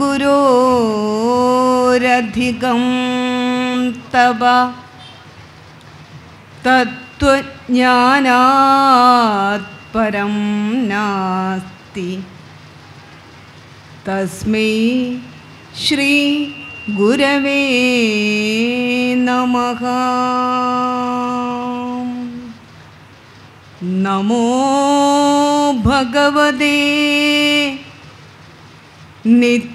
गुरोरधिगम तब तत्व परम नास्ति तस्मै गुरवे नमः नमो भगवदे नित्य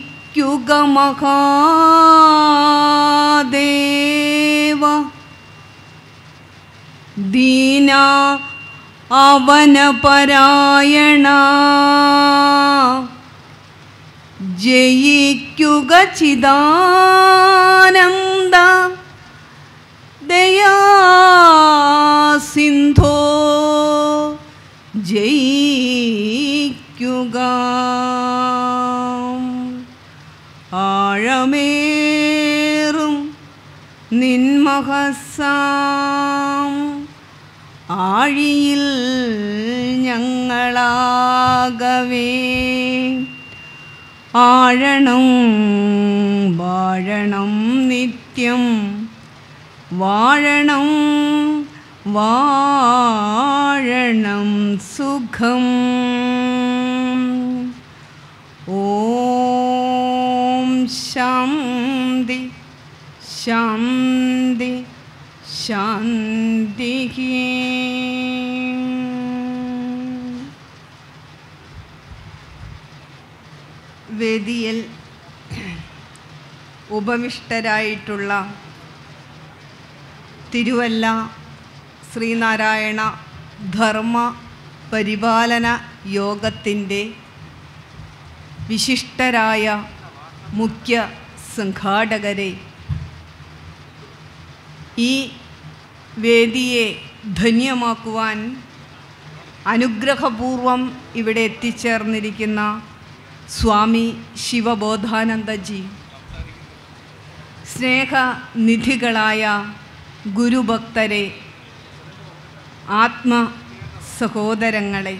യുഗമഹാദേവ ദീന അവനപരായണ ജയിക്കുക ചിദാനന്ദ ദയാസിന്ധോ ജയിക്കുക മഹസാം ആഴിയിൽ ഞങ്ങളാകവേ ആഴണം വാഴണം നിത്യം വാഴണം വാഴണം സുഖം ഓം ശം ശാന്തി ശാന്തി വേദിയിൽ ഉപവിഷ്ടരായിട്ടുള്ള തിരുവല്ല ശ്രീനാരായണ ധർമ്മ പരിപാലന യോഗത്തിൻ്റെ വിശിഷ്ടരായ മുഖ്യ സംഘാടകരെ ഈ വേദിയെ ധന്യമാക്കുവാൻ അനുഗ്രഹപൂർവം ഇവിടെ എത്തിച്ചേർന്നിരിക്കുന്ന സ്വാമി ശിവബോധാനന്ദജി സ്നേഹനിധികളായ ഗുരുഭക്തരെ ആത്മ സഹോദരങ്ങളെ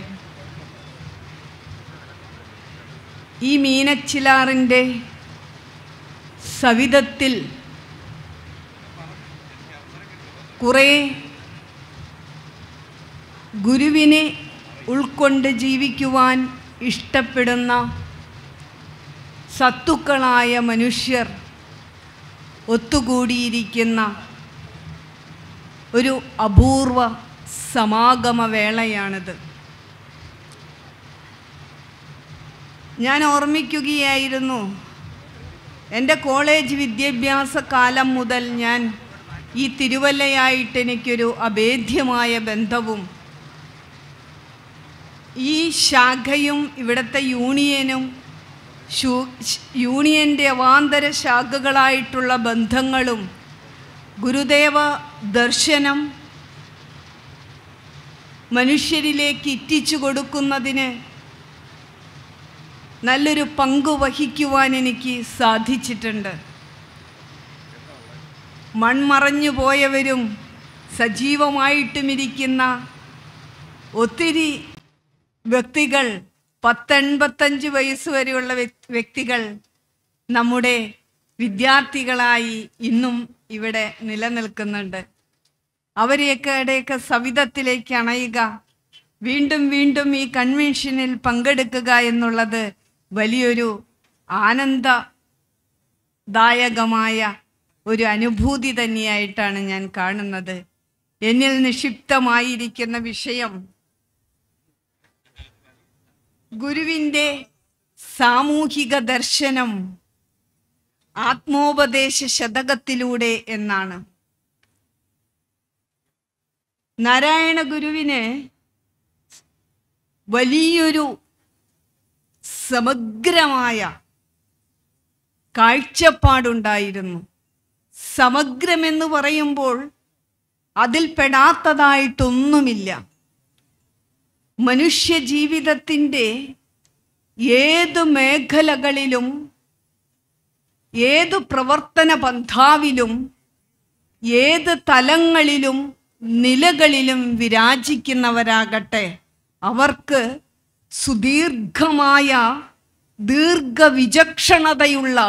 ഈ മീനച്ചിലാറിൻ്റെ സവിധത്തിൽ കുറേ ഗുരുവിനെ ഉൾക്കൊണ്ട് ജീവിക്കുവാൻ ഇഷ്ടപ്പെടുന്ന സത്തുക്കളായ മനുഷ്യർ ഒത്തുകൂടിയിരിക്കുന്ന ഒരു അപൂർവ സമാഗമവേളയാണിത് ഞാൻ ഓർമ്മിക്കുകയായിരുന്നു എൻ്റെ കോളേജ് വിദ്യാഭ്യാസ കാലം മുതൽ ഞാൻ ഈ തിരുവല്ലയായിട്ട് എനിക്കൊരു അഭേദ്യമായ ബന്ധവും ഈ ശാഖയും ഇവിടുത്തെ യൂണിയനും യൂണിയൻ്റെ അവാന്തര ശാഖകളായിട്ടുള്ള ബന്ധങ്ങളും ഗുരുദേവ ദർശനം മനുഷ്യരിലേക്ക് ഇറ്റിച്ചു കൊടുക്കുന്നതിന് നല്ലൊരു പങ്ക് വഹിക്കുവാൻ എനിക്ക് സാധിച്ചിട്ടുണ്ട് മൺമറഞ്ഞു പോയവരും സജീവമായിട്ടും ഇരിക്കുന്ന ഒത്തിരി വ്യക്തികൾ പത്തെൺപത്തഞ്ച് വയസ്സ് വരെയുള്ള വ്യക്തികൾ നമ്മുടെ വിദ്യാർത്ഥികളായി ഇന്നും ഇവിടെ നിലനിൽക്കുന്നുണ്ട് അവരെയൊക്കെയുടെയൊക്കെ സവിധത്തിലേക്ക് അണയുക വീണ്ടും വീണ്ടും ഈ കൺവെൻഷനിൽ പങ്കെടുക്കുക എന്നുള്ളത് വലിയൊരു ആനന്ദദായകമായ ഒരു അനുഭൂതി തന്നെയായിട്ടാണ് ഞാൻ കാണുന്നത് എന്നിൽ നിക്ഷിപ്തമായിരിക്കുന്ന വിഷയം ഗുരുവിൻ്റെ സാമൂഹിക ദർശനം ആത്മോപദേശ ശതകത്തിലൂടെ എന്നാണ് നാരായണ ഗുരുവിന് വലിയൊരു സമഗ്രമായ കാഴ്ചപ്പാടുണ്ടായിരുന്നു സമഗ്രമെന്ന് പറയുമ്പോൾ അതിൽ പെടാത്തതായിട്ടൊന്നുമില്ല മനുഷ്യ ജീവിതത്തിൻ്റെ ഏത് മേഖലകളിലും ഏത് പ്രവർത്തന പന്ഥാവിലും ഏത് തലങ്ങളിലും നിലകളിലും വിരാജിക്കുന്നവരാകട്ടെ അവർക്ക് സുദീർഘമായ ദീർഘവിചക്ഷണതയുള്ള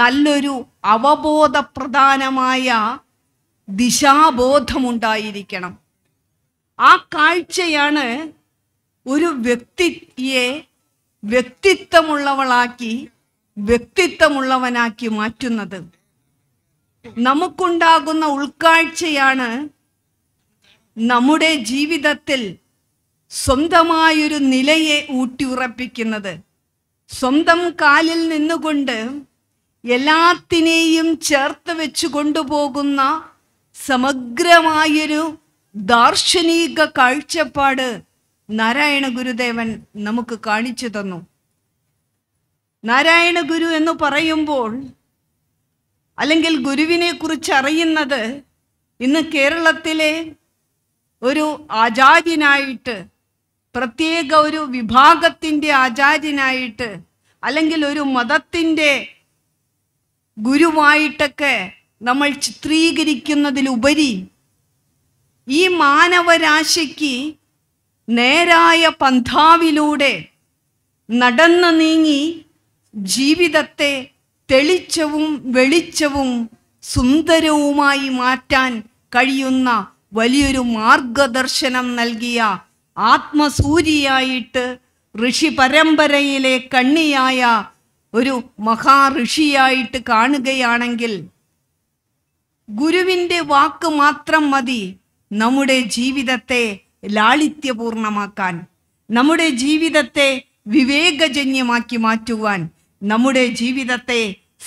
നല്ലൊരു അവബോധപ്രധാനമായ ദിശാബോധമുണ്ടായിരിക്കണം ആ കാഴ്ചയാണ് ഒരു വ്യക്തിയെ വ്യക്തിത്വമുള്ളവളാക്കി വ്യക്തിത്വമുള്ളവനാക്കി മാറ്റുന്നത് നമുക്കുണ്ടാകുന്ന ഉൾക്കാഴ്ചയാണ് നമ്മുടെ ജീവിതത്തിൽ സ്വന്തമായൊരു നിലയെ ഊട്ടിയുറപ്പിക്കുന്നത് സ്വന്തം കാലിൽ നിന്നുകൊണ്ട് എല്ലാത്തിനെയും ചേർത്ത് വെച്ച് കൊണ്ടുപോകുന്ന സമഗ്രമായൊരു ദാർശനിക കാഴ്ചപ്പാട് നാരായണ ഗുരുദേവൻ നമുക്ക് കാണിച്ചു തന്നു നാരായണ ഗുരു എന്ന് പറയുമ്പോൾ അല്ലെങ്കിൽ ഗുരുവിനെ കുറിച്ച് അറിയുന്നത് ഇന്ന് കേരളത്തിലെ ഒരു ആചാര്യനായിട്ട് പ്രത്യേക ഒരു വിഭാഗത്തിൻ്റെ ആചാര്യനായിട്ട് അല്ലെങ്കിൽ ഒരു മതത്തിൻ്റെ ഗുരുവായിട്ടൊക്കെ നമ്മൾ ചിത്രീകരിക്കുന്നതിലുപരി ഈ മാനവരാശിക്ക് നേരായ പന്ഥാവിലൂടെ നടന്നു നീങ്ങി ജീവിതത്തെ തെളിച്ചവും വെളിച്ചവും സുന്ദരവുമായി മാറ്റാൻ കഴിയുന്ന വലിയൊരു മാർഗദർശനം നൽകിയ ആത്മസൂരിയായിട്ട് ഋഷി പരമ്പരയിലെ കണ്ണിയായ ഒരു മഹാഋഷിയായിട്ട് കാണുകയാണെങ്കിൽ ഗുരുവിൻ്റെ വാക്ക് മാത്രം മതി നമ്മുടെ ജീവിതത്തെ ലാളിത്യപൂർണമാക്കാൻ നമ്മുടെ ജീവിതത്തെ വിവേകജന്യമാക്കി മാറ്റുവാൻ നമ്മുടെ ജീവിതത്തെ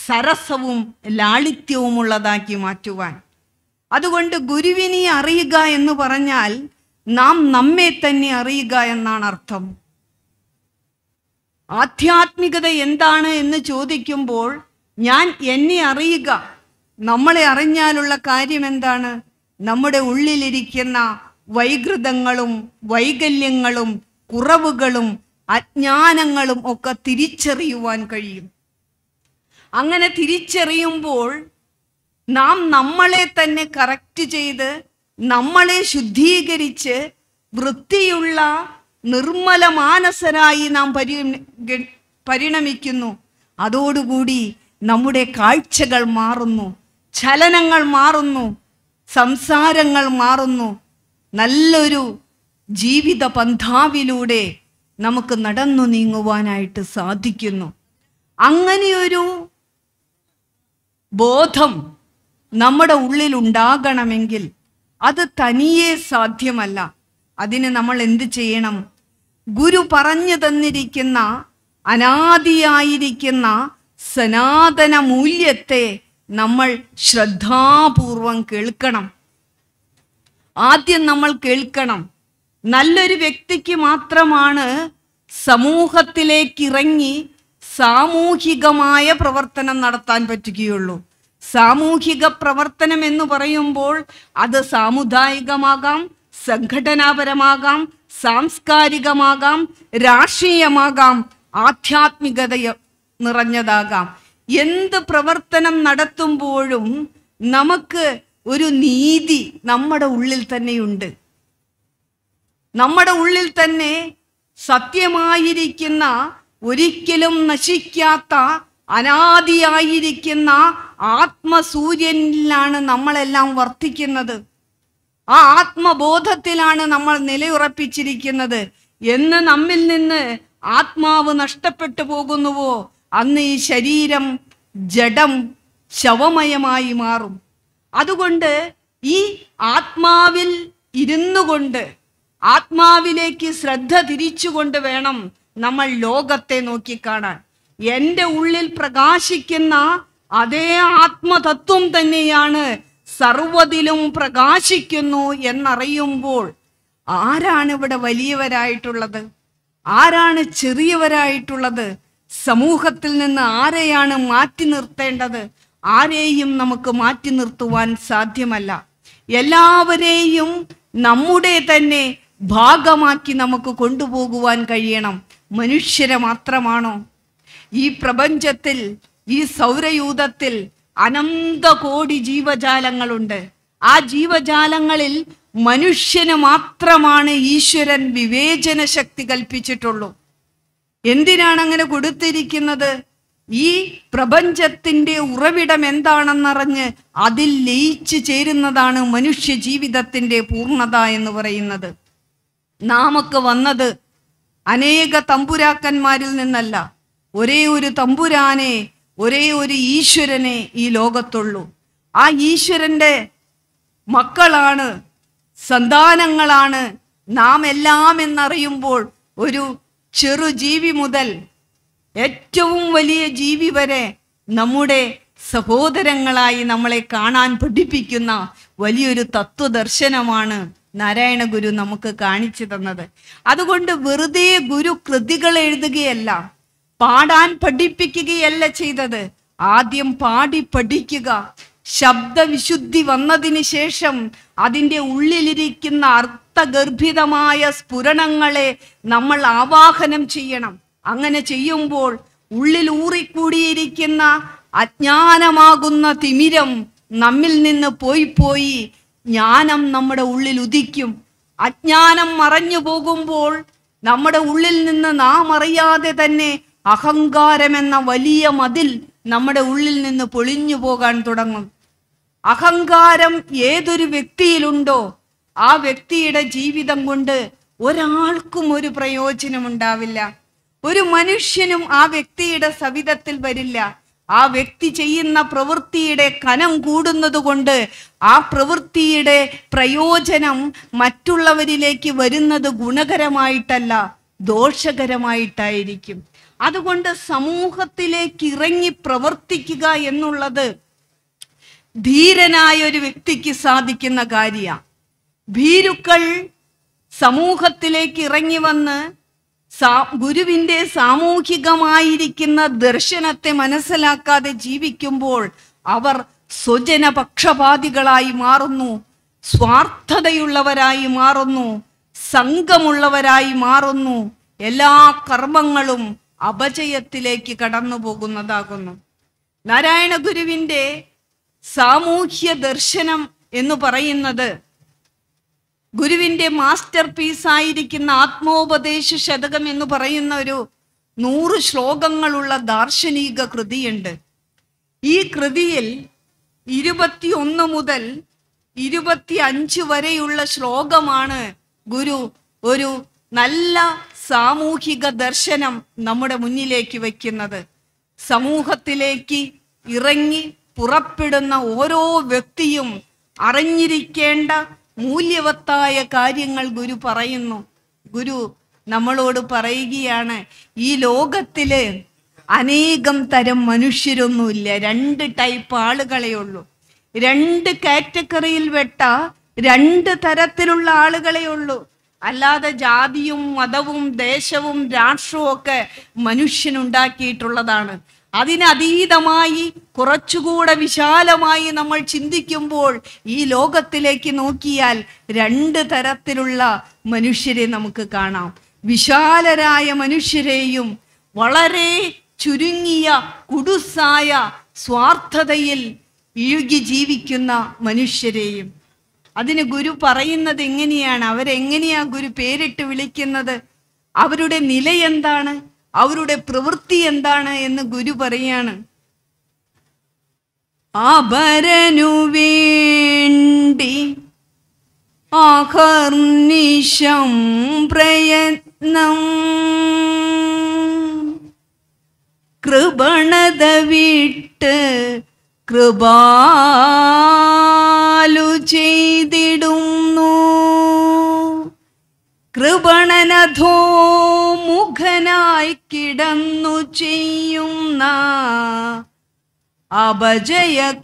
സരസവും ലാളിത്യവുമുള്ളതാക്കി മാറ്റുവാൻ അതുകൊണ്ട് ഗുരുവിനെ അറിയുക എന്ന് പറഞ്ഞാൽ നാം നമ്മെ തന്നെ അറിയുക എന്നാണ് അർത്ഥം ആധ്യാത്മികത എന്താണ് എന്ന് ചോദിക്കുമ്പോൾ ഞാൻ എന്നെ അറിയുക നമ്മളെ അറിഞ്ഞാലുള്ള കാര്യം എന്താണ് നമ്മുടെ ഉള്ളിലിരിക്കുന്ന വൈകൃതങ്ങളും വൈകല്യങ്ങളും കുറവുകളും അജ്ഞാനങ്ങളും ഒക്കെ തിരിച്ചറിയുവാൻ കഴിയും അങ്ങനെ തിരിച്ചറിയുമ്പോൾ നാം നമ്മളെ തന്നെ കറക്റ്റ് ചെയ്ത് നമ്മളെ ശുദ്ധീകരിച്ച് വൃത്തിയുള്ള നിർമ്മല മാനസരായി നാം പരി പരിണമിക്കുന്നു അതോടുകൂടി നമ്മുടെ കാഴ്ചകൾ മാറുന്നു ചലനങ്ങൾ മാറുന്നു സംസാരങ്ങൾ മാറുന്നു നല്ലൊരു ജീവിത പന്ഥാവിലൂടെ നമുക്ക് നടന്നു നീങ്ങുവാനായിട്ട് സാധിക്കുന്നു അങ്ങനെയൊരു ബോധം നമ്മുടെ ഉള്ളിൽ ഉണ്ടാകണമെങ്കിൽ അത് തനിയെ സാധ്യമല്ല അതിന് നമ്മൾ എന്ത് ചെയ്യണം ഗുരു പറഞ്ഞു തന്നിരിക്കുന്ന അനാദിയായിരിക്കുന്ന സനാതന മൂല്യത്തെ നമ്മൾ ശ്രദ്ധാപൂർവം കേൾക്കണം ആദ്യം നമ്മൾ കേൾക്കണം നല്ലൊരു വ്യക്തിക്ക് മാത്രമാണ് സമൂഹത്തിലേക്ക് ഇറങ്ങി സാമൂഹികമായ പ്രവർത്തനം നടത്താൻ പറ്റുകയുള്ളൂ സാമൂഹിക പ്രവർത്തനം എന്ന് പറയുമ്പോൾ അത് സാമുദായികമാകാം സംഘടനാപരമാകാം സാംസ്കാരികമാകാം രാഷ്ട്രീയമാകാം ആധ്യാത്മികത നിറഞ്ഞതാകാം എന്ത് പ്രവർത്തനം നടത്തുമ്പോഴും നമുക്ക് ഒരു നീതി നമ്മുടെ ഉള്ളിൽ തന്നെയുണ്ട് നമ്മുടെ ഉള്ളിൽ തന്നെ സത്യമായിരിക്കുന്ന ഒരിക്കലും നശിക്കാത്ത അനാദിയായിരിക്കുന്ന ആത്മസൂര്യനിലാണ് നമ്മളെല്ലാം വർത്തിക്കുന്നത് ആ ആത്മബോധത്തിലാണ് നമ്മൾ നിലയുറപ്പിച്ചിരിക്കുന്നത് എന്ന് നമ്മിൽ നിന്ന് ആത്മാവ് നഷ്ടപ്പെട്ടു പോകുന്നുവോ അന്ന് ഈ ശരീരം ജഡം ശവമയമായി മാറും അതുകൊണ്ട് ഈ ആത്മാവിൽ ഇരുന്നു കൊണ്ട് ആത്മാവിലേക്ക് ശ്രദ്ധ തിരിച്ചുകൊണ്ട് വേണം നമ്മൾ ലോകത്തെ നോക്കിക്കാണാൻ എൻ്റെ ഉള്ളിൽ പ്രകാശിക്കുന്ന അതേ ആത്മതത്വം തന്നെയാണ് സർവതിലും പ്രകാശിക്കുന്നു എന്നറിയുമ്പോൾ ആരാണ് ഇവിടെ വലിയവരായിട്ടുള്ളത് ആരാണ് ചെറിയവരായിട്ടുള്ളത് സമൂഹത്തിൽ നിന്ന് ആരെയാണ് മാറ്റി നിർത്തേണ്ടത് ആരെയും നമുക്ക് മാറ്റി നിർത്തുവാൻ സാധ്യമല്ല എല്ലാവരെയും നമ്മുടെ തന്നെ ഭാഗമാക്കി നമുക്ക് കൊണ്ടുപോകുവാൻ കഴിയണം മനുഷ്യരെ മാത്രമാണോ ഈ പ്രപഞ്ചത്തിൽ ഈ സൗരയൂഥത്തിൽ അനന്ത കോടി ജീവജാലങ്ങളുണ്ട് ആ ജീവജാലങ്ങളിൽ മനുഷ്യന് മാത്രമാണ് ഈശ്വരൻ വിവേചന ശക്തി കൽപ്പിച്ചിട്ടുള്ളൂ എന്തിനാണ് അങ്ങനെ കൊടുത്തിരിക്കുന്നത് ഈ പ്രപഞ്ചത്തിന്റെ ഉറവിടം എന്താണെന്നറിഞ്ഞ് അതിൽ ലയിച്ചു ചേരുന്നതാണ് മനുഷ്യ ജീവിതത്തിന്റെ പൂർണ്ണത എന്ന് പറയുന്നത് നാമൊക്കെ വന്നത് അനേക തമ്പുരാക്കന്മാരിൽ നിന്നല്ല ഒരേ ഒരു തമ്പുരാനെ ഒരേ ഒരു ഈശ്വരനെ ഈ ലോകത്തുള്ളൂ ആ ഈശ്വരൻ്റെ മക്കളാണ് സന്താനങ്ങളാണ് നാം എല്ലാം എന്നറിയുമ്പോൾ ഒരു ചെറു ജീവി മുതൽ ഏറ്റവും വലിയ ജീവി വരെ നമ്മുടെ സഹോദരങ്ങളായി നമ്മളെ കാണാൻ പഠിപ്പിക്കുന്ന വലിയൊരു തത്വദർശനമാണ് നാരായണ ഗുരു നമുക്ക് കാണിച്ചു തന്നത് അതുകൊണ്ട് വെറുതെ ഗുരു കൃതികൾ എഴുതുകയല്ല പാടാൻ പഠിപ്പിക്കുകയല്ല ചെയ്തത് ആദ്യം പാടി പഠിക്കുക ശബ്ദവിശുദ്ധി വന്നതിന് ശേഷം അതിൻ്റെ ഉള്ളിലിരിക്കുന്ന അർത്ഥഗർഭിതമായ സ്ഫുരണങ്ങളെ നമ്മൾ ആവാഹനം ചെയ്യണം അങ്ങനെ ചെയ്യുമ്പോൾ ഉള്ളിൽ ഊറിക്കൂടിയിരിക്കുന്ന അജ്ഞാനമാകുന്ന തിമിരം നമ്മിൽ നിന്ന് പോയി പോയി ജ്ഞാനം നമ്മുടെ ഉള്ളിൽ ഉദിക്കും അജ്ഞാനം മറഞ്ഞു പോകുമ്പോൾ നമ്മുടെ ഉള്ളിൽ നിന്ന് നാം അറിയാതെ തന്നെ അഹങ്കാരമെന്ന വലിയ മതിൽ നമ്മുടെ ഉള്ളിൽ നിന്ന് പൊളിഞ്ഞു പോകാൻ തുടങ്ങും അഹങ്കാരം ഏതൊരു വ്യക്തിയിലുണ്ടോ ആ വ്യക്തിയുടെ ജീവിതം കൊണ്ട് ഒരാൾക്കും ഒരു പ്രയോജനമുണ്ടാവില്ല ഒരു മനുഷ്യനും ആ വ്യക്തിയുടെ സവിധത്തിൽ വരില്ല ആ വ്യക്തി ചെയ്യുന്ന പ്രവൃത്തിയുടെ കനം കൂടുന്നതുകൊണ്ട് ആ പ്രവൃത്തിയുടെ പ്രയോജനം മറ്റുള്ളവരിലേക്ക് വരുന്നത് ഗുണകരമായിട്ടല്ല ദോഷകരമായിട്ടായിരിക്കും അതുകൊണ്ട് സമൂഹത്തിലേക്ക് ഇറങ്ങി പ്രവർത്തിക്കുക എന്നുള്ളത് ധീരനായ ഒരു വ്യക്തിക്ക് സാധിക്കുന്ന കാര്യമാണ് ഭീരുക്കൾ സമൂഹത്തിലേക്ക് ഇറങ്ങി വന്ന് സാ ഗുരുവിൻ്റെ സാമൂഹികമായിരിക്കുന്ന ദർശനത്തെ മനസ്സിലാക്കാതെ ജീവിക്കുമ്പോൾ അവർ സ്വജനപക്ഷപാതികളായി മാറുന്നു സ്വാർത്ഥതയുള്ളവരായി മാറുന്നു സംഘമുള്ളവരായി മാറുന്നു എല്ലാ കർമ്മങ്ങളും അപജയത്തിലേക്ക് കടന്നു പോകുന്നതാകുന്നു നാരായണ ഗുരുവിൻ്റെ സാമൂഹ്യ ദർശനം എന്ന് പറയുന്നത് ഗുരുവിൻ്റെ മാസ്റ്റർ ആയിരിക്കുന്ന ആത്മോപദേശ ശതകം എന്ന് പറയുന്ന ഒരു നൂറ് ശ്ലോകങ്ങളുള്ള ദാർശനിക കൃതിയുണ്ട് ഈ കൃതിയിൽ ഇരുപത്തിയൊന്ന് മുതൽ ഇരുപത്തി അഞ്ച് വരെയുള്ള ശ്ലോകമാണ് ഗുരു ഒരു നല്ല സാമൂഹിക ദർശനം നമ്മുടെ മുന്നിലേക്ക് വയ്ക്കുന്നത് സമൂഹത്തിലേക്ക് ഇറങ്ങി പുറപ്പെടുന്ന ഓരോ വ്യക്തിയും അറിഞ്ഞിരിക്കേണ്ട മൂല്യവത്തായ കാര്യങ്ങൾ ഗുരു പറയുന്നു ഗുരു നമ്മളോട് പറയുകയാണ് ഈ ലോകത്തില് അനേകം തരം മനുഷ്യരൊന്നുമില്ല രണ്ട് ടൈപ്പ് ആളുകളെ ഉള്ളൂ രണ്ട് കാറ്റഗറിയിൽ വെട്ട രണ്ട് തരത്തിലുള്ള ആളുകളെ ഉള്ളൂ അല്ലാതെ ജാതിയും മതവും ദേശവും രാഷ്ട്രവും ഒക്കെ മനുഷ്യനുണ്ടാക്കിയിട്ടുള്ളതാണ് അതിനതീതമായി കുറച്ചുകൂടെ വിശാലമായി നമ്മൾ ചിന്തിക്കുമ്പോൾ ഈ ലോകത്തിലേക്ക് നോക്കിയാൽ രണ്ട് തരത്തിലുള്ള മനുഷ്യരെ നമുക്ക് കാണാം വിശാലരായ മനുഷ്യരെയും വളരെ ചുരുങ്ങിയ കുടുസായ സ്വാർത്ഥതയിൽ ഇഴുകി ജീവിക്കുന്ന മനുഷ്യരെയും അതിന് ഗുരു പറയുന്നത് എങ്ങനെയാണ് അവരെങ്ങനെയാ ഗുരു പേരിട്ട് വിളിക്കുന്നത് അവരുടെ നില എന്താണ് അവരുടെ പ്രവൃത്തി എന്താണ് എന്ന് ഗുരു പറയാണ് അപരനു വേണ്ടി ആഹർനിശം പ്രയത്നം കൃപണത വിട്ട് കൃപാലു ചെയ്തിടുന്നു കൃപണനധോ മുഖനായി കിടന്നു ചെയ്യുന്ന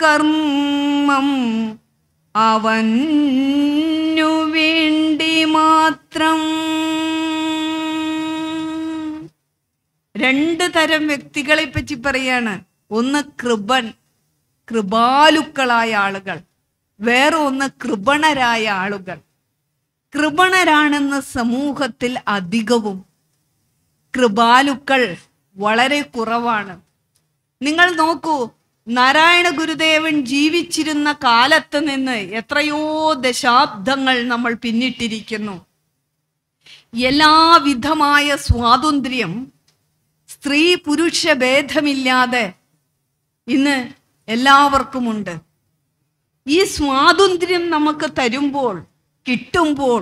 കർമ്മം അവനു വേണ്ടി മാത്രം രണ്ട് തരം വ്യക്തികളെ പറ്റി പറയാണ് ഒന്ന് കൃപൻ കൃപാലുക്കളായ ആളുകൾ വേറെ ഒന്ന് കൃപണരായ ആളുകൾ കൃപണരാണെന്ന് സമൂഹത്തിൽ അധികവും കൃപാലുക്കൾ വളരെ കുറവാണ് നിങ്ങൾ നോക്കൂ നാരായണ ഗുരുദേവൻ ജീവിച്ചിരുന്ന കാലത്ത് നിന്ന് എത്രയോ ദശാബ്ദങ്ങൾ നമ്മൾ പിന്നിട്ടിരിക്കുന്നു എല്ലാവിധമായ സ്വാതന്ത്ര്യം സ്ത്രീ പുരുഷ ഭേദമില്ലാതെ ഇന്ന് എല്ലാവർക്കുമുണ്ട് ഈ സ്വാതന്ത്ര്യം നമുക്ക് തരുമ്പോൾ കിട്ടുമ്പോൾ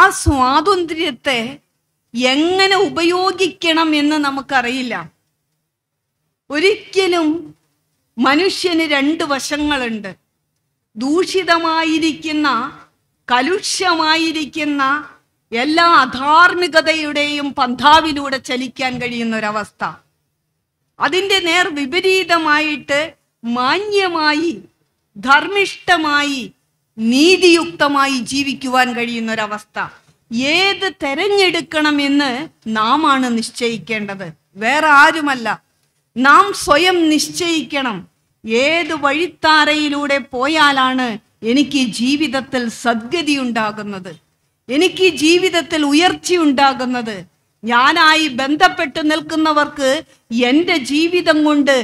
ആ സ്വാതന്ത്ര്യത്തെ എങ്ങനെ ഉപയോഗിക്കണം എന്ന് നമുക്കറിയില്ല ഒരിക്കലും മനുഷ്യന് രണ്ട് വശങ്ങളുണ്ട് ദൂഷിതമായിരിക്കുന്ന കലുഷ്യമായിരിക്കുന്ന എല്ലാ അധാർമികതയുടെയും പന്ഥാവിലൂടെ ചലിക്കാൻ കഴിയുന്ന ഒരവസ്ഥ അതിൻ്റെ നേർ വിപരീതമായിട്ട് മാന്യമായി ധർമ്മിഷ്ഠമായി നീതിയുക്തമായി ജീവിക്കുവാൻ ഒരവസ്ഥ ഏത് എന്ന് നാം ആണ് നിശ്ചയിക്കേണ്ടത് വേറെ ആരുമല്ല നാം സ്വയം നിശ്ചയിക്കണം ഏത് വഴിത്താരയിലൂടെ പോയാലാണ് എനിക്ക് ജീവിതത്തിൽ സദ്ഗതി ഉണ്ടാകുന്നത് എനിക്ക് ജീവിതത്തിൽ ഉയർച്ചയുണ്ടാകുന്നത് ഞാനായി ബന്ധപ്പെട്ട് നിൽക്കുന്നവർക്ക് എൻ്റെ ജീവിതം കൊണ്ട്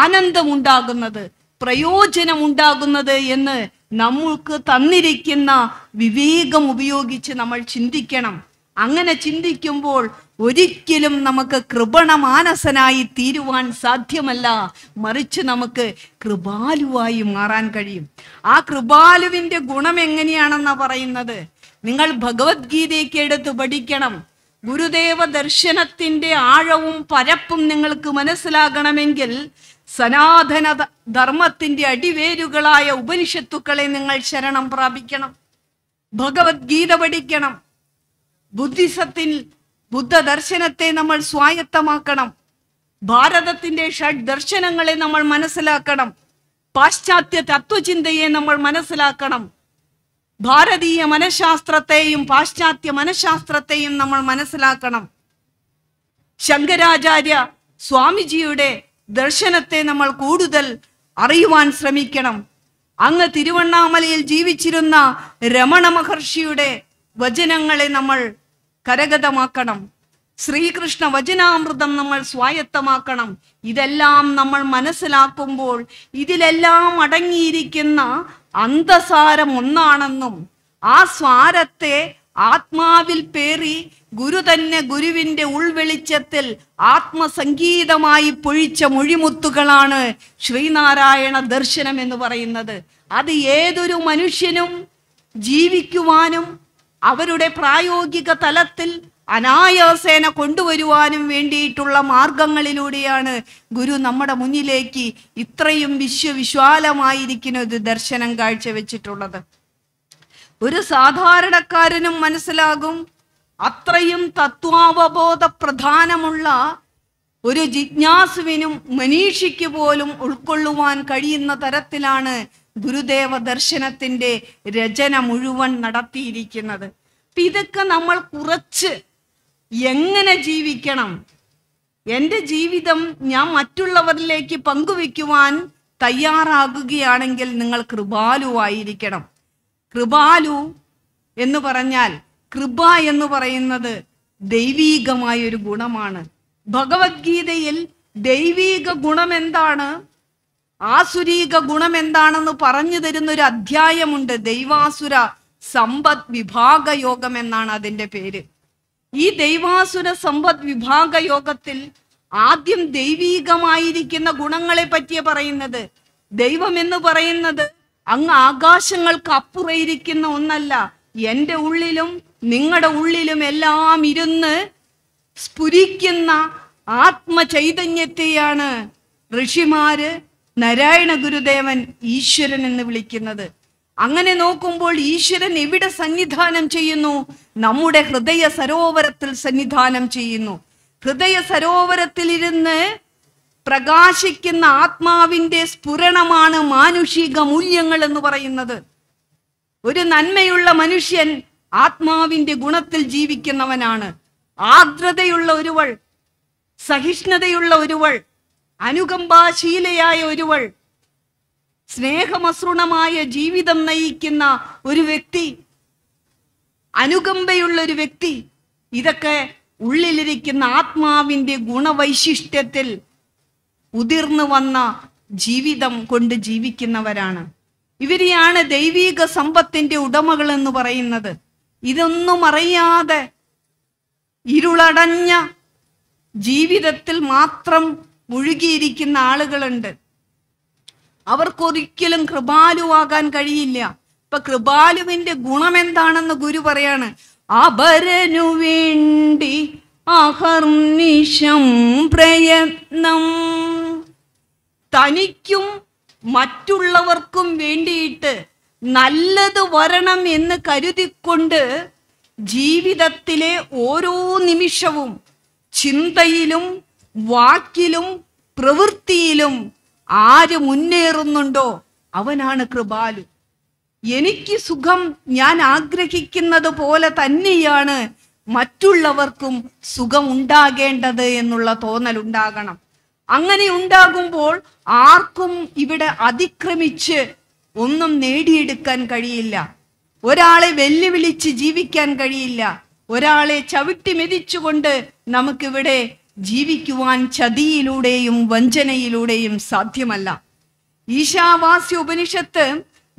ആനന്ദമുണ്ടാകുന്നത് പ്രയോജനമുണ്ടാകുന്നത് എന്ന് നമ്മൾക്ക് തന്നിരിക്കുന്ന വിവേകം ഉപയോഗിച്ച് നമ്മൾ ചിന്തിക്കണം അങ്ങനെ ചിന്തിക്കുമ്പോൾ ഒരിക്കലും നമുക്ക് മാനസനായി തീരുവാൻ സാധ്യമല്ല മറിച്ച് നമുക്ക് കൃപാലുവായി മാറാൻ കഴിയും ആ കൃപാലുവിൻ്റെ ഗുണം എങ്ങനെയാണെന്നാണ് പറയുന്നത് നിങ്ങൾ ഭഗവത്ഗീതയ്ക്ക് എടുത്ത് പഠിക്കണം ഗുരുദേവ ദർശനത്തിന്റെ ആഴവും പരപ്പും നിങ്ങൾക്ക് മനസ്സിലാകണമെങ്കിൽ സനാതന ധർമ്മത്തിന്റെ അടിവേരുകളായ ഉപനിഷത്തുക്കളെ നിങ്ങൾ ശരണം പ്രാപിക്കണം ഭഗവത്ഗീത പഠിക്കണം ബുദ്ധിസത്തിൽ ബുദ്ധ ദർശനത്തെ നമ്മൾ സ്വായത്തമാക്കണം ഭാരതത്തിന്റെ ഷഡ് ദർശനങ്ങളെ നമ്മൾ മനസ്സിലാക്കണം പാശ്ചാത്യ തത്വചിന്തയെ നമ്മൾ മനസ്സിലാക്കണം ഭാരതീയ മനഃശാസ്ത്രത്തെയും പാശ്ചാത്യ മനഃശാസ്ത്രത്തെയും നമ്മൾ മനസ്സിലാക്കണം ശങ്കരാചാര്യ സ്വാമിജിയുടെ ദർശനത്തെ നമ്മൾ കൂടുതൽ അറിയുവാൻ ശ്രമിക്കണം അങ്ങ് തിരുവണ്ണാമലയിൽ ജീവിച്ചിരുന്ന രമണ മഹർഷിയുടെ വചനങ്ങളെ നമ്മൾ കരഗതമാക്കണം ശ്രീകൃഷ്ണ വചനാമൃതം നമ്മൾ സ്വായത്തമാക്കണം ഇതെല്ലാം നമ്മൾ മനസ്സിലാക്കുമ്പോൾ ഇതിലെല്ലാം അടങ്ങിയിരിക്കുന്ന അന്തസാരം ഒന്നാണെന്നും ആ സ്വാരത്തെ ആത്മാവിൽ പേറി ഗുരു തന്നെ ഗുരുവിന്റെ ഉൾവെളിച്ചത്തിൽ ആത്മസംഗീതമായി പൊഴിച്ച മൊഴിമുത്തുകളാണ് ശ്രീനാരായണ ദർശനം എന്ന് പറയുന്നത് അത് ഏതൊരു മനുഷ്യനും ജീവിക്കുവാനും അവരുടെ പ്രായോഗിക തലത്തിൽ അനായാസേന കൊണ്ടുവരുവാനും വേണ്ടിയിട്ടുള്ള മാർഗങ്ങളിലൂടെയാണ് ഗുരു നമ്മുടെ മുന്നിലേക്ക് ഇത്രയും വിശ്വവിശാലമായിരിക്കുന്ന ഒരു ദർശനം കാഴ്ചവെച്ചിട്ടുള്ളത് ഒരു സാധാരണക്കാരനും മനസ്സിലാകും അത്രയും തത്വാവബോധ പ്രധാനമുള്ള ഒരു ജിജ്ഞാസുവിനും മനീഷിക്ക് പോലും ഉൾക്കൊള്ളുവാൻ കഴിയുന്ന തരത്തിലാണ് ഗുരുദേവ ദർശനത്തിന്റെ രചന മുഴുവൻ നടത്തിയിരിക്കുന്നത് ഇതൊക്കെ നമ്മൾ കുറച്ച് എങ്ങനെ ജീവിക്കണം എൻ്റെ ജീവിതം ഞാൻ മറ്റുള്ളവരിലേക്ക് പങ്കുവെക്കുവാൻ തയ്യാറാകുകയാണെങ്കിൽ നിങ്ങൾ കൃപാലുവായിരിക്കണം കൃപാലു എന്ന് പറഞ്ഞാൽ കൃപ എന്ന് പറയുന്നത് ദൈവീകമായ ഒരു ഗുണമാണ് ഭഗവത്ഗീതയിൽ ദൈവീക ഗുണം എന്താണ് ആസുരീക ഗുണം എന്താണെന്ന് പറഞ്ഞു തരുന്ന ഒരു അധ്യായമുണ്ട് ദൈവാസുര സമ്പദ് വിഭാഗ യോഗം എന്നാണ് അതിൻ്റെ പേര് ഈ ദൈവാസുര സമ്പദ് വിഭാഗ യോഗത്തിൽ ആദ്യം ദൈവീകമായിരിക്കുന്ന ഗുണങ്ങളെ പറ്റിയ പറയുന്നത് ദൈവം എന്ന് പറയുന്നത് അങ്ങ് ആകാശങ്ങൾക്ക് അപ്പുറയിരിക്കുന്ന ഒന്നല്ല എന്റെ ഉള്ളിലും നിങ്ങളുടെ ഉള്ളിലും എല്ലാം ഇരുന്ന് സ്ഫുരിക്കുന്ന ആത്മചൈതന്യത്തെയാണ് ഋഷിമാര് നാരായണ ഗുരുദേവൻ ഈശ്വരൻ എന്ന് വിളിക്കുന്നത് അങ്ങനെ നോക്കുമ്പോൾ ഈശ്വരൻ എവിടെ സന്നിധാനം ചെയ്യുന്നു നമ്മുടെ ഹൃദയ സരോവരത്തിൽ സന്നിധാനം ചെയ്യുന്നു ഹൃദയ സരോവരത്തിലിരുന്ന് പ്രകാശിക്കുന്ന ആത്മാവിന്റെ സ്ഫുരണമാണ് മാനുഷിക മൂല്യങ്ങൾ എന്ന് പറയുന്നത് ഒരു നന്മയുള്ള മനുഷ്യൻ ആത്മാവിന്റെ ഗുണത്തിൽ ജീവിക്കുന്നവനാണ് ആർദ്രതയുള്ള ഒരുവൾ സഹിഷ്ണുതയുള്ള ഒരുവൾ അനുകമ്പാശീലയായ ഒരുവൾ സ്നേഹമസൃണമായ ജീവിതം നയിക്കുന്ന ഒരു വ്യക്തി അനുകമ്പയുള്ള ഒരു വ്യക്തി ഇതൊക്കെ ഉള്ളിലിരിക്കുന്ന ആത്മാവിന്റെ ഗുണവൈശിഷ്ട്യത്തിൽ ഉതിർന്നു വന്ന ജീവിതം കൊണ്ട് ജീവിക്കുന്നവരാണ് ഇവരെയാണ് ദൈവീക സമ്പത്തിന്റെ ഉടമകൾ എന്ന് പറയുന്നത് ഇതൊന്നും അറിയാതെ ഇരുളടഞ്ഞ ജീവിതത്തിൽ മാത്രം മുഴുകിയിരിക്കുന്ന ആളുകളുണ്ട് അവർക്കൊരിക്കലും കൃപാലുവാകാൻ കഴിയില്ല ഇപ്പൊ കൃപാലുവിന്റെ ഗുണം എന്താണെന്ന് ഗുരു പറയാണ് അപരനു വേണ്ടി അഹർനിശം പ്രയത്നം തനിക്കും മറ്റുള്ളവർക്കും വേണ്ടിയിട്ട് നല്ലത് വരണം എന്ന് കരുതിക്കൊണ്ട് ജീവിതത്തിലെ ഓരോ നിമിഷവും ചിന്തയിലും വാക്കിലും പ്രവൃത്തിയിലും ആര് മുന്നേറുന്നുണ്ടോ അവനാണ് കൃപാലു എനിക്ക് സുഖം ഞാൻ ആഗ്രഹിക്കുന്നത് പോലെ തന്നെയാണ് മറ്റുള്ളവർക്കും സുഖം ഉണ്ടാകേണ്ടത് എന്നുള്ള തോന്നൽ ഉണ്ടാകണം അങ്ങനെ ഉണ്ടാകുമ്പോൾ ആർക്കും ഇവിടെ അതിക്രമിച്ച് ഒന്നും നേടിയെടുക്കാൻ കഴിയില്ല ഒരാളെ വെല്ലുവിളിച്ച് ജീവിക്കാൻ കഴിയില്ല ഒരാളെ ചവിട്ടി മെതിച്ചുകൊണ്ട് നമുക്കിവിടെ ജീവിക്കുവാൻ ചതിയിലൂടെയും വഞ്ചനയിലൂടെയും സാധ്യമല്ല ഈശാവാസ്യ ഉപനിഷത്ത്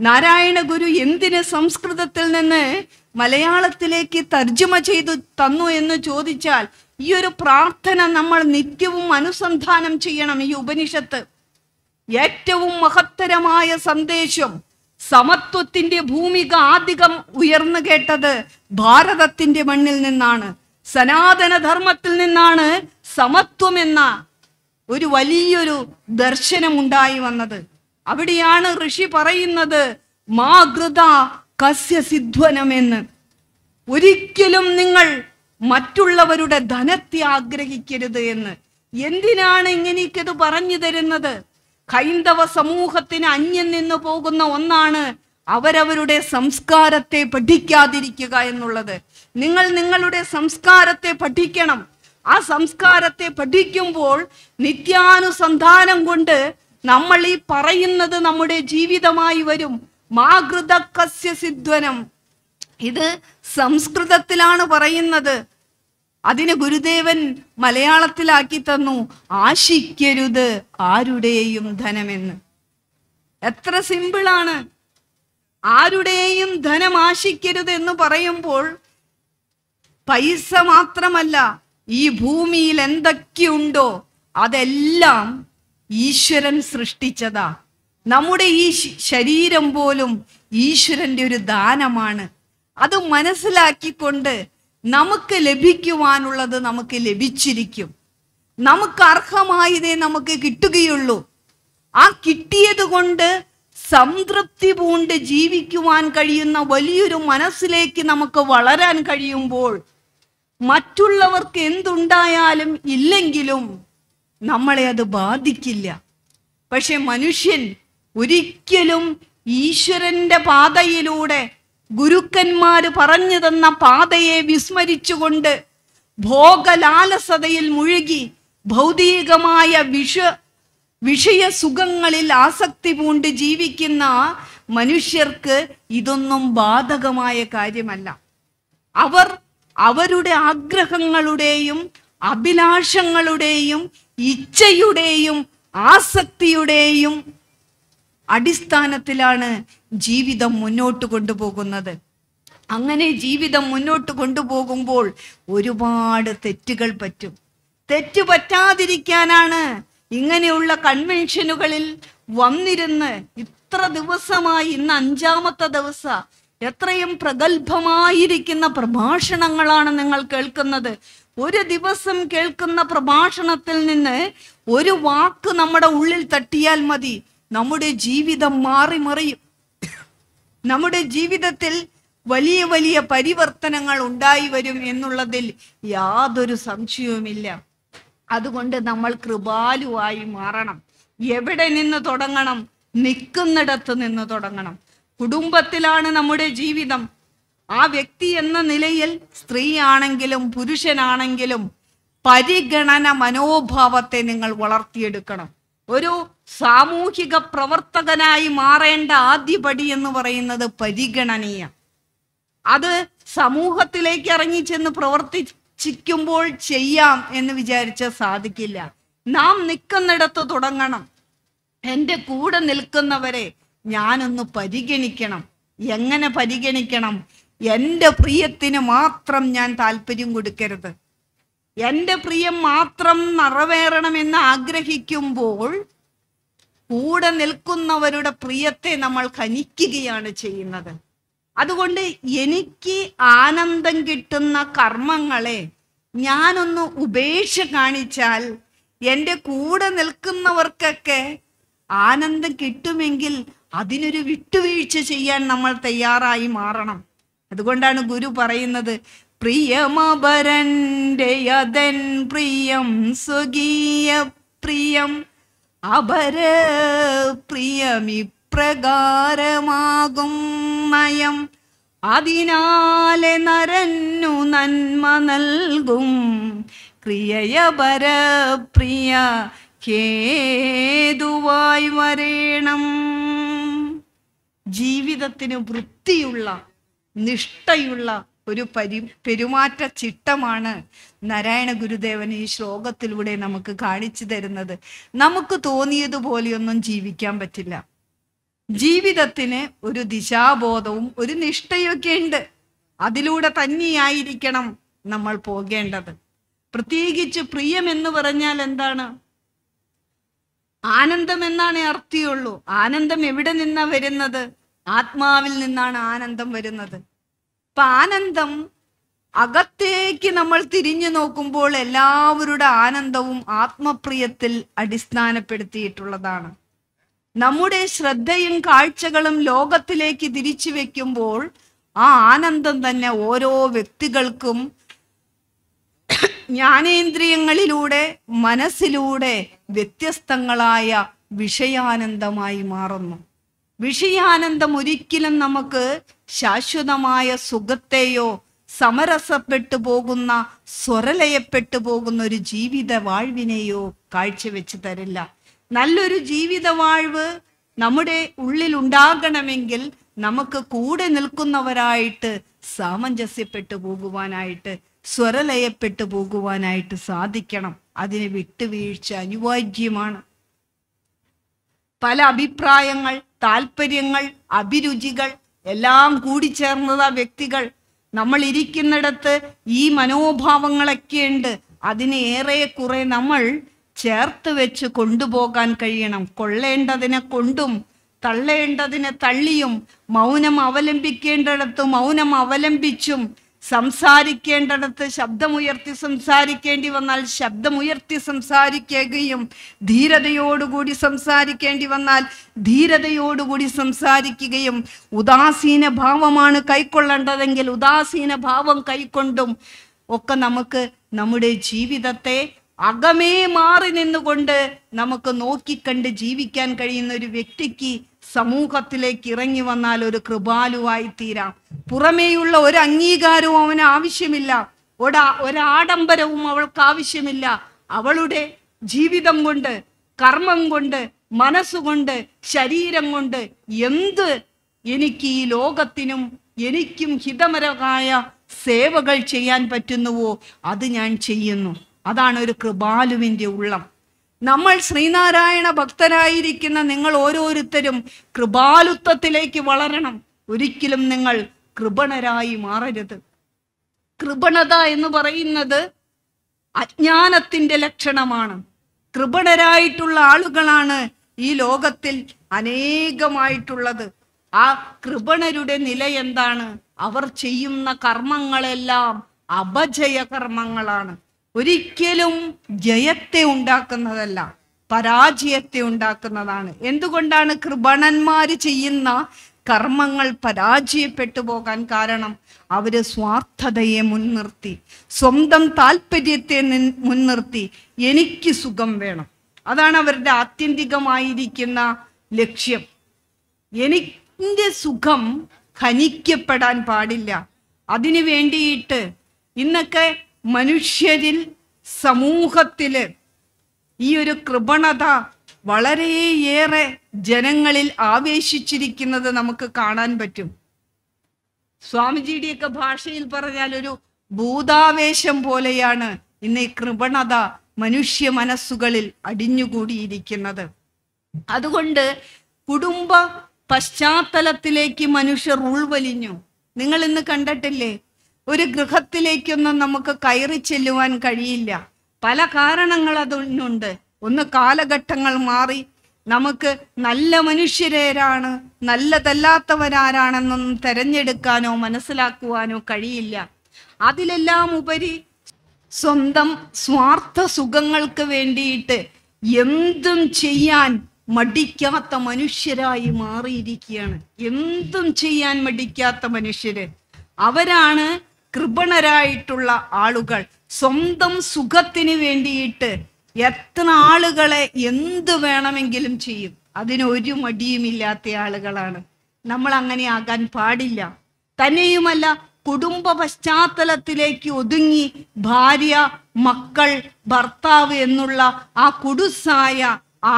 നാരായണ ഗുരു എന്തിന് സംസ്കൃതത്തിൽ നിന്ന് മലയാളത്തിലേക്ക് തർജ്ജമ ചെയ്തു തന്നു എന്ന് ചോദിച്ചാൽ ഈ ഒരു പ്രാർത്ഥന നമ്മൾ നിത്യവും അനുസന്ധാനം ചെയ്യണം ഈ ഉപനിഷത്ത് ഏറ്റവും മഹത്തരമായ സന്ദേശം സമത്വത്തിന്റെ ഭൂമിക ആധികം ഉയർന്നു കേട്ടത് ഭാരതത്തിന്റെ മണ്ണിൽ നിന്നാണ് സനാതനധർമ്മത്തിൽ നിന്നാണ് സമത്വമെന്ന ഒരു വലിയൊരു ദർശനമുണ്ടായി വന്നത് അവിടെയാണ് ഋഷി പറയുന്നത് മാതൃത കസ്യ ഒരിക്കലും നിങ്ങൾ മറ്റുള്ളവരുടെ ധനത്തെ ആഗ്രഹിക്കരുത് എന്ന് എന്തിനാണ് ഇങ്ങനെയൊക്കെത് പറഞ്ഞു തരുന്നത് ഹൈന്ദവ സമൂഹത്തിന് അന്യം നിന്ന് പോകുന്ന ഒന്നാണ് അവരവരുടെ സംസ്കാരത്തെ പഠിക്കാതിരിക്കുക എന്നുള്ളത് നിങ്ങൾ നിങ്ങളുടെ സംസ്കാരത്തെ പഠിക്കണം ആ സംസ്കാരത്തെ പഠിക്കുമ്പോൾ നിത്യാനുസന്ധാനം കൊണ്ട് നമ്മൾ ഈ പറയുന്നത് നമ്മുടെ ജീവിതമായി വരും മാകൃതക്കസ്യ സിദ്ധനം ഇത് സംസ്കൃതത്തിലാണ് പറയുന്നത് അതിന് ഗുരുദേവൻ മലയാളത്തിലാക്കി തന്നു ആശിക്കരുത് ആരുടെയും ധനമെന്ന് എത്ര സിമ്പിളാണ് ആരുടെയും ധനം ആശിക്കരുത് എന്ന് പറയുമ്പോൾ പൈസ മാത്രമല്ല ഈ ഭൂമിയിൽ എന്തൊക്കെയുണ്ടോ അതെല്ലാം ഈശ്വരൻ സൃഷ്ടിച്ചതാ നമ്മുടെ ഈ ശരീരം പോലും ഈശ്വരന്റെ ഒരു ദാനമാണ് അത് മനസ്സിലാക്കിക്കൊണ്ട് നമുക്ക് ലഭിക്കുവാനുള്ളത് നമുക്ക് ലഭിച്ചിരിക്കും നമുക്ക് അർഹമായതേ നമുക്ക് കിട്ടുകയുള്ളൂ ആ കിട്ടിയത് കൊണ്ട് സംതൃപ്തി പൂണ്ട് ജീവിക്കുവാൻ കഴിയുന്ന വലിയൊരു മനസ്സിലേക്ക് നമുക്ക് വളരാൻ കഴിയുമ്പോൾ മറ്റുള്ളവർക്ക് എന്തുണ്ടായാലും ഇല്ലെങ്കിലും നമ്മളെ അത് ബാധിക്കില്ല പക്ഷെ മനുഷ്യൻ ഒരിക്കലും ഈശ്വരന്റെ പാതയിലൂടെ ഗുരുക്കന്മാർ പറഞ്ഞു തന്ന പാതയെ വിസ്മരിച്ചുകൊണ്ട് ഭോഗലാലസതയിൽ മുഴുകി ഭൗതികമായ വിഷ വിഷയസുഖങ്ങളിൽ ആസക്തി പൂണ്ട് ജീവിക്കുന്ന മനുഷ്യർക്ക് ഇതൊന്നും ബാധകമായ കാര്യമല്ല അവർ അവരുടെ ആഗ്രഹങ്ങളുടെയും അഭിലാഷങ്ങളുടെയും ഇച്ഛയുടെയും ആസക്തിയുടെയും അടിസ്ഥാനത്തിലാണ് ജീവിതം മുന്നോട്ട് കൊണ്ടുപോകുന്നത് അങ്ങനെ ജീവിതം മുന്നോട്ട് കൊണ്ടുപോകുമ്പോൾ ഒരുപാട് തെറ്റുകൾ പറ്റും തെറ്റ് പറ്റാതിരിക്കാനാണ് ഇങ്ങനെയുള്ള കൺവെൻഷനുകളിൽ വന്നിരുന്ന് ഇത്ര ദിവസമായി ഇന്ന് അഞ്ചാമത്തെ ദിവസം എത്രയും പ്രഗത്ഭമായിരിക്കുന്ന പ്രഭാഷണങ്ങളാണ് നിങ്ങൾ കേൾക്കുന്നത് ഒരു ദിവസം കേൾക്കുന്ന പ്രഭാഷണത്തിൽ നിന്ന് ഒരു വാക്ക് നമ്മുടെ ഉള്ളിൽ തട്ടിയാൽ മതി നമ്മുടെ ജീവിതം മാറി മറിയും നമ്മുടെ ജീവിതത്തിൽ വലിയ വലിയ പരിവർത്തനങ്ങൾ ഉണ്ടായി വരും എന്നുള്ളതിൽ യാതൊരു സംശയവുമില്ല അതുകൊണ്ട് നമ്മൾ കൃപാലുവായി മാറണം എവിടെ നിന്ന് തുടങ്ങണം നിൽക്കുന്നിടത്ത് നിന്ന് തുടങ്ങണം കുടുംബത്തിലാണ് നമ്മുടെ ജീവിതം ആ വ്യക്തി എന്ന നിലയിൽ സ്ത്രീയാണെങ്കിലും പുരുഷനാണെങ്കിലും പരിഗണന മനോഭാവത്തെ നിങ്ങൾ വളർത്തിയെടുക്കണം ഒരു സാമൂഹിക പ്രവർത്തകനായി മാറേണ്ട ആദ്യപടി എന്ന് പറയുന്നത് പരിഗണനീയ അത് സമൂഹത്തിലേക്ക് ഇറങ്ങി ചെന്ന് പ്രവർത്തിച്ചിരിക്കുമ്പോൾ ചെയ്യാം എന്ന് വിചാരിച്ച സാധിക്കില്ല നാം നിൽക്കുന്നിടത്ത് തുടങ്ങണം എൻ്റെ കൂടെ നിൽക്കുന്നവരെ ഞാനൊന്ന് പരിഗണിക്കണം എങ്ങനെ പരിഗണിക്കണം എൻ്റെ പ്രിയത്തിന് മാത്രം ഞാൻ താല്പര്യം കൊടുക്കരുത് എൻ്റെ പ്രിയം മാത്രം നിറവേറണമെന്ന് ആഗ്രഹിക്കുമ്പോൾ കൂടെ നിൽക്കുന്നവരുടെ പ്രിയത്തെ നമ്മൾ ഖനിക്കുകയാണ് ചെയ്യുന്നത് അതുകൊണ്ട് എനിക്ക് ആനന്ദം കിട്ടുന്ന കർമ്മങ്ങളെ ഞാനൊന്ന് ഉപേക്ഷ കാണിച്ചാൽ എൻ്റെ കൂടെ നിൽക്കുന്നവർക്കൊക്കെ ആനന്ദം കിട്ടുമെങ്കിൽ അതിനൊരു വിട്ടുവീഴ്ച ചെയ്യാൻ നമ്മൾ തയ്യാറായി മാറണം അതുകൊണ്ടാണ് ഗുരു പറയുന്നത് പ്രിയമപരൻ്റെ അതൻ പ്രിയം സ്വകീയ പ്രിയം അപര പ്രിയമിപ്രകാരമാകും നയം അതിനാലെ നരന്നു നന്മ നൽകും ക്രിയയപര പ്രിയ കേതുവായി വരേണം ജീവിതത്തിന് വൃത്തിയുള്ള നിഷ്ഠയുള്ള ഒരു പരി പെരുമാറ്റ ചിട്ടമാണ് നാരായണ ഗുരുദേവൻ ഈ ശ്ലോകത്തിലൂടെ നമുക്ക് കാണിച്ചു തരുന്നത് നമുക്ക് തോന്നിയതുപോലെയൊന്നും ജീവിക്കാൻ പറ്റില്ല ജീവിതത്തിന് ഒരു ദിശാബോധവും ഒരു നിഷ്ഠയൊക്കെ ഉണ്ട് അതിലൂടെ തന്നെയായിരിക്കണം നമ്മൾ പോകേണ്ടത് പ്രത്യേകിച്ച് പ്രിയം എന്ന് പറഞ്ഞാൽ എന്താണ് ആനന്ദം എന്നാണ് അർത്ഥിയുള്ളൂ ആനന്ദം എവിടെ നിന്നാ വരുന്നത് ആത്മാവിൽ നിന്നാണ് ആനന്ദം വരുന്നത് അപ്പൊ ആനന്ദം അകത്തേക്ക് നമ്മൾ തിരിഞ്ഞു നോക്കുമ്പോൾ എല്ലാവരുടെ ആനന്ദവും ആത്മപ്രിയത്തിൽ അടിസ്ഥാനപ്പെടുത്തിയിട്ടുള്ളതാണ് നമ്മുടെ ശ്രദ്ധയും കാഴ്ചകളും ലോകത്തിലേക്ക് തിരിച്ചു വെക്കുമ്പോൾ ആ ആനന്ദം തന്നെ ഓരോ വ്യക്തികൾക്കും ജ്ഞാനേന്ദ്രിയങ്ങളിലൂടെ മനസ്സിലൂടെ വ്യത്യസ്തങ്ങളായ വിഷയാനന്ദമായി മാറുന്നു വിഷയാനന്ദം ഒരിക്കലും നമുക്ക് ശാശ്വതമായ സുഖത്തെയോ സമരസപ്പെട്ടു പോകുന്ന സ്വരലയപ്പെട്ടു പോകുന്ന ഒരു ജീവിത വാഴ്വിനെയോ കാഴ്ചവെച്ച് തരില്ല നല്ലൊരു ജീവിത വാഴ്വ് നമ്മുടെ ഉള്ളിൽ ഉണ്ടാകണമെങ്കിൽ നമുക്ക് കൂടെ നിൽക്കുന്നവരായിട്ട് സാമഞ്ജസ്യപ്പെട്ടു പോകുവാനായിട്ട് സ്വരലയപ്പെട്ടു പോകുവാനായിട്ട് സാധിക്കണം അതിന് വിട്ടുവീഴ്ച അനിവാര്യമാണ് പല അഭിപ്രായങ്ങൾ താല്പര്യങ്ങൾ അഭിരുചികൾ എല്ലാം കൂടി ആ വ്യക്തികൾ നമ്മൾ ഇരിക്കുന്നിടത്ത് ഈ മനോഭാവങ്ങളൊക്കെയുണ്ട് ഉണ്ട് അതിനെ ഏറെ കുറെ നമ്മൾ ചേർത്ത് വെച്ച് കൊണ്ടുപോകാൻ കഴിയണം കൊള്ളേണ്ടതിനെ കൊണ്ടും തള്ളേണ്ടതിനെ തള്ളിയും മൗനം അവലംബിക്കേണ്ടിടത്ത് മൗനം അവലംബിച്ചും സംസാരിക്കേണ്ടടത്ത് ശബ്ദമുയർത്തി സംസാരിക്കേണ്ടി വന്നാൽ ശബ്ദമുയർത്തി സംസാരിക്കുകയും ധീരതയോടുകൂടി സംസാരിക്കേണ്ടി വന്നാൽ ധീരതയോടുകൂടി സംസാരിക്കുകയും ഉദാസീന ഭാവമാണ് കൈക്കൊള്ളേണ്ടതെങ്കിൽ ഉദാസീന ഭാവം കൈക്കൊണ്ടും ഒക്കെ നമുക്ക് നമ്മുടെ ജീവിതത്തെ അകമേ മാറി നിന്നുകൊണ്ട് നമുക്ക് നോക്കിക്കണ്ട് ജീവിക്കാൻ കഴിയുന്ന ഒരു വ്യക്തിക്ക് സമൂഹത്തിലേക്ക് ഇറങ്ങി വന്നാൽ ഒരു കൃപാലുവായി തീരാം പുറമേയുള്ള ഒരു അംഗീകാരവും അവന് ആവശ്യമില്ല ഒടാ ഒരാഡംബരവും അവൾക്ക് ആവശ്യമില്ല അവളുടെ ജീവിതം കൊണ്ട് കർമ്മം കൊണ്ട് മനസ്സുകൊണ്ട് ശരീരം കൊണ്ട് എന്ത് എനിക്ക് ഈ ലോകത്തിനും എനിക്കും ഹിതമരമായ സേവകൾ ചെയ്യാൻ പറ്റുന്നുവോ അത് ഞാൻ ചെയ്യുന്നു അതാണ് ഒരു കൃപാലുവിൻ്റെ ഉള്ളം നമ്മൾ ശ്രീനാരായണ ഭക്തരായിരിക്കുന്ന നിങ്ങൾ ഓരോരുത്തരും കൃപാലുത്വത്തിലേക്ക് വളരണം ഒരിക്കലും നിങ്ങൾ കൃപണരായി മാറരുത് കൃപണത എന്ന് പറയുന്നത് അജ്ഞാനത്തിന്റെ ലക്ഷണമാണ് കൃപണരായിട്ടുള്ള ആളുകളാണ് ഈ ലോകത്തിൽ അനേകമായിട്ടുള്ളത് ആ കൃപണരുടെ നില എന്താണ് അവർ ചെയ്യുന്ന കർമ്മങ്ങളെല്ലാം അപജയ കർമ്മങ്ങളാണ് ഒരിക്കലും ജയത്തെ ഉണ്ടാക്കുന്നതല്ല പരാജയത്തെ ഉണ്ടാക്കുന്നതാണ് എന്തുകൊണ്ടാണ് കൃപണന്മാർ ചെയ്യുന്ന കർമ്മങ്ങൾ പരാജയപ്പെട്ടു പോകാൻ കാരണം അവർ സ്വാർത്ഥതയെ മുൻനിർത്തി സ്വന്തം താല്പര്യത്തെ മുൻനിർത്തി എനിക്ക് സുഖം വേണം അതാണ് അവരുടെ ആത്യന്തികമായിരിക്കുന്ന ലക്ഷ്യം എനിക്കിൻ്റെ സുഖം ഖനിക്കപ്പെടാൻ പാടില്ല അതിനു വേണ്ടിയിട്ട് ഇന്നൊക്കെ മനുഷ്യരിൽ സമൂഹത്തിൽ ഈ ഒരു കൃപണത വളരെയേറെ ജനങ്ങളിൽ ആവേശിച്ചിരിക്കുന്നത് നമുക്ക് കാണാൻ പറ്റും സ്വാമിജിയുടെയൊക്കെ ഭാഷയിൽ പറഞ്ഞാൽ ഒരു ഭൂതാവേശം പോലെയാണ് ഇന്ന് ഈ കൃപണത മനുഷ്യ മനസ്സുകളിൽ അടിഞ്ഞുകൂടിയിരിക്കുന്നത് അതുകൊണ്ട് കുടുംബ പശ്ചാത്തലത്തിലേക്ക് മനുഷ്യർ ഉൾവലിഞ്ഞു നിങ്ങൾ ഇന്ന് കണ്ടിട്ടില്ലേ ഒരു ഗൃഹത്തിലേക്കൊന്നും നമുക്ക് കയറി ചെല്ലുവാൻ കഴിയില്ല പല കാരണങ്ങൾ അതിനുണ്ട് ഒന്ന് കാലഘട്ടങ്ങൾ മാറി നമുക്ക് നല്ല മനുഷ്യരേരാണ് നല്ലതല്ലാത്തവരാരാണെന്നൊന്നും തെരഞ്ഞെടുക്കാനോ മനസ്സിലാക്കുവാനോ കഴിയില്ല അതിലെല്ലാം ഉപരി സ്വന്തം സ്വാർത്ഥ സുഖങ്ങൾക്ക് വേണ്ടിയിട്ട് എന്തും ചെയ്യാൻ മടിക്കാത്ത മനുഷ്യരായി മാറിയിരിക്കുകയാണ് എന്തും ചെയ്യാൻ മടിക്കാത്ത മനുഷ്യര് അവരാണ് കൃപണരായിട്ടുള്ള ആളുകൾ സ്വന്തം സുഖത്തിന് വേണ്ടിയിട്ട് എത്ര ആളുകളെ എന്ത് വേണമെങ്കിലും ചെയ്യും അതിനൊരു മടിയുമില്ലാത്ത ആളുകളാണ് നമ്മൾ അങ്ങനെ ആകാൻ പാടില്ല തന്നെയുമല്ല കുടുംബ പശ്ചാത്തലത്തിലേക്ക് ഒതുങ്ങി ഭാര്യ മക്കൾ ഭർത്താവ് എന്നുള്ള ആ കുടുസായ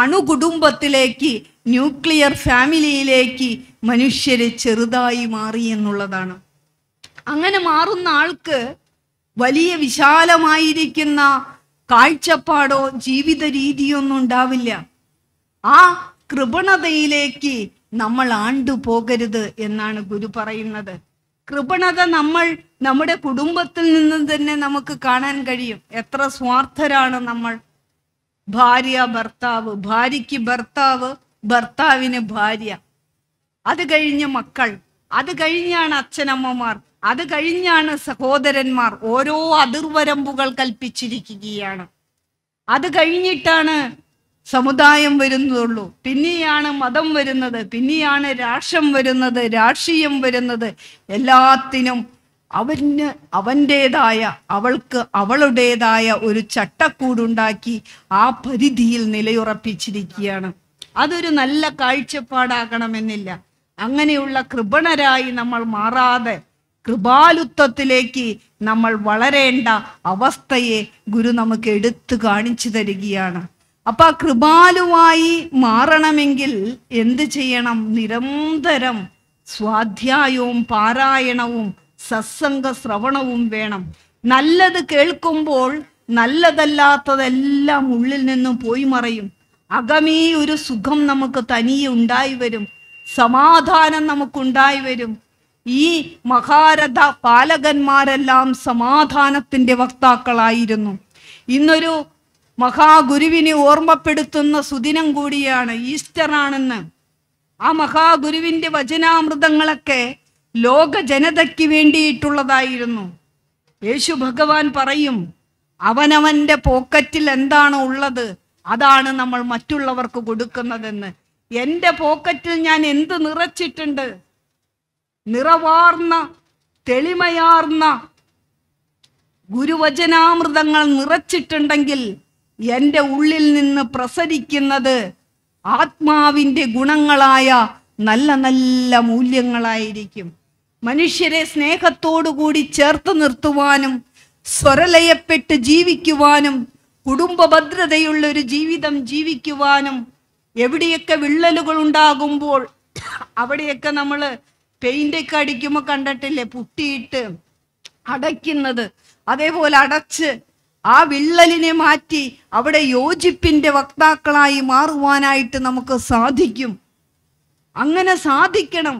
അണുകുടുംബത്തിലേക്ക് ന്യൂക്ലിയർ ഫാമിലിയിലേക്ക് മനുഷ്യരെ ചെറുതായി മാറി എന്നുള്ളതാണ് അങ്ങനെ മാറുന്ന ആൾക്ക് വലിയ വിശാലമായിരിക്കുന്ന കാഴ്ചപ്പാടോ ജീവിത രീതിയോ ഒന്നും ഉണ്ടാവില്ല ആ കൃപണതയിലേക്ക് നമ്മൾ ആണ്ടുപോകരുത് എന്നാണ് ഗുരു പറയുന്നത് കൃപണത നമ്മൾ നമ്മുടെ കുടുംബത്തിൽ നിന്ന് തന്നെ നമുക്ക് കാണാൻ കഴിയും എത്ര സ്വാർത്ഥരാണ് നമ്മൾ ഭാര്യ ഭർത്താവ് ഭാര്യയ്ക്ക് ഭർത്താവ് ഭർത്താവിന് ഭാര്യ അത് കഴിഞ്ഞ് മക്കൾ അത് കഴിഞ്ഞാണ് അച്ഛനമ്മമാർ അത് കഴിഞ്ഞാണ് സഹോദരന്മാർ ഓരോ അതിർവരമ്പുകൾ കൽപ്പിച്ചിരിക്കുകയാണ് അത് കഴിഞ്ഞിട്ടാണ് സമുദായം വരുന്നതുള്ളൂ പിന്നെയാണ് മതം വരുന്നത് പിന്നെയാണ് രാഷ്ട്രം വരുന്നത് രാഷ്ട്രീയം വരുന്നത് എല്ലാത്തിനും അവന് അവൻ്റേതായ അവൾക്ക് അവളുടേതായ ഒരു ചട്ടക്കൂടുണ്ടാക്കി ആ പരിധിയിൽ നിലയുറപ്പിച്ചിരിക്കുകയാണ് അതൊരു നല്ല കാഴ്ചപ്പാടാകണമെന്നില്ല അങ്ങനെയുള്ള കൃപണരായി നമ്മൾ മാറാതെ കൃപാലുത്വത്തിലേക്ക് നമ്മൾ വളരേണ്ട അവസ്ഥയെ ഗുരു നമുക്ക് എടുത്തു കാണിച്ചു തരികയാണ് അപ്പൊ കൃപാലുവായി മാറണമെങ്കിൽ എന്ത് ചെയ്യണം നിരന്തരം സ്വാധ്യായവും പാരായണവും സത്സംഗ ശ്രവണവും വേണം നല്ലത് കേൾക്കുമ്പോൾ നല്ലതല്ലാത്തതെല്ലാം ഉള്ളിൽ നിന്നും പോയി മറയും അകമേ ഒരു സുഖം നമുക്ക് തനിയെ ഉണ്ടായി വരും സമാധാനം നമുക്കുണ്ടായി വരും ഈ മഹാരഥ പാലകന്മാരെല്ലാം സമാധാനത്തിന്റെ വക്താക്കളായിരുന്നു ഇന്നൊരു മഹാഗുരുവിനെ ഓർമ്മപ്പെടുത്തുന്ന സുദിനം കൂടിയാണ് ഈസ്റ്റർ ആണെന്ന് ആ മഹാഗുരുവിന്റെ വചനാമൃതങ്ങളൊക്കെ ലോക ജനതയ്ക്ക് വേണ്ടിയിട്ടുള്ളതായിരുന്നു യേശു ഭഗവാൻ പറയും അവനവന്റെ പോക്കറ്റിൽ എന്താണ് ഉള്ളത് അതാണ് നമ്മൾ മറ്റുള്ളവർക്ക് കൊടുക്കുന്നതെന്ന് എൻ്റെ പോക്കറ്റിൽ ഞാൻ എന്ത് നിറച്ചിട്ടുണ്ട് നിറവാർന്ന തെളിമയാർന്ന ഗുരുവചനാമൃതങ്ങൾ നിറച്ചിട്ടുണ്ടെങ്കിൽ എൻ്റെ ഉള്ളിൽ നിന്ന് പ്രസരിക്കുന്നത് ആത്മാവിൻ്റെ ഗുണങ്ങളായ നല്ല നല്ല മൂല്യങ്ങളായിരിക്കും മനുഷ്യരെ സ്നേഹത്തോടുകൂടി ചേർത്ത് നിർത്തുവാനും സ്വരലയപ്പെട്ട് ജീവിക്കുവാനും കുടുംബഭദ്രതയുള്ള ഒരു ജീവിതം ജീവിക്കുവാനും എവിടെയൊക്കെ വിള്ളലുകൾ ഉണ്ടാകുമ്പോൾ അവിടെയൊക്കെ നമ്മൾ പെയിന്റ് ഒക്കെ അടിക്കുമ്പോൾ കണ്ടിട്ടില്ലേ പുട്ടിയിട്ട് അടയ്ക്കുന്നത് അതേപോലെ അടച്ച് ആ വിള്ളലിനെ മാറ്റി അവിടെ യോജിപ്പിന്റെ വക്താക്കളായി മാറുവാനായിട്ട് നമുക്ക് സാധിക്കും അങ്ങനെ സാധിക്കണം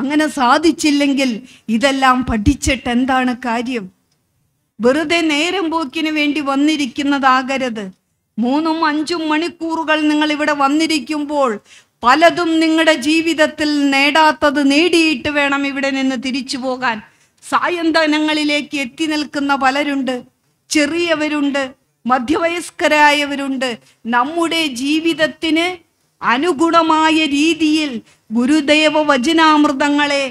അങ്ങനെ സാധിച്ചില്ലെങ്കിൽ ഇതെല്ലാം പഠിച്ചിട്ട് എന്താണ് കാര്യം വെറുതെ നേരം പോക്കിന് വേണ്ടി വന്നിരിക്കുന്നതാകരുത് മൂന്നും അഞ്ചും മണിക്കൂറുകൾ നിങ്ങൾ ഇവിടെ വന്നിരിക്കുമ്പോൾ പലതും നിങ്ങളുടെ ജീവിതത്തിൽ നേടാത്തത് നേടിയിട്ട് വേണം ഇവിടെ നിന്ന് തിരിച്ചു പോകാൻ സായന്തനങ്ങളിലേക്ക് എത്തി നിൽക്കുന്ന പലരുണ്ട് ചെറിയവരുണ്ട് മധ്യവയസ്കരായവരുണ്ട് നമ്മുടെ ജീവിതത്തിന് അനുഗുണമായ രീതിയിൽ ഗുരുദേവ വചനാമൃതങ്ങളെ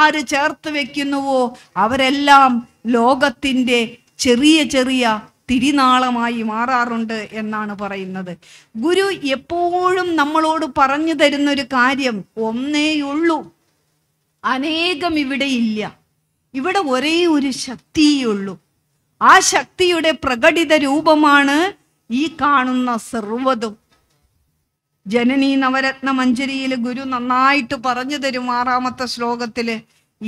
ആര് ചേർത്ത് വെക്കുന്നുവോ അവരെല്ലാം ലോകത്തിൻ്റെ ചെറിയ ചെറിയ തിരിനാളമായി മാറാറുണ്ട് എന്നാണ് പറയുന്നത് ഗുരു എപ്പോഴും നമ്മളോട് പറഞ്ഞു തരുന്നൊരു കാര്യം ഒന്നേയുള്ളൂ അനേകം ഇവിടെ ഇല്ല ഇവിടെ ഒരേ ഒരു ശക്തിയുള്ളൂ ആ ശക്തിയുടെ പ്രകടിത രൂപമാണ് ഈ കാണുന്ന സർവതും ജനനീ നവരത്ന മഞ്ജരിയിൽ ഗുരു നന്നായിട്ട് പറഞ്ഞു തരും ആറാമത്തെ ശ്ലോകത്തില്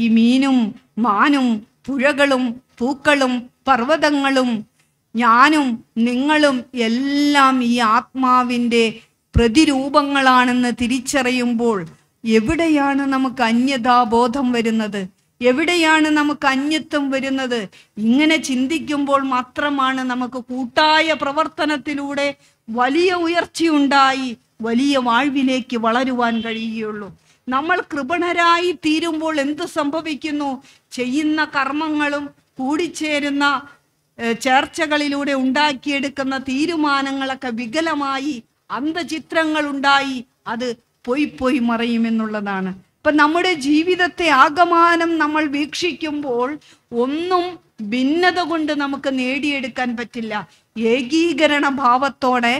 ഈ മീനും മാനും പുഴകളും പൂക്കളും പർവ്വതങ്ങളും ഞാനും നിങ്ങളും എല്ലാം ഈ ആത്മാവിൻ്റെ പ്രതിരൂപങ്ങളാണെന്ന് തിരിച്ചറിയുമ്പോൾ എവിടെയാണ് നമുക്ക് അന്യതാബോധം വരുന്നത് എവിടെയാണ് നമുക്ക് അന്യത്വം വരുന്നത് ഇങ്ങനെ ചിന്തിക്കുമ്പോൾ മാത്രമാണ് നമുക്ക് കൂട്ടായ പ്രവർത്തനത്തിലൂടെ വലിയ ഉയർച്ചയുണ്ടായി വലിയ വാഴ്വിലേക്ക് വളരുവാൻ കഴിയുകയുള്ളൂ നമ്മൾ കൃപണരായി തീരുമ്പോൾ എന്ത് സംഭവിക്കുന്നു ചെയ്യുന്ന കർമ്മങ്ങളും കൂടിച്ചേരുന്ന ചർച്ചകളിലൂടെ ഉണ്ടാക്കിയെടുക്കുന്ന തീരുമാനങ്ങളൊക്കെ വികലമായി ഉണ്ടായി അത് പൊയ് പൊയ് മറയുമെന്നുള്ളതാണ് ഇപ്പൊ നമ്മുടെ ജീവിതത്തെ ആകമാനം നമ്മൾ വീക്ഷിക്കുമ്പോൾ ഒന്നും ഭിന്നത കൊണ്ട് നമുക്ക് നേടിയെടുക്കാൻ പറ്റില്ല ഏകീകരണ ഭാവത്തോടെ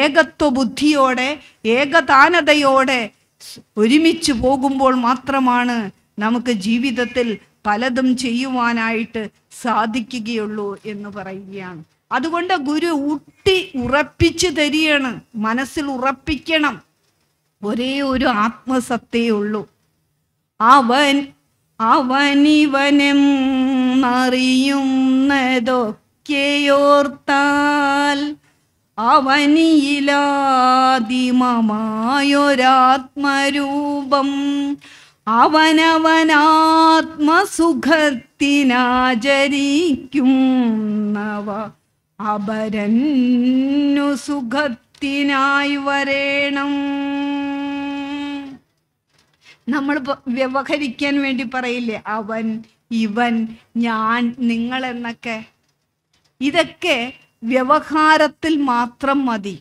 ഏകത്വ ബുദ്ധിയോടെ ഏകതാനതയോടെ ഒരുമിച്ച് പോകുമ്പോൾ മാത്രമാണ് നമുക്ക് ജീവിതത്തിൽ പലതും ചെയ്യുവാനായിട്ട് സാധിക്കുകയുള്ളൂ എന്ന് പറയുകയാണ് അതുകൊണ്ട് ഗുരു ഊട്ടി ഉറപ്പിച്ചു തരികയാണ് മനസ്സിൽ ഉറപ്പിക്കണം ഒരേ ഒരു ആത്മസത്തേ ഉള്ളൂ അവൻ അവനിവനം അറിയുന്നതൊക്കെയോർത്താൽ അവനിയിലാതിമമായൊരാത്മരൂപം അവനവനാത്മസുഖത്തിനാചരിക്കുന്നവ അപരന്നു സുഖത്തിനായി വരേണം നമ്മൾ വ്യവഹരിക്കാൻ വേണ്ടി പറയില്ലേ അവൻ ഇവൻ ഞാൻ നിങ്ങൾ എന്നൊക്കെ ഇതൊക്കെ വ്യവഹാരത്തിൽ മാത്രം മതി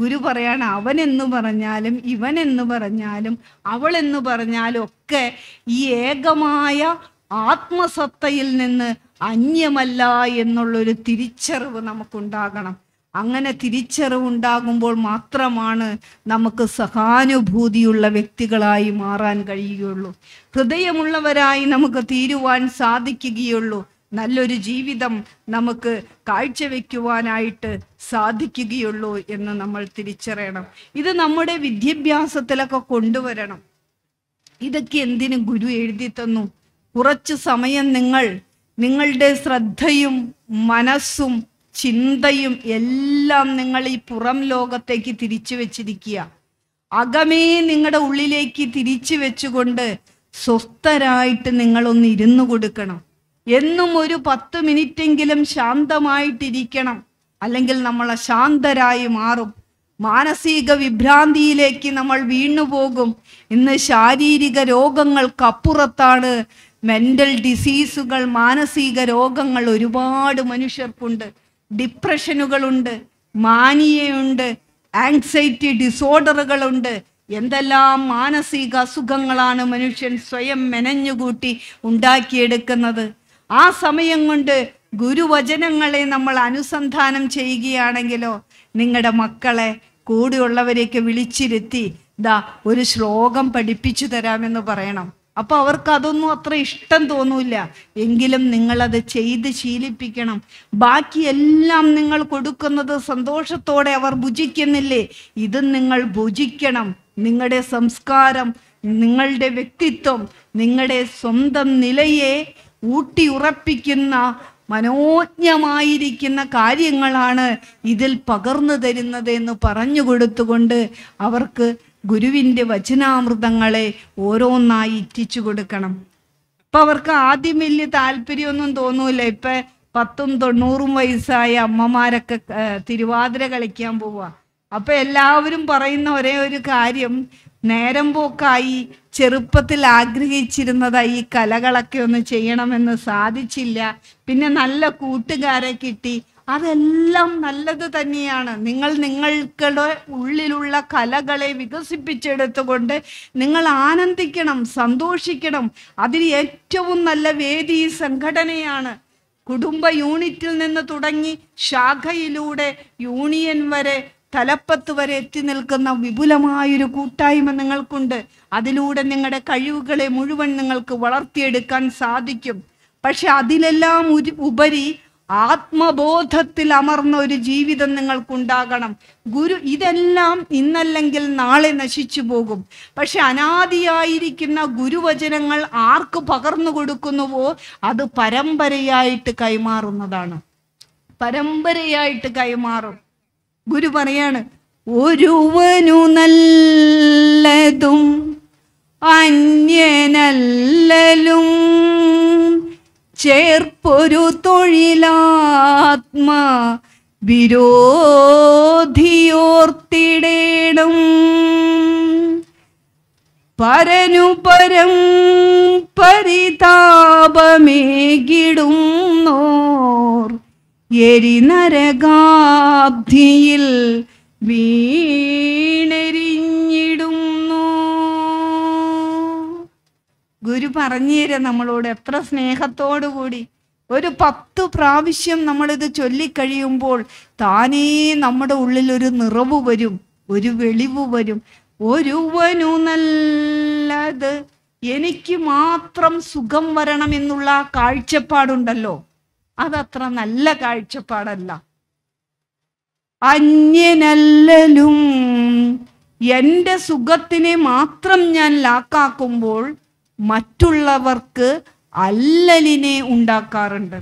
ഗുരു പറയാണ് അവൻ എന്ന് പറഞ്ഞാലും ഇവൻ എന്ന് പറഞ്ഞാലും അവൾ എന്ന് പറഞ്ഞാലും ഒക്കെ ഈ ഏകമായ ആത്മസത്തയിൽ നിന്ന് അന്യമല്ല എന്നുള്ളൊരു തിരിച്ചറിവ് നമുക്കുണ്ടാകണം അങ്ങനെ തിരിച്ചറിവുണ്ടാകുമ്പോൾ മാത്രമാണ് നമുക്ക് സഹാനുഭൂതിയുള്ള വ്യക്തികളായി മാറാൻ കഴിയുകയുള്ളൂ ഹൃദയമുള്ളവരായി നമുക്ക് തീരുവാൻ സാധിക്കുകയുള്ളൂ നല്ലൊരു ജീവിതം നമുക്ക് കാഴ്ചവെക്കുവാനായിട്ട് സാധിക്കുകയുള്ളൂ എന്ന് നമ്മൾ തിരിച്ചറിയണം ഇത് നമ്മുടെ വിദ്യാഭ്യാസത്തിലൊക്കെ കൊണ്ടുവരണം ഇതൊക്കെ എന്തിനു ഗുരു എഴുതി തന്നു കുറച്ച് സമയം നിങ്ങൾ നിങ്ങളുടെ ശ്രദ്ധയും മനസ്സും ചിന്തയും എല്ലാം നിങ്ങൾ ഈ പുറം ലോകത്തേക്ക് തിരിച്ചു വെച്ചിരിക്കുക അകമേ നിങ്ങളുടെ ഉള്ളിലേക്ക് തിരിച്ചു വെച്ചുകൊണ്ട് സ്വസ്ഥരായിട്ട് നിങ്ങളൊന്ന് ഇരുന്നു കൊടുക്കണം എന്നും ഒരു പത്ത് മിനിറ്റെങ്കിലും ശാന്തമായിട്ടിരിക്കണം അല്ലെങ്കിൽ നമ്മൾ അശാന്തരായി മാറും മാനസിക വിഭ്രാന്തിയിലേക്ക് നമ്മൾ വീണുപോകും ഇന്ന് ശാരീരിക രോഗങ്ങൾക്കപ്പുറത്താണ് മെൻ്റൽ ഡിസീസുകൾ മാനസിക രോഗങ്ങൾ ഒരുപാട് മനുഷ്യർക്കുണ്ട് ഡിപ്രഷനുകളുണ്ട് മാനിയയുണ്ട് ആങ്സൈറ്റി ഡിസോർഡറുകളുണ്ട് എന്തെല്ലാം മാനസിക അസുഖങ്ങളാണ് മനുഷ്യൻ സ്വയം മെനഞ്ഞുകൂട്ടി ഉണ്ടാക്കിയെടുക്കുന്നത് ആ സമയം കൊണ്ട് ഗുരുവചനങ്ങളെ നമ്മൾ അനുസന്ധാനം ചെയ്യുകയാണെങ്കിലോ നിങ്ങളുടെ മക്കളെ കൂടെയുള്ളവരെയൊക്കെ വിളിച്ചിരുത്തി ദാ ഒരു ശ്ലോകം പഠിപ്പിച്ചു തരാമെന്ന് പറയണം അപ്പോൾ അവർക്ക് അതൊന്നും അത്ര ഇഷ്ടം തോന്നൂല എങ്കിലും നിങ്ങളത് ചെയ്ത് ശീലിപ്പിക്കണം ബാക്കിയെല്ലാം നിങ്ങൾ കൊടുക്കുന്നത് സന്തോഷത്തോടെ അവർ ഭുജിക്കുന്നില്ലേ ഇത് നിങ്ങൾ ഭുജിക്കണം നിങ്ങളുടെ സംസ്കാരം നിങ്ങളുടെ വ്യക്തിത്വം നിങ്ങളുടെ സ്വന്തം നിലയെ ഊട്ടിയുറപ്പിക്കുന്ന മനോജ്ഞമായിരിക്കുന്ന കാര്യങ്ങളാണ് ഇതിൽ പകർന്നു തരുന്നത് എന്ന് പറഞ്ഞു കൊടുത്തുകൊണ്ട് അവർക്ക് ഗുരുവിൻ്റെ വചനാമൃതങ്ങളെ ഓരോന്നായി ഇറ്റിച്ചു കൊടുക്കണം ഇപ്പം അവർക്ക് ആദ്യം വലിയ താല്പര്യമൊന്നും തോന്നൂല ഇപ്പം പത്തും തൊണ്ണൂറും വയസ്സായ അമ്മമാരൊക്കെ തിരുവാതിര കളിക്കാൻ പോവുക അപ്പം എല്ലാവരും പറയുന്ന ഒരേ ഒരു കാര്യം നേരം പോക്കായി ചെറുപ്പത്തിൽ ആഗ്രഹിച്ചിരുന്നത് ഈ കലകളൊക്കെ ഒന്ന് ചെയ്യണമെന്ന് സാധിച്ചില്ല പിന്നെ നല്ല കൂട്ടുകാരെ കിട്ടി അതെല്ലാം നല്ലത് തന്നെയാണ് നിങ്ങൾ നിങ്ങൾക്കുടെ ഉള്ളിലുള്ള കലകളെ വികസിപ്പിച്ചെടുത്തുകൊണ്ട് നിങ്ങൾ ആനന്ദിക്കണം സന്തോഷിക്കണം അതിന് ഏറ്റവും നല്ല വേദി സംഘടനയാണ് കുടുംബ യൂണിറ്റിൽ നിന്ന് തുടങ്ങി ശാഖയിലൂടെ യൂണിയൻ വരെ തലപ്പത്ത് വരെ എത്തി നിൽക്കുന്ന വിപുലമായൊരു കൂട്ടായ്മ നിങ്ങൾക്കുണ്ട് അതിലൂടെ നിങ്ങളുടെ കഴിവുകളെ മുഴുവൻ നിങ്ങൾക്ക് വളർത്തിയെടുക്കാൻ സാധിക്കും പക്ഷെ അതിലെല്ലാം ഉപരി ആത്മബോധത്തിൽ അമർന്ന ഒരു ജീവിതം നിങ്ങൾക്കുണ്ടാകണം ഗുരു ഇതെല്ലാം ഇന്നല്ലെങ്കിൽ നാളെ നശിച്ചു പോകും പക്ഷെ അനാദിയായിരിക്കുന്ന ഗുരുവചനങ്ങൾ ആർക്ക് പകർന്നു കൊടുക്കുന്നുവോ അത് പരമ്പരയായിട്ട് കൈമാറുന്നതാണ് പരമ്പരയായിട്ട് കൈമാറും ഗുരു പറയാണ് ഒരുവനു നല്ലതും അന്യനല്ലലും ചേർപ്പൊരു തൊഴിലാത്മാ വിരോധിയോർത്തിടേണം പരം പരിതാപമേകിടുന്നോർ എരിനരകാബ്ധിയിൽ വീണെരിഞ്ഞിടുന്നു ഗുരു പറഞ്ഞു നമ്മളോട് എത്ര സ്നേഹത്തോടുകൂടി കൂടി ഒരു പത്ത് പ്രാവശ്യം നമ്മളിത് ചൊല്ലിക്കഴിയുമ്പോൾ താനേ നമ്മുടെ ഉള്ളിൽ ഒരു നിറവ് വരും ഒരു വെളിവ് വരും ഒരുവനു നല്ലത് എനിക്ക് മാത്രം സുഖം വരണമെന്നുള്ള കാഴ്ചപ്പാടുണ്ടല്ലോ അതത്ര നല്ല കാഴ്ചപ്പാടല്ല അന്യനല്ലലും എന്റെ സുഖത്തിനെ മാത്രം ഞാൻ ലാക്കാക്കുമ്പോൾ മറ്റുള്ളവർക്ക് അല്ലലിനെ ഉണ്ടാക്കാറുണ്ട്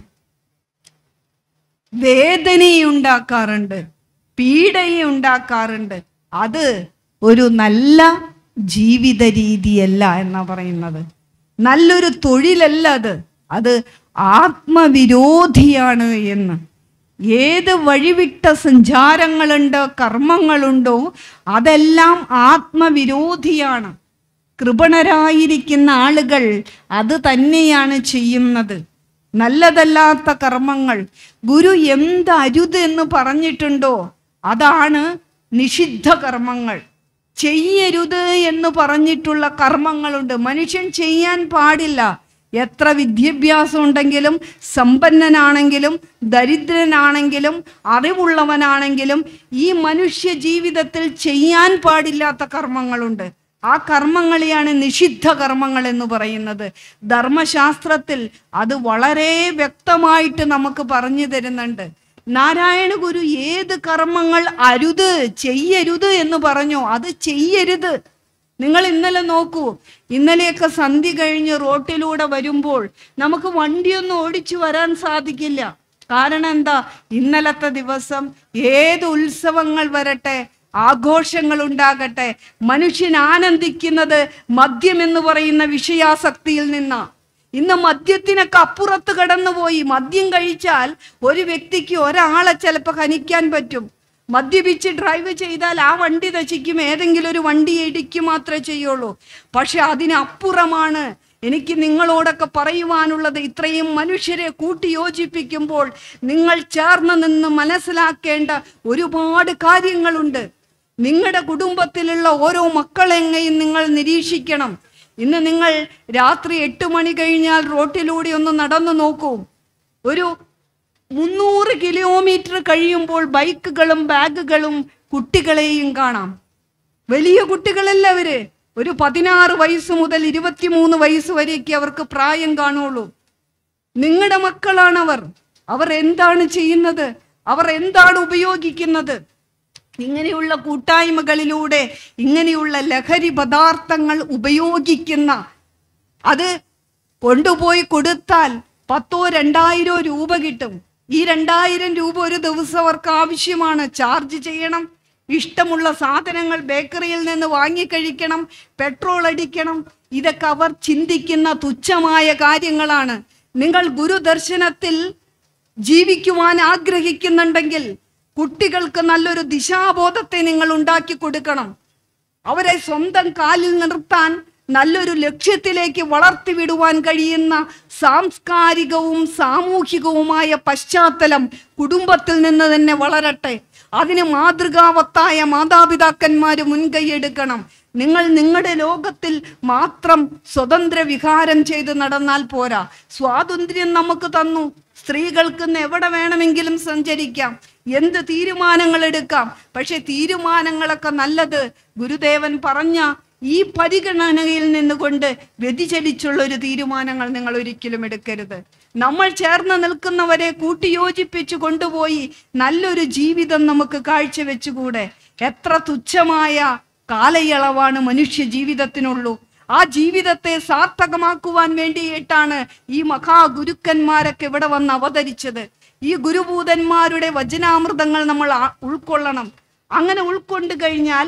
വേദനയുണ്ടാക്കാറുണ്ട് ഉണ്ടാക്കാറുണ്ട് പീഡയെ ഉണ്ടാക്കാറുണ്ട് അത് ഒരു നല്ല ജീവിത രീതിയല്ല എന്നാ പറയുന്നത് നല്ലൊരു തൊഴിലല്ല അത് അത് ആത്മവിരോധിയാണ് എന്ന് ഏത് വഴിവിട്ട സഞ്ചാരങ്ങളുണ്ട് കർമ്മങ്ങളുണ്ടോ അതെല്ലാം ആത്മവിരോധിയാണ് കൃപണരായിരിക്കുന്ന ആളുകൾ അത് തന്നെയാണ് ചെയ്യുന്നത് നല്ലതല്ലാത്ത കർമ്മങ്ങൾ ഗുരു എന്ത് അരുത് എന്ന് പറഞ്ഞിട്ടുണ്ടോ അതാണ് നിഷിദ്ധ കർമ്മങ്ങൾ ചെയ്യരുത് എന്ന് പറഞ്ഞിട്ടുള്ള കർമ്മങ്ങളുണ്ട് മനുഷ്യൻ ചെയ്യാൻ പാടില്ല എത്ര വിദ്യാഭ്യാസം ഉണ്ടെങ്കിലും സമ്പന്നനാണെങ്കിലും ദരിദ്രനാണെങ്കിലും അറിവുള്ളവനാണെങ്കിലും ഈ മനുഷ്യ ജീവിതത്തിൽ ചെയ്യാൻ പാടില്ലാത്ത കർമ്മങ്ങളുണ്ട് ആ കർമ്മങ്ങളെയാണ് നിഷിദ്ധ കർമ്മങ്ങൾ എന്ന് പറയുന്നത് ധർമ്മശാസ്ത്രത്തിൽ അത് വളരെ വ്യക്തമായിട്ട് നമുക്ക് പറഞ്ഞു തരുന്നുണ്ട് നാരായണ ഗുരു ഏത് കർമ്മങ്ങൾ അരുത് ചെയ്യരുത് എന്ന് പറഞ്ഞു അത് ചെയ്യരുത് നിങ്ങൾ ഇന്നലെ നോക്കൂ ഇന്നലെയൊക്കെ സന്ധി കഴിഞ്ഞ് റോട്ടിലൂടെ വരുമ്പോൾ നമുക്ക് വണ്ടിയൊന്നും ഓടിച്ചു വരാൻ സാധിക്കില്ല കാരണം എന്താ ഇന്നലത്തെ ദിവസം ഏത് ഉത്സവങ്ങൾ വരട്ടെ ആഘോഷങ്ങൾ ഉണ്ടാകട്ടെ മനുഷ്യൻ ആനന്ദിക്കുന്നത് മദ്യം എന്ന് പറയുന്ന വിഷയാസക്തിയിൽ നിന്നാ ഇന്ന് മദ്യത്തിനൊക്കെ അപ്പുറത്ത് കടന്നുപോയി മദ്യം കഴിച്ചാൽ ഒരു വ്യക്തിക്ക് ഒരാളെ ചിലപ്പോൾ ഹനിക്കാൻ പറ്റും മദ്യപിച്ച് ഡ്രൈവ് ചെയ്താൽ ആ വണ്ടി നശിക്കും ഏതെങ്കിലും ഒരു വണ്ടി ഇടിക്കും മാത്രമേ ചെയ്യുള്ളൂ പക്ഷെ അതിനപ്പുറമാണ് എനിക്ക് നിങ്ങളോടൊക്കെ പറയുവാനുള്ളത് ഇത്രയും മനുഷ്യരെ കൂട്ടിയോജിപ്പിക്കുമ്പോൾ നിങ്ങൾ ചേർന്ന് നിന്ന് മനസ്സിലാക്കേണ്ട ഒരുപാട് കാര്യങ്ങളുണ്ട് നിങ്ങളുടെ കുടുംബത്തിലുള്ള ഓരോ മക്കളെങ്ങയും നിങ്ങൾ നിരീക്ഷിക്കണം ഇന്ന് നിങ്ങൾ രാത്രി എട്ട് മണി കഴിഞ്ഞാൽ റോട്ടിലൂടെ ഒന്ന് നടന്നു നോക്കൂ ഒരു മുന്നൂറ് കിലോമീറ്റർ കഴിയുമ്പോൾ ബൈക്കുകളും ബാഗുകളും കുട്ടികളെയും കാണാം വലിയ കുട്ടികളല്ല അവര് ഒരു പതിനാറ് വയസ്സ് മുതൽ ഇരുപത്തിമൂന്ന് വയസ്സ് വരേക്ക് അവർക്ക് പ്രായം കാണുള്ളൂ നിങ്ങളുടെ മക്കളാണവർ അവർ അവർ എന്താണ് ചെയ്യുന്നത് അവർ എന്താണ് ഉപയോഗിക്കുന്നത് ഇങ്ങനെയുള്ള കൂട്ടായ്മകളിലൂടെ ഇങ്ങനെയുള്ള ലഹരി പദാർത്ഥങ്ങൾ ഉപയോഗിക്കുന്ന അത് കൊണ്ടുപോയി കൊടുത്താൽ പത്തോ രണ്ടായിരോ രൂപ കിട്ടും ഈ രണ്ടായിരം രൂപ ഒരു ദിവസം അവർക്ക് ആവശ്യമാണ് ചാർജ് ചെയ്യണം ഇഷ്ടമുള്ള സാധനങ്ങൾ ബേക്കറിയിൽ നിന്ന് വാങ്ങിക്കഴിക്കണം പെട്രോൾ അടിക്കണം ഇതൊക്കെ അവർ ചിന്തിക്കുന്ന തുച്ഛമായ കാര്യങ്ങളാണ് നിങ്ങൾ ഗുരുദർശനത്തിൽ ജീവിക്കുവാൻ ആഗ്രഹിക്കുന്നുണ്ടെങ്കിൽ കുട്ടികൾക്ക് നല്ലൊരു ദിശാബോധത്തെ നിങ്ങൾ ഉണ്ടാക്കി കൊടുക്കണം അവരെ സ്വന്തം കാലിൽ നിർത്താൻ നല്ലൊരു ലക്ഷ്യത്തിലേക്ക് വളർത്തിവിടുവാൻ കഴിയുന്ന സാംസ്കാരികവും സാമൂഹികവുമായ പശ്ചാത്തലം കുടുംബത്തിൽ നിന്ന് തന്നെ വളരട്ടെ അതിന് മാതൃകാവത്തായ മാതാപിതാക്കന്മാർ മുൻകൈയെടുക്കണം നിങ്ങൾ നിങ്ങളുടെ ലോകത്തിൽ മാത്രം സ്വതന്ത്ര വികാരം ചെയ്ത് നടന്നാൽ പോരാ സ്വാതന്ത്ര്യം നമുക്ക് തന്നു സ്ത്രീകൾക്ക് എവിടെ വേണമെങ്കിലും സഞ്ചരിക്കാം എന്ത് തീരുമാനങ്ങൾ എടുക്കാം പക്ഷെ തീരുമാനങ്ങളൊക്കെ നല്ലത് ഗുരുദേവൻ പറഞ്ഞ ഈ പരിഗണനയിൽ നിന്നുകൊണ്ട് വ്യതിചലിച്ചുള്ള ഒരു തീരുമാനങ്ങൾ നിങ്ങൾ ഒരിക്കലും എടുക്കരുത് നമ്മൾ ചേർന്ന് നിൽക്കുന്നവരെ കൂട്ടിയോജിപ്പിച്ച് കൊണ്ടുപോയി നല്ലൊരു ജീവിതം നമുക്ക് കാഴ്ചവെച്ചുകൂടെ എത്ര തുച്ഛമായ കാലയളവാണ് മനുഷ്യ ജീവിതത്തിനുള്ളൂ ആ ജീവിതത്തെ സാർത്ഥകമാക്കുവാൻ വേണ്ടിയിട്ടാണ് ഈ മഹാഗുരുക്കന്മാരൊക്കെ ഇവിടെ വന്ന് അവതരിച്ചത് ഈ ഗുരുഭൂതന്മാരുടെ വചനാമൃതങ്ങൾ നമ്മൾ ഉൾക്കൊള്ളണം അങ്ങനെ ഉൾക്കൊണ്ട് കഴിഞ്ഞാൽ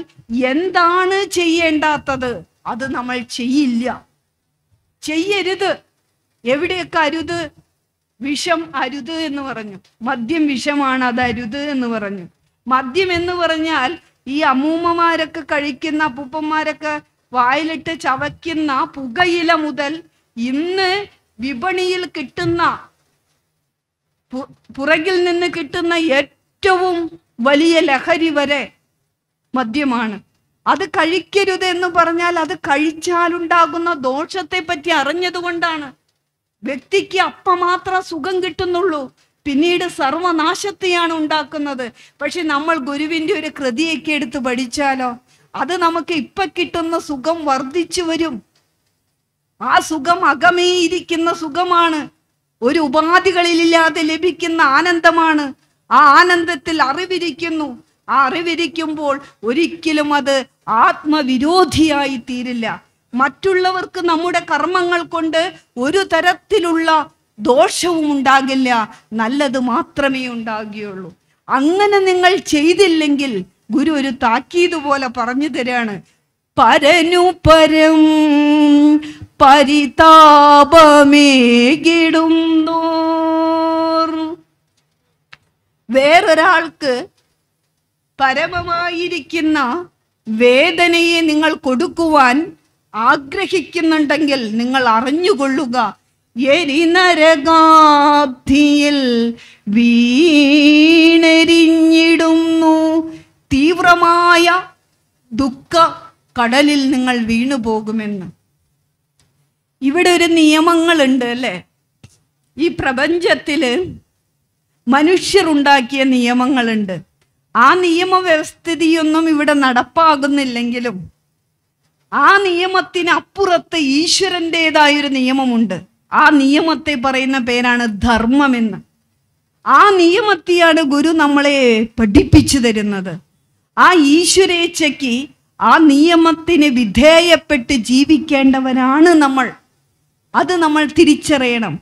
എന്താണ് ചെയ്യേണ്ടാത്തത് അത് നമ്മൾ ചെയ്യില്ല ചെയ്യരുത് എവിടെയൊക്കെ അരുത് വിഷം അരുത് എന്ന് പറഞ്ഞു മദ്യം വിഷമാണ് അത് അരുത് എന്ന് പറഞ്ഞു മദ്യം എന്ന് പറഞ്ഞാൽ ഈ അമ്മൂമ്മമാരൊക്കെ കഴിക്കുന്ന അപ്പൂപ്പന്മാരൊക്കെ വായിലിട്ട് ചവയ്ക്കുന്ന പുകയില മുതൽ ഇന്ന് വിപണിയിൽ കിട്ടുന്ന പുറകിൽ നിന്ന് കിട്ടുന്ന ഏറ്റവും വലിയ ലഹരി വരെ മദ്യമാണ് അത് കഴിക്കരുത് എന്ന് പറഞ്ഞാൽ അത് കഴിച്ചാലുണ്ടാകുന്ന ദോഷത്തെ പറ്റി അറിഞ്ഞതുകൊണ്ടാണ് വ്യക്തിക്ക് അപ്പ മാത്രം സുഖം കിട്ടുന്നുള്ളൂ പിന്നീട് സർവനാശത്തെയാണ് ഉണ്ടാക്കുന്നത് പക്ഷെ നമ്മൾ ഗുരുവിൻ്റെ ഒരു കൃതിയൊക്കെ എടുത്ത് പഠിച്ചാലോ അത് നമുക്ക് ഇപ്പൊ കിട്ടുന്ന സുഖം വർദ്ധിച്ചു വരും ആ സുഖം അകമേയിരിക്കുന്ന സുഖമാണ് ഒരു ഉപാധികളിലില്ലാതെ ലഭിക്കുന്ന ആനന്ദമാണ് ആ ആനന്ദത്തിൽ അറിവിരിക്കുന്നു ആ അറിവിരിക്കുമ്പോൾ ഒരിക്കലും അത് ആത്മവിരോധിയായി തീരില്ല മറ്റുള്ളവർക്ക് നമ്മുടെ കർമ്മങ്ങൾ കൊണ്ട് ഒരു തരത്തിലുള്ള ദോഷവും ഉണ്ടാകില്ല നല്ലത് മാത്രമേ ഉണ്ടാകുകയുള്ളൂ അങ്ങനെ നിങ്ങൾ ചെയ്തില്ലെങ്കിൽ ഗുരു ഒരു താക്കീത് പോലെ പറഞ്ഞു തരാണ് പരനു പരം കിടുന്നോ വേറൊരാൾക്ക് പരമമായിരിക്കുന്ന വേദനയെ നിങ്ങൾ കൊടുക്കുവാൻ ആഗ്രഹിക്കുന്നുണ്ടെങ്കിൽ നിങ്ങൾ അറിഞ്ഞുകൊള്ളുക എരിനരകാബ്ധിയിൽ വീണെരിഞ്ഞിടുന്നു തീവ്രമായ ദുഃഖ കടലിൽ നിങ്ങൾ വീണു പോകുമെന്ന് ഇവിടെ ഒരു നിയമങ്ങളുണ്ട് അല്ലേ ഈ പ്രപഞ്ചത്തിൽ മനുഷ്യരുണ്ടാക്കിയ നിയമങ്ങളുണ്ട് ആ നിയമവ്യവസ്ഥിതിയൊന്നും ഇവിടെ നടപ്പാകുന്നില്ലെങ്കിലും ആ നിയമത്തിന് ഈശ്വരൻ്റെതായൊരു നിയമമുണ്ട് ആ നിയമത്തെ പറയുന്ന പേരാണ് ധർമ്മമെന്ന് ആ നിയമത്തെയാണ് ഗുരു നമ്മളെ പഠിപ്പിച്ചു തരുന്നത് ആ ഈശ്വരേച്ഛയ്ക്ക് ആ നിയമത്തിന് വിധേയപ്പെട്ട് ജീവിക്കേണ്ടവനാണ് നമ്മൾ അത് നമ്മൾ തിരിച്ചറിയണം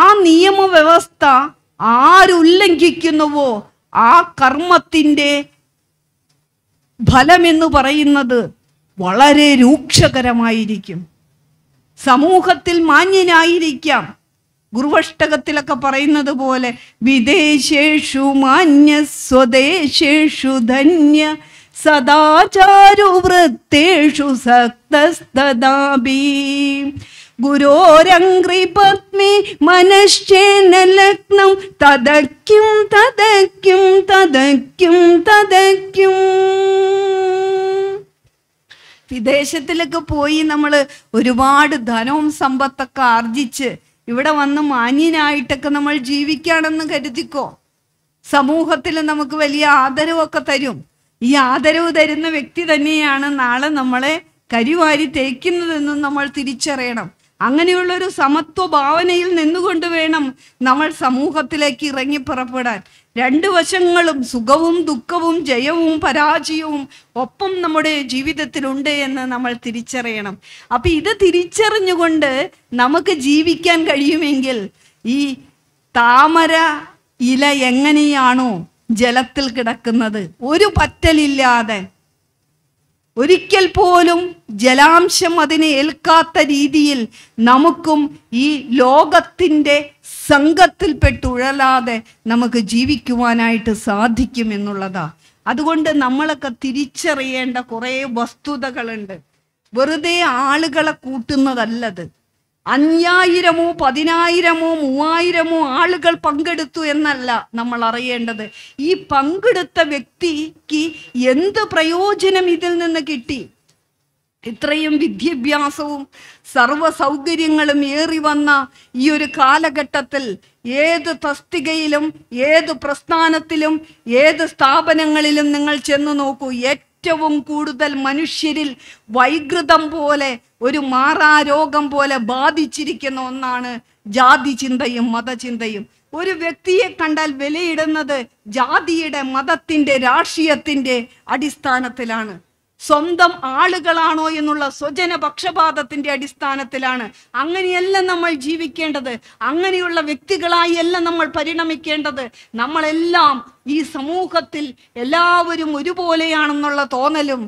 ആ നിയമവ്യവസ്ഥ ആരുല്ലംഘിക്കുന്നുവോ ആ കർമ്മത്തിൻ്റെ ഫലമെന്ന് പറയുന്നത് വളരെ രൂക്ഷകരമായിരിക്കും സമൂഹത്തിൽ മാന്യനായിരിക്കാം ഗുരുവഷ്ടകത്തിലൊക്കെ പറയുന്നത് പോലെ വിദേശേഷു മാന്യ സ്വദേശേഷു ധന്യ വൃത്തേഷു സക്തസ്തദാബീ ഗുരോരംഗ്രിപത്മി മനശ്ചേന ലഗ്നം തതയ്ക്കും തതയ്ക്കും തതയ്ക്കും തതയ്ക്കും വിദേശത്തിലൊക്കെ പോയി നമ്മൾ ഒരുപാട് ധനവും സമ്പത്തൊക്കെ ആർജിച്ച് ഇവിടെ വന്ന് മാന്യനായിട്ടൊക്കെ നമ്മൾ ജീവിക്കുകയാണെന്ന് കരുതിക്കോ സമൂഹത്തിൽ നമുക്ക് വലിയ ആദരവൊക്കെ തരും ഈ ആദരവ് തരുന്ന വ്യക്തി തന്നെയാണ് നാളെ നമ്മളെ കരിവാരി തേക്കുന്നതെന്നും നമ്മൾ തിരിച്ചറിയണം അങ്ങനെയുള്ള ഒരു സമത്വ ഭാവനയിൽ നിന്നുകൊണ്ട് വേണം നമ്മൾ സമൂഹത്തിലേക്ക് ഇറങ്ങി പുറപ്പെടാൻ രണ്ട് വശങ്ങളും സുഖവും ദുഃഖവും ജയവും പരാജയവും ഒപ്പം നമ്മുടെ ജീവിതത്തിലുണ്ട് എന്ന് നമ്മൾ തിരിച്ചറിയണം അപ്പം ഇത് തിരിച്ചറിഞ്ഞുകൊണ്ട് നമുക്ക് ജീവിക്കാൻ കഴിയുമെങ്കിൽ ഈ താമര ഇല എങ്ങനെയാണോ ജലത്തിൽ കിടക്കുന്നത് ഒരു പറ്റലില്ലാതെ ഒരിക്കൽ പോലും ജലാംശം അതിനെ ഏൽക്കാത്ത രീതിയിൽ നമുക്കും ഈ ലോകത്തിൻ്റെ സംഘത്തിൽപ്പെട്ടുഴലാതെ നമുക്ക് ജീവിക്കുവാനായിട്ട് സാധിക്കും എന്നുള്ളതാ അതുകൊണ്ട് നമ്മളൊക്കെ തിരിച്ചറിയേണ്ട കുറേ വസ്തുതകളുണ്ട് വെറുതെ ആളുകളെ കൂട്ടുന്നതല്ലത് അഞ്ചായിരമോ പതിനായിരമോ മൂവായിരമോ ആളുകൾ പങ്കെടുത്തു എന്നല്ല നമ്മൾ അറിയേണ്ടത് ഈ പങ്കെടുത്ത വ്യക്തിക്ക് എന്ത് പ്രയോജനം ഇതിൽ നിന്ന് കിട്ടി ഇത്രയും വിദ്യാഭ്യാസവും സർവ സൗകര്യങ്ങളും ഏറി വന്ന ഈ ഒരു കാലഘട്ടത്തിൽ ഏത് തസ്തികയിലും ഏത് പ്രസ്ഥാനത്തിലും ഏത് സ്ഥാപനങ്ങളിലും നിങ്ങൾ ചെന്നു നോക്കൂ ഏറ്റവും കൂടുതൽ മനുഷ്യരിൽ വൈകൃതം പോലെ ഒരു മാറാരോഗം പോലെ ബാധിച്ചിരിക്കുന്ന ഒന്നാണ് ജാതി ചിന്തയും മതചിന്തയും ഒരു വ്യക്തിയെ കണ്ടാൽ വിലയിടുന്നത് ജാതിയുടെ മതത്തിൻ്റെ രാഷ്ട്രീയത്തിൻ്റെ അടിസ്ഥാനത്തിലാണ് സ്വന്തം ആളുകളാണോ എന്നുള്ള സ്വജന പക്ഷപാതത്തിന്റെ അടിസ്ഥാനത്തിലാണ് അങ്ങനെയല്ല നമ്മൾ ജീവിക്കേണ്ടത് അങ്ങനെയുള്ള വ്യക്തികളായി അല്ല നമ്മൾ പരിണമിക്കേണ്ടത് നമ്മളെല്ലാം ഈ സമൂഹത്തിൽ എല്ലാവരും ഒരുപോലെയാണെന്നുള്ള തോന്നലും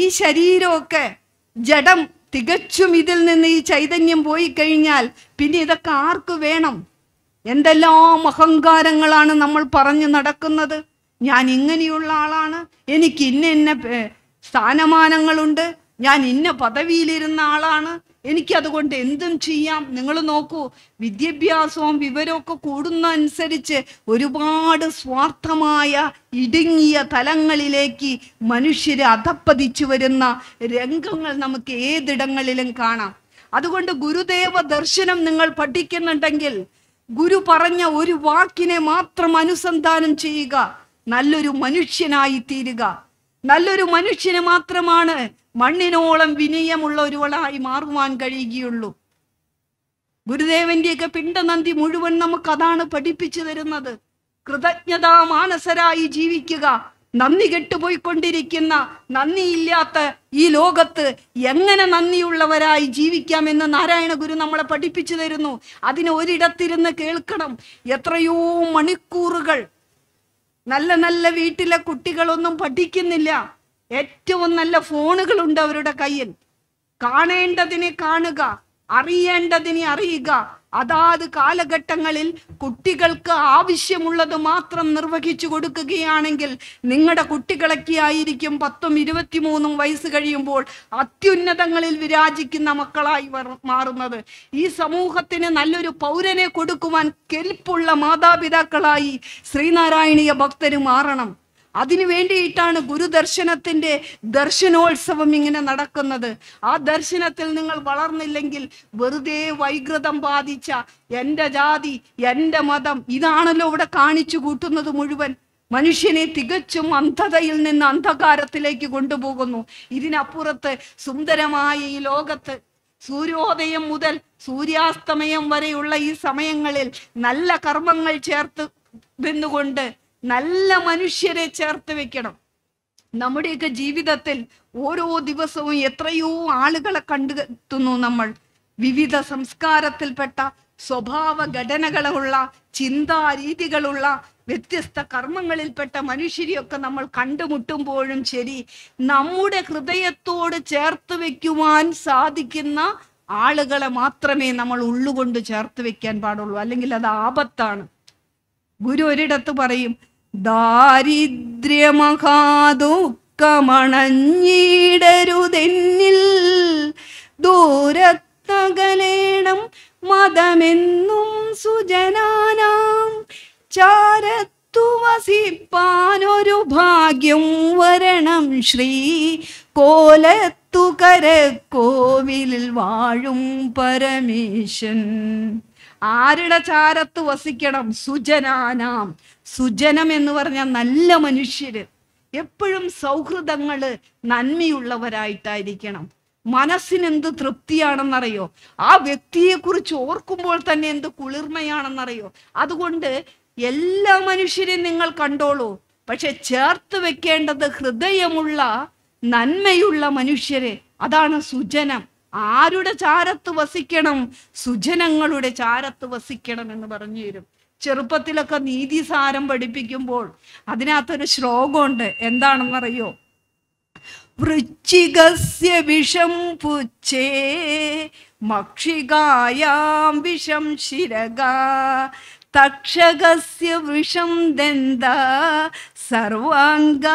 ഈ ശരീരമൊക്കെ ജഡം തികച്ചും ഇതിൽ നിന്ന് ഈ ചൈതന്യം പോയി കഴിഞ്ഞാൽ പിന്നെ ഇതൊക്കെ ആർക്ക് വേണം എന്തെല്ലാം അഹങ്കാരങ്ങളാണ് നമ്മൾ പറഞ്ഞു നടക്കുന്നത് ഞാൻ ഇങ്ങനെയുള്ള ആളാണ് എനിക്ക് ഇന്ന ഇന്ന സ്ഥാനമാനങ്ങളുണ്ട് ഞാൻ ഇന്ന പദവിയിലിരുന്ന ആളാണ് എനിക്കതുകൊണ്ട് എന്തും ചെയ്യാം നിങ്ങൾ നോക്കൂ വിദ്യാഭ്യാസവും വിവരമൊക്കെ കൂടുന്ന അനുസരിച്ച് ഒരുപാട് സ്വാർത്ഥമായ ഇടുങ്ങിയ തലങ്ങളിലേക്ക് മനുഷ്യരെ അധപ്പതിച്ചു വരുന്ന രംഗങ്ങൾ നമുക്ക് ഏതിടങ്ങളിലും കാണാം അതുകൊണ്ട് ഗുരുദേവ ദർശനം നിങ്ങൾ പഠിക്കുന്നുണ്ടെങ്കിൽ ഗുരു പറഞ്ഞ ഒരു വാക്കിനെ മാത്രം അനുസന്ധാനം ചെയ്യുക നല്ലൊരു മനുഷ്യനായി തീരുക നല്ലൊരു മനുഷ്യന് മാത്രമാണ് മണ്ണിനോളം വിനയമുള്ള ഒരുവളായി മാറുവാൻ കഴിയുകയുള്ളൂ ഗുരുദേവന്റെയൊക്കെ പിണ്ടനന്തി മുഴുവൻ നമുക്ക് അതാണ് പഠിപ്പിച്ചു തരുന്നത് കൃതജ്ഞതാ മാനസരായി ജീവിക്കുക നന്ദി കെട്ടുപോയിക്കൊണ്ടിരിക്കുന്ന നന്ദിയില്ലാത്ത ഈ ലോകത്ത് എങ്ങനെ നന്ദിയുള്ളവരായി എന്ന് നാരായണ ഗുരു നമ്മളെ പഠിപ്പിച്ചു തരുന്നു അതിന് ഒരിടത്തിരുന്ന് കേൾക്കണം എത്രയോ മണിക്കൂറുകൾ നല്ല നല്ല വീട്ടിലെ കുട്ടികളൊന്നും പഠിക്കുന്നില്ല ഏറ്റവും നല്ല ഫോണുകളുണ്ട് അവരുടെ കയ്യിൽ കാണേണ്ടതിനെ കാണുക അറിയേണ്ടതിനെ അറിയുക അതാത് കാലഘട്ടങ്ങളിൽ കുട്ടികൾക്ക് ആവശ്യമുള്ളത് മാത്രം നിർവഹിച്ചു കൊടുക്കുകയാണെങ്കിൽ നിങ്ങളുടെ കുട്ടികളൊക്കെ ആയിരിക്കും പത്തും ഇരുപത്തിമൂന്നും വയസ്സ് കഴിയുമ്പോൾ അത്യുന്നതങ്ങളിൽ വിരാജിക്കുന്ന മക്കളായി മാറുന്നത് ഈ സമൂഹത്തിന് നല്ലൊരു പൗരനെ കൊടുക്കുവാൻ കെൽപ്പുള്ള മാതാപിതാക്കളായി ശ്രീനാരായണീയ ഭക്തര് മാറണം അതിനു വേണ്ടിയിട്ടാണ് ഗുരുദർശനത്തിൻ്റെ ദർശനോത്സവം ഇങ്ങനെ നടക്കുന്നത് ആ ദർശനത്തിൽ നിങ്ങൾ വളർന്നില്ലെങ്കിൽ വെറുതെ വൈകൃതം ബാധിച്ച എൻ്റെ ജാതി എൻ്റെ മതം ഇതാണല്ലോ ഇവിടെ കാണിച്ചു കൂട്ടുന്നത് മുഴുവൻ മനുഷ്യനെ തികച്ചും അന്ധതയിൽ നിന്ന് അന്ധകാരത്തിലേക്ക് കൊണ്ടുപോകുന്നു ഇതിനപ്പുറത്ത് സുന്ദരമായ ഈ ലോകത്ത് സൂര്യോദയം മുതൽ സൂര്യാസ്തമയം വരെയുള്ള ഈ സമയങ്ങളിൽ നല്ല കർമ്മങ്ങൾ ചേർത്ത് നിന്നുകൊണ്ട് നല്ല മനുഷ്യരെ ചേർത്ത് വെക്കണം നമ്മുടെയൊക്കെ ജീവിതത്തിൽ ഓരോ ദിവസവും എത്രയോ ആളുകളെ കണ്ടെത്തുന്നു നമ്മൾ വിവിധ സംസ്കാരത്തിൽപ്പെട്ട സ്വഭാവ ഘടനകളുള്ള ചിന്താരീതികളുള്ള വ്യത്യസ്ത കർമ്മങ്ങളിൽപ്പെട്ട മനുഷ്യരെയൊക്കെ നമ്മൾ കണ്ടുമുട്ടുമ്പോഴും ശരി നമ്മുടെ ഹൃദയത്തോട് ചേർത്ത് വെക്കുവാൻ സാധിക്കുന്ന ആളുകളെ മാത്രമേ നമ്മൾ ഉള്ളുകൊണ്ട് ചേർത്ത് വെക്കാൻ പാടുള്ളൂ അല്ലെങ്കിൽ അത് ആപത്താണ് ഗുരു ഒരിടത്ത് പറയും ദാരിദ്ര്യമഹാദുഃഖമണഞ്ഞിടരുതെന്നിൽ ദൂരത്തകലേണം മതമെന്നും സുജനാനാം ചാരത്തുവസിപ്പാനൊരു ഭാഗ്യം വരണം ശ്രീ കോലത്തുകര കോവിലിൽ വാഴും പരമേശൻ ആരുടെ ചാരത്ത് വസിക്കണം സുജനാനാം സുജനം എന്ന് പറഞ്ഞാൽ നല്ല മനുഷ്യര് എപ്പോഴും സൗഹൃദങ്ങള് നന്മയുള്ളവരായിട്ടായിരിക്കണം മനസ്സിനെന്ത് തൃപ്തിയാണെന്നറിയോ ആ വ്യക്തിയെക്കുറിച്ച് ഓർക്കുമ്പോൾ തന്നെ എന്ത് കുളിർമയാണെന്നറിയോ അതുകൊണ്ട് എല്ലാ മനുഷ്യരെയും നിങ്ങൾ കണ്ടോളൂ പക്ഷെ ചേർത്ത് വെക്കേണ്ടത് ഹൃദയമുള്ള നന്മയുള്ള മനുഷ്യരെ അതാണ് സുജനം ആരുടെ ചാരത്ത് വസിക്കണം സുജനങ്ങളുടെ ചാരത്ത് വസിക്കണം എന്ന് പറഞ്ഞു തരും ചെറുപ്പത്തിലൊക്കെ നീതിസാരം പഠിപ്പിക്കുമ്പോൾ അതിനകത്തൊരു ശ്ലോകമുണ്ട് എന്താണെന്നറിയോ വൃശ്ചികസ്യ വിഷം പുച്ഛേ മക്ഷികായാം വിഷം ശിരക തക്ഷകസ്യ വിഷം ദന്ത സർവാംഗ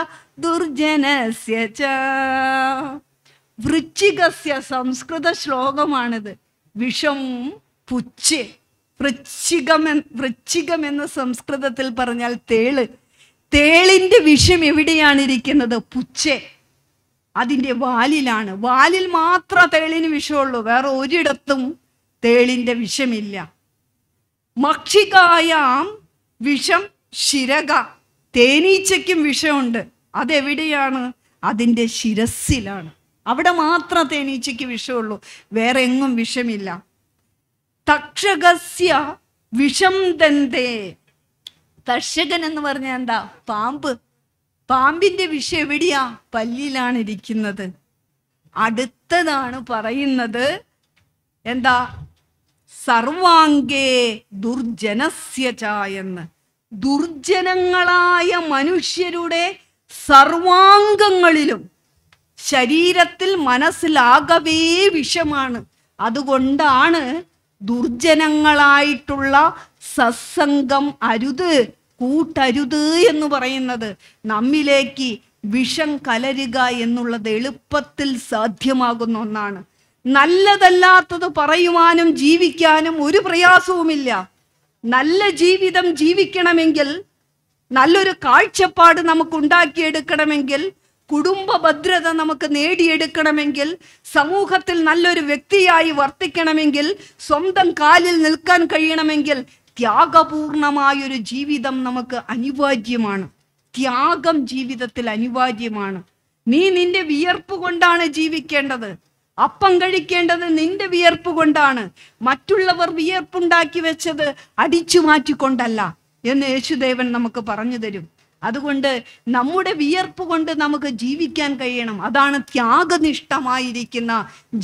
ദുർജനസ്യ ച വൃച്ചികസ്യ സംസ്കൃത ശ്ലോകമാണിത് വിഷം പുച്ച് വൃശ്ചികമെ വൃശ്ചികം എന്ന് സംസ്കൃതത്തിൽ പറഞ്ഞാൽ തേള് തേളിന്റെ വിഷം എവിടെയാണ് ഇരിക്കുന്നത് പുച്ച് അതിൻ്റെ വാലിലാണ് വാലിൽ മാത്രം തേളിന് വിഷമുള്ളൂ വേറെ ഒരിടത്തും തേളിന്റെ വിഷമില്ല മക്ഷികായാം വിഷം ശിരക തേനീച്ചയ്ക്കും വിഷമുണ്ട് അതെവിടെയാണ് അതിൻ്റെ ശിരസ്സിലാണ് അവിടെ മാത്രം തേനീച്ചയ്ക്ക് വിഷമുള്ളൂ വേറെ എങ്ങും വിഷമില്ല തക്ഷകസ്യ വിഷം തന്തേ തക്ഷകൻ എന്ന് പറഞ്ഞാൽ എന്താ പാമ്പ് പാമ്പിന്റെ വിഷം എവിടെയാ പല്ലിലാണ് ഇരിക്കുന്നത് അടുത്തതാണ് പറയുന്നത് എന്താ സർവാംഗേ ദുർജനസ്യ എന്ന് ദുർജനങ്ങളായ മനുഷ്യരുടെ സർവാംഗങ്ങളിലും ശരീരത്തിൽ മനസ്സിലാകവേ വിഷമാണ് അതുകൊണ്ടാണ് ദുർജനങ്ങളായിട്ടുള്ള സത്സംഗം അരുത് കൂട്ടരുത് എന്ന് പറയുന്നത് നമ്മിലേക്ക് വിഷം കലരുക എന്നുള്ളത് എളുപ്പത്തിൽ സാധ്യമാകുന്ന ഒന്നാണ് നല്ലതല്ലാത്തത് പറയുവാനും ജീവിക്കാനും ഒരു പ്രയാസവുമില്ല നല്ല ജീവിതം ജീവിക്കണമെങ്കിൽ നല്ലൊരു കാഴ്ചപ്പാട് നമുക്ക് ഉണ്ടാക്കിയെടുക്കണമെങ്കിൽ കുടുംബ ഭദ്രത നമുക്ക് നേടിയെടുക്കണമെങ്കിൽ സമൂഹത്തിൽ നല്ലൊരു വ്യക്തിയായി വർത്തിക്കണമെങ്കിൽ സ്വന്തം കാലിൽ നിൽക്കാൻ കഴിയണമെങ്കിൽ ത്യാഗപൂർണമായൊരു ജീവിതം നമുക്ക് അനിവാര്യമാണ് ത്യാഗം ജീവിതത്തിൽ അനിവാര്യമാണ് നീ നിന്റെ വിയർപ്പ് കൊണ്ടാണ് ജീവിക്കേണ്ടത് അപ്പം കഴിക്കേണ്ടത് നിന്റെ വിയർപ്പ് കൊണ്ടാണ് മറ്റുള്ളവർ വിയർപ്പുണ്ടാക്കി വെച്ചത് അടിച്ചു മാറ്റിക്കൊണ്ടല്ല എന്ന് യേശുദേവൻ നമുക്ക് പറഞ്ഞു തരും അതുകൊണ്ട് നമ്മുടെ വിയർപ്പ് കൊണ്ട് നമുക്ക് ജീവിക്കാൻ കഴിയണം അതാണ് ത്യാഗനിഷ്ഠമായിരിക്കുന്ന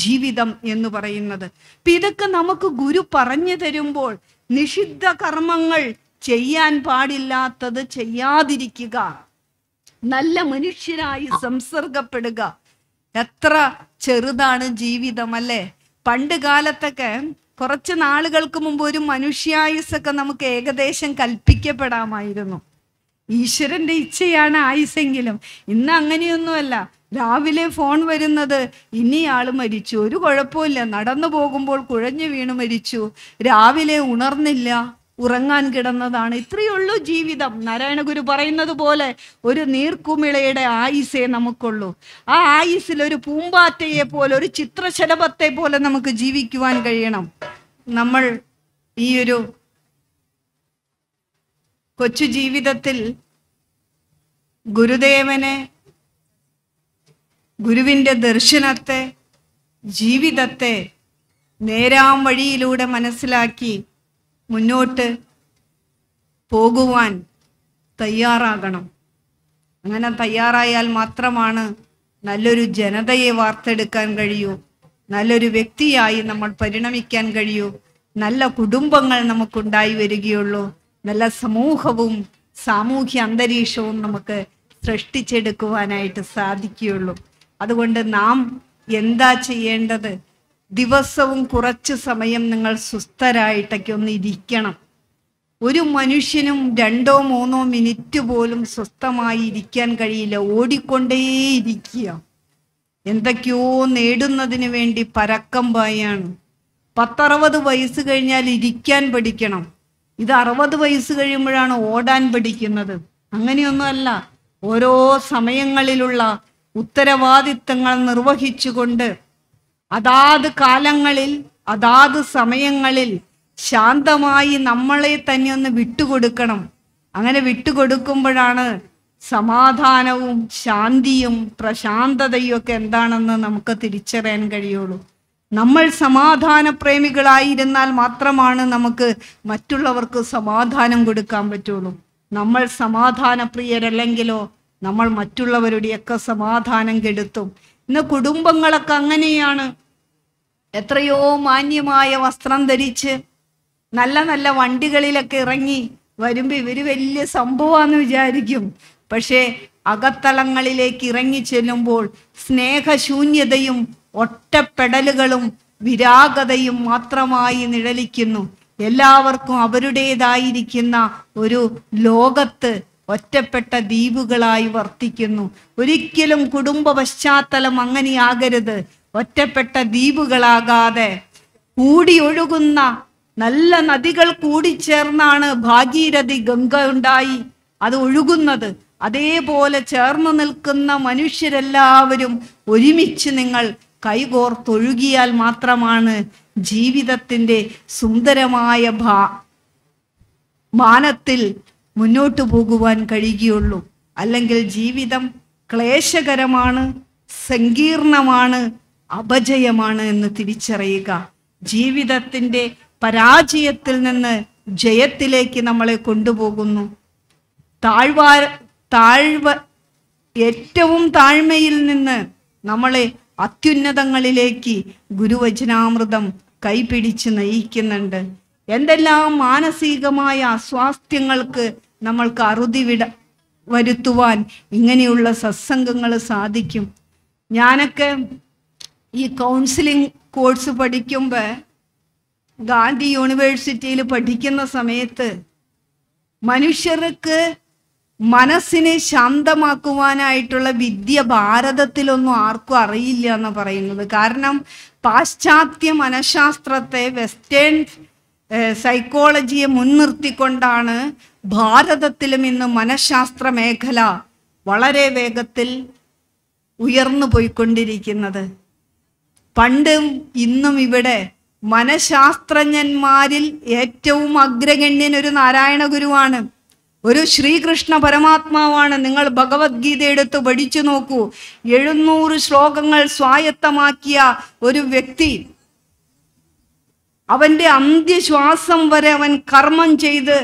ജീവിതം എന്ന് പറയുന്നത് അപ്പം ഇതൊക്കെ നമുക്ക് ഗുരു പറഞ്ഞു തരുമ്പോൾ നിഷിദ്ധ കർമ്മങ്ങൾ ചെയ്യാൻ പാടില്ലാത്തത് ചെയ്യാതിരിക്കുക നല്ല മനുഷ്യരായി സംസർഗപ്പെടുക എത്ര ചെറുതാണ് ജീവിതം അല്ലേ പണ്ട് കാലത്തൊക്കെ കുറച്ച് നാളുകൾക്ക് മുമ്പ് ഒരു മനുഷ്യായുസൊക്കെ നമുക്ക് ഏകദേശം കൽപ്പിക്കപ്പെടാമായിരുന്നു ഈശ്വരൻ്റെ ഇച്ഛയാണ് ആയുസെങ്കിലും ഇന്ന് അങ്ങനെയൊന്നുമല്ല രാവിലെ ഫോൺ വരുന്നത് ഇനിയാൾ മരിച്ചു ഒരു കുഴപ്പമില്ല നടന്നു പോകുമ്പോൾ കുഴഞ്ഞു വീണ് മരിച്ചു രാവിലെ ഉണർന്നില്ല ഉറങ്ങാൻ കിടന്നതാണ് ഇത്രയുള്ളൂ ജീവിതം നാരായണഗുരു പറയുന്നത് പോലെ ഒരു നീർക്കുമിളയുടെ ആയുസേ നമുക്കുള്ളൂ ആ ആയുസിൽ ഒരു പൂമ്പാറ്റയെ പോലെ ഒരു ചിത്രശലഭത്തെ പോലെ നമുക്ക് ജീവിക്കുവാൻ കഴിയണം നമ്മൾ ഈ ഒരു കൊച്ചു ജീവിതത്തിൽ ഗുരുദേവനെ ഗുരുവിൻ്റെ ദർശനത്തെ ജീവിതത്തെ നേരാം വഴിയിലൂടെ മനസ്സിലാക്കി മുന്നോട്ട് പോകുവാൻ തയ്യാറാകണം അങ്ങനെ തയ്യാറായാൽ മാത്രമാണ് നല്ലൊരു ജനതയെ വാർത്തെടുക്കാൻ കഴിയൂ നല്ലൊരു വ്യക്തിയായി നമ്മൾ പരിണമിക്കാൻ കഴിയൂ നല്ല കുടുംബങ്ങൾ നമുക്കുണ്ടായി വരികയുള്ളൂ നല്ല സമൂഹവും സാമൂഹ്യ അന്തരീക്ഷവും നമുക്ക് സൃഷ്ടിച്ചെടുക്കുവാനായിട്ട് സാധിക്കുകയുള്ളൂ അതുകൊണ്ട് നാം എന്താ ചെയ്യേണ്ടത് ദിവസവും കുറച്ച് സമയം നിങ്ങൾ സുസ്ഥരായിട്ടൊക്കെ ഒന്ന് ഇരിക്കണം ഒരു മനുഷ്യനും രണ്ടോ മൂന്നോ മിനിറ്റ് പോലും സ്വസ്ഥമായി ഇരിക്കാൻ കഴിയില്ല ഓടിക്കൊണ്ടേയിരിക്കുക എന്തൊക്കെയോ നേടുന്നതിന് വേണ്ടി പരക്കം പായാണ് പത്തറുപത് വയസ്സ് കഴിഞ്ഞാൽ ഇരിക്കാൻ പഠിക്കണം ഇത് അറുപത് വയസ്സ് കഴിയുമ്പോഴാണ് ഓടാൻ പഠിക്കുന്നത് അങ്ങനെയൊന്നുമല്ല ഓരോ സമയങ്ങളിലുള്ള ഉത്തരവാദിത്തങ്ങൾ നിർവഹിച്ചുകൊണ്ട് അതാത് കാലങ്ങളിൽ അതാത് സമയങ്ങളിൽ ശാന്തമായി നമ്മളെ തന്നെ ഒന്ന് വിട്ടുകൊടുക്കണം അങ്ങനെ വിട്ടുകൊടുക്കുമ്പോഴാണ് സമാധാനവും ശാന്തിയും പ്രശാന്തതയും ഒക്കെ എന്താണെന്ന് നമുക്ക് തിരിച്ചറിയാൻ കഴിയുള്ളൂ നമ്മൾ സമാധാന പ്രേമികളായിരുന്നാൽ മാത്രമാണ് നമുക്ക് മറ്റുള്ളവർക്ക് സമാധാനം കൊടുക്കാൻ പറ്റുള്ളൂ നമ്മൾ സമാധാന പ്രിയരല്ലെങ്കിലോ നമ്മൾ മറ്റുള്ളവരുടെയൊക്കെ സമാധാനം കെടുത്തും ഇന്ന് കുടുംബങ്ങളൊക്കെ അങ്ങനെയാണ് എത്രയോ മാന്യമായ വസ്ത്രം ധരിച്ച് നല്ല നല്ല വണ്ടികളിലൊക്കെ ഇറങ്ങി വരുമ്പോൾ ഇവര് വലിയ സംഭവമാണെന്ന് വിചാരിക്കും പക്ഷേ അകത്തളങ്ങളിലേക്ക് ഇറങ്ങി ചെല്ലുമ്പോൾ സ്നേഹശൂന്യതയും ഒറ്റപ്പെടലുകളും വിരാഗതയും മാത്രമായി നിഴലിക്കുന്നു എല്ലാവർക്കും അവരുടേതായിരിക്കുന്ന ഒരു ലോകത്ത് ഒറ്റപ്പെട്ട ദ്വീപുകളായി വർത്തിക്കുന്നു ഒരിക്കലും കുടുംബ പശ്ചാത്തലം അങ്ങനെയാകരുത് ഒറ്റപ്പെട്ട ദ്വീപുകളാകാതെ കൂടി ഒഴുകുന്ന നല്ല നദികൾ കൂടിച്ചേർന്നാണ് ഭാഗീരഥി ഗംഗ ഉണ്ടായി അത് ഒഴുകുന്നത് അതേപോലെ ചേർന്ന് നിൽക്കുന്ന മനുഷ്യരെല്ലാവരും ഒരുമിച്ച് നിങ്ങൾ കൈകോർത്തൊഴുകിയാൽ മാത്രമാണ് ജീവിതത്തിൻ്റെ സുന്ദരമായ ഭാ മാനത്തിൽ മുന്നോട്ടു പോകുവാൻ കഴിയുകയുള്ളൂ അല്ലെങ്കിൽ ജീവിതം ക്ലേശകരമാണ് സങ്കീർണമാണ് അപജയമാണ് എന്ന് തിരിച്ചറിയുക ജീവിതത്തിൻ്റെ പരാജയത്തിൽ നിന്ന് ജയത്തിലേക്ക് നമ്മളെ കൊണ്ടുപോകുന്നു താഴ്വാ താഴ്വ ഏറ്റവും താഴ്മയിൽ നിന്ന് നമ്മളെ അത്യുന്നതങ്ങളിലേക്ക് ഗുരുവചനാമൃതം കൈപിടിച്ച് നയിക്കുന്നുണ്ട് എന്തെല്ലാം മാനസികമായ അസ്വാസ്ഥ്യങ്ങൾക്ക് നമ്മൾക്ക് അറുതി വിട വരുത്തുവാൻ ഇങ്ങനെയുള്ള സത്സംഗങ്ങൾ സാധിക്കും ഞാനൊക്കെ ഈ കൗൺസിലിംഗ് കോഴ്സ് പഠിക്കുമ്പോൾ ഗാന്ധി യൂണിവേഴ്സിറ്റിയിൽ പഠിക്കുന്ന സമയത്ത് മനുഷ്യർക്ക് മനസ്സിനെ ശാന്തമാക്കുവാനായിട്ടുള്ള വിദ്യ ഭാരതത്തിലൊന്നും ആർക്കും അറിയില്ല എന്ന് പറയുന്നത് കാരണം പാശ്ചാത്യ മനഃശാസ്ത്രത്തെ വെസ്റ്റേൺ സൈക്കോളജിയെ മുൻനിർത്തിക്കൊണ്ടാണ് ഭാരതത്തിലും ഇന്ന് മനഃശാസ്ത്ര മേഖല വളരെ വേഗത്തിൽ ഉയർന്നു പോയിക്കൊണ്ടിരിക്കുന്നത് പണ്ടും ഇന്നും ഇവിടെ മനഃശാസ്ത്രജ്ഞന്മാരിൽ ഏറ്റവും അഗ്രഗണ്യൻ ഒരു നാരായണ ഗുരുവാണ് ഒരു ശ്രീകൃഷ്ണ പരമാത്മാവാണ് നിങ്ങൾ ഭഗവത്ഗീത എടുത്ത് പഠിച്ചു നോക്കൂ എഴുന്നൂറ് ശ്ലോകങ്ങൾ സ്വായത്തമാക്കിയ ഒരു വ്യക്തി അവന്റെ അന്ത്യശ്വാസം വരെ അവൻ കർമ്മം ചെയ്ത്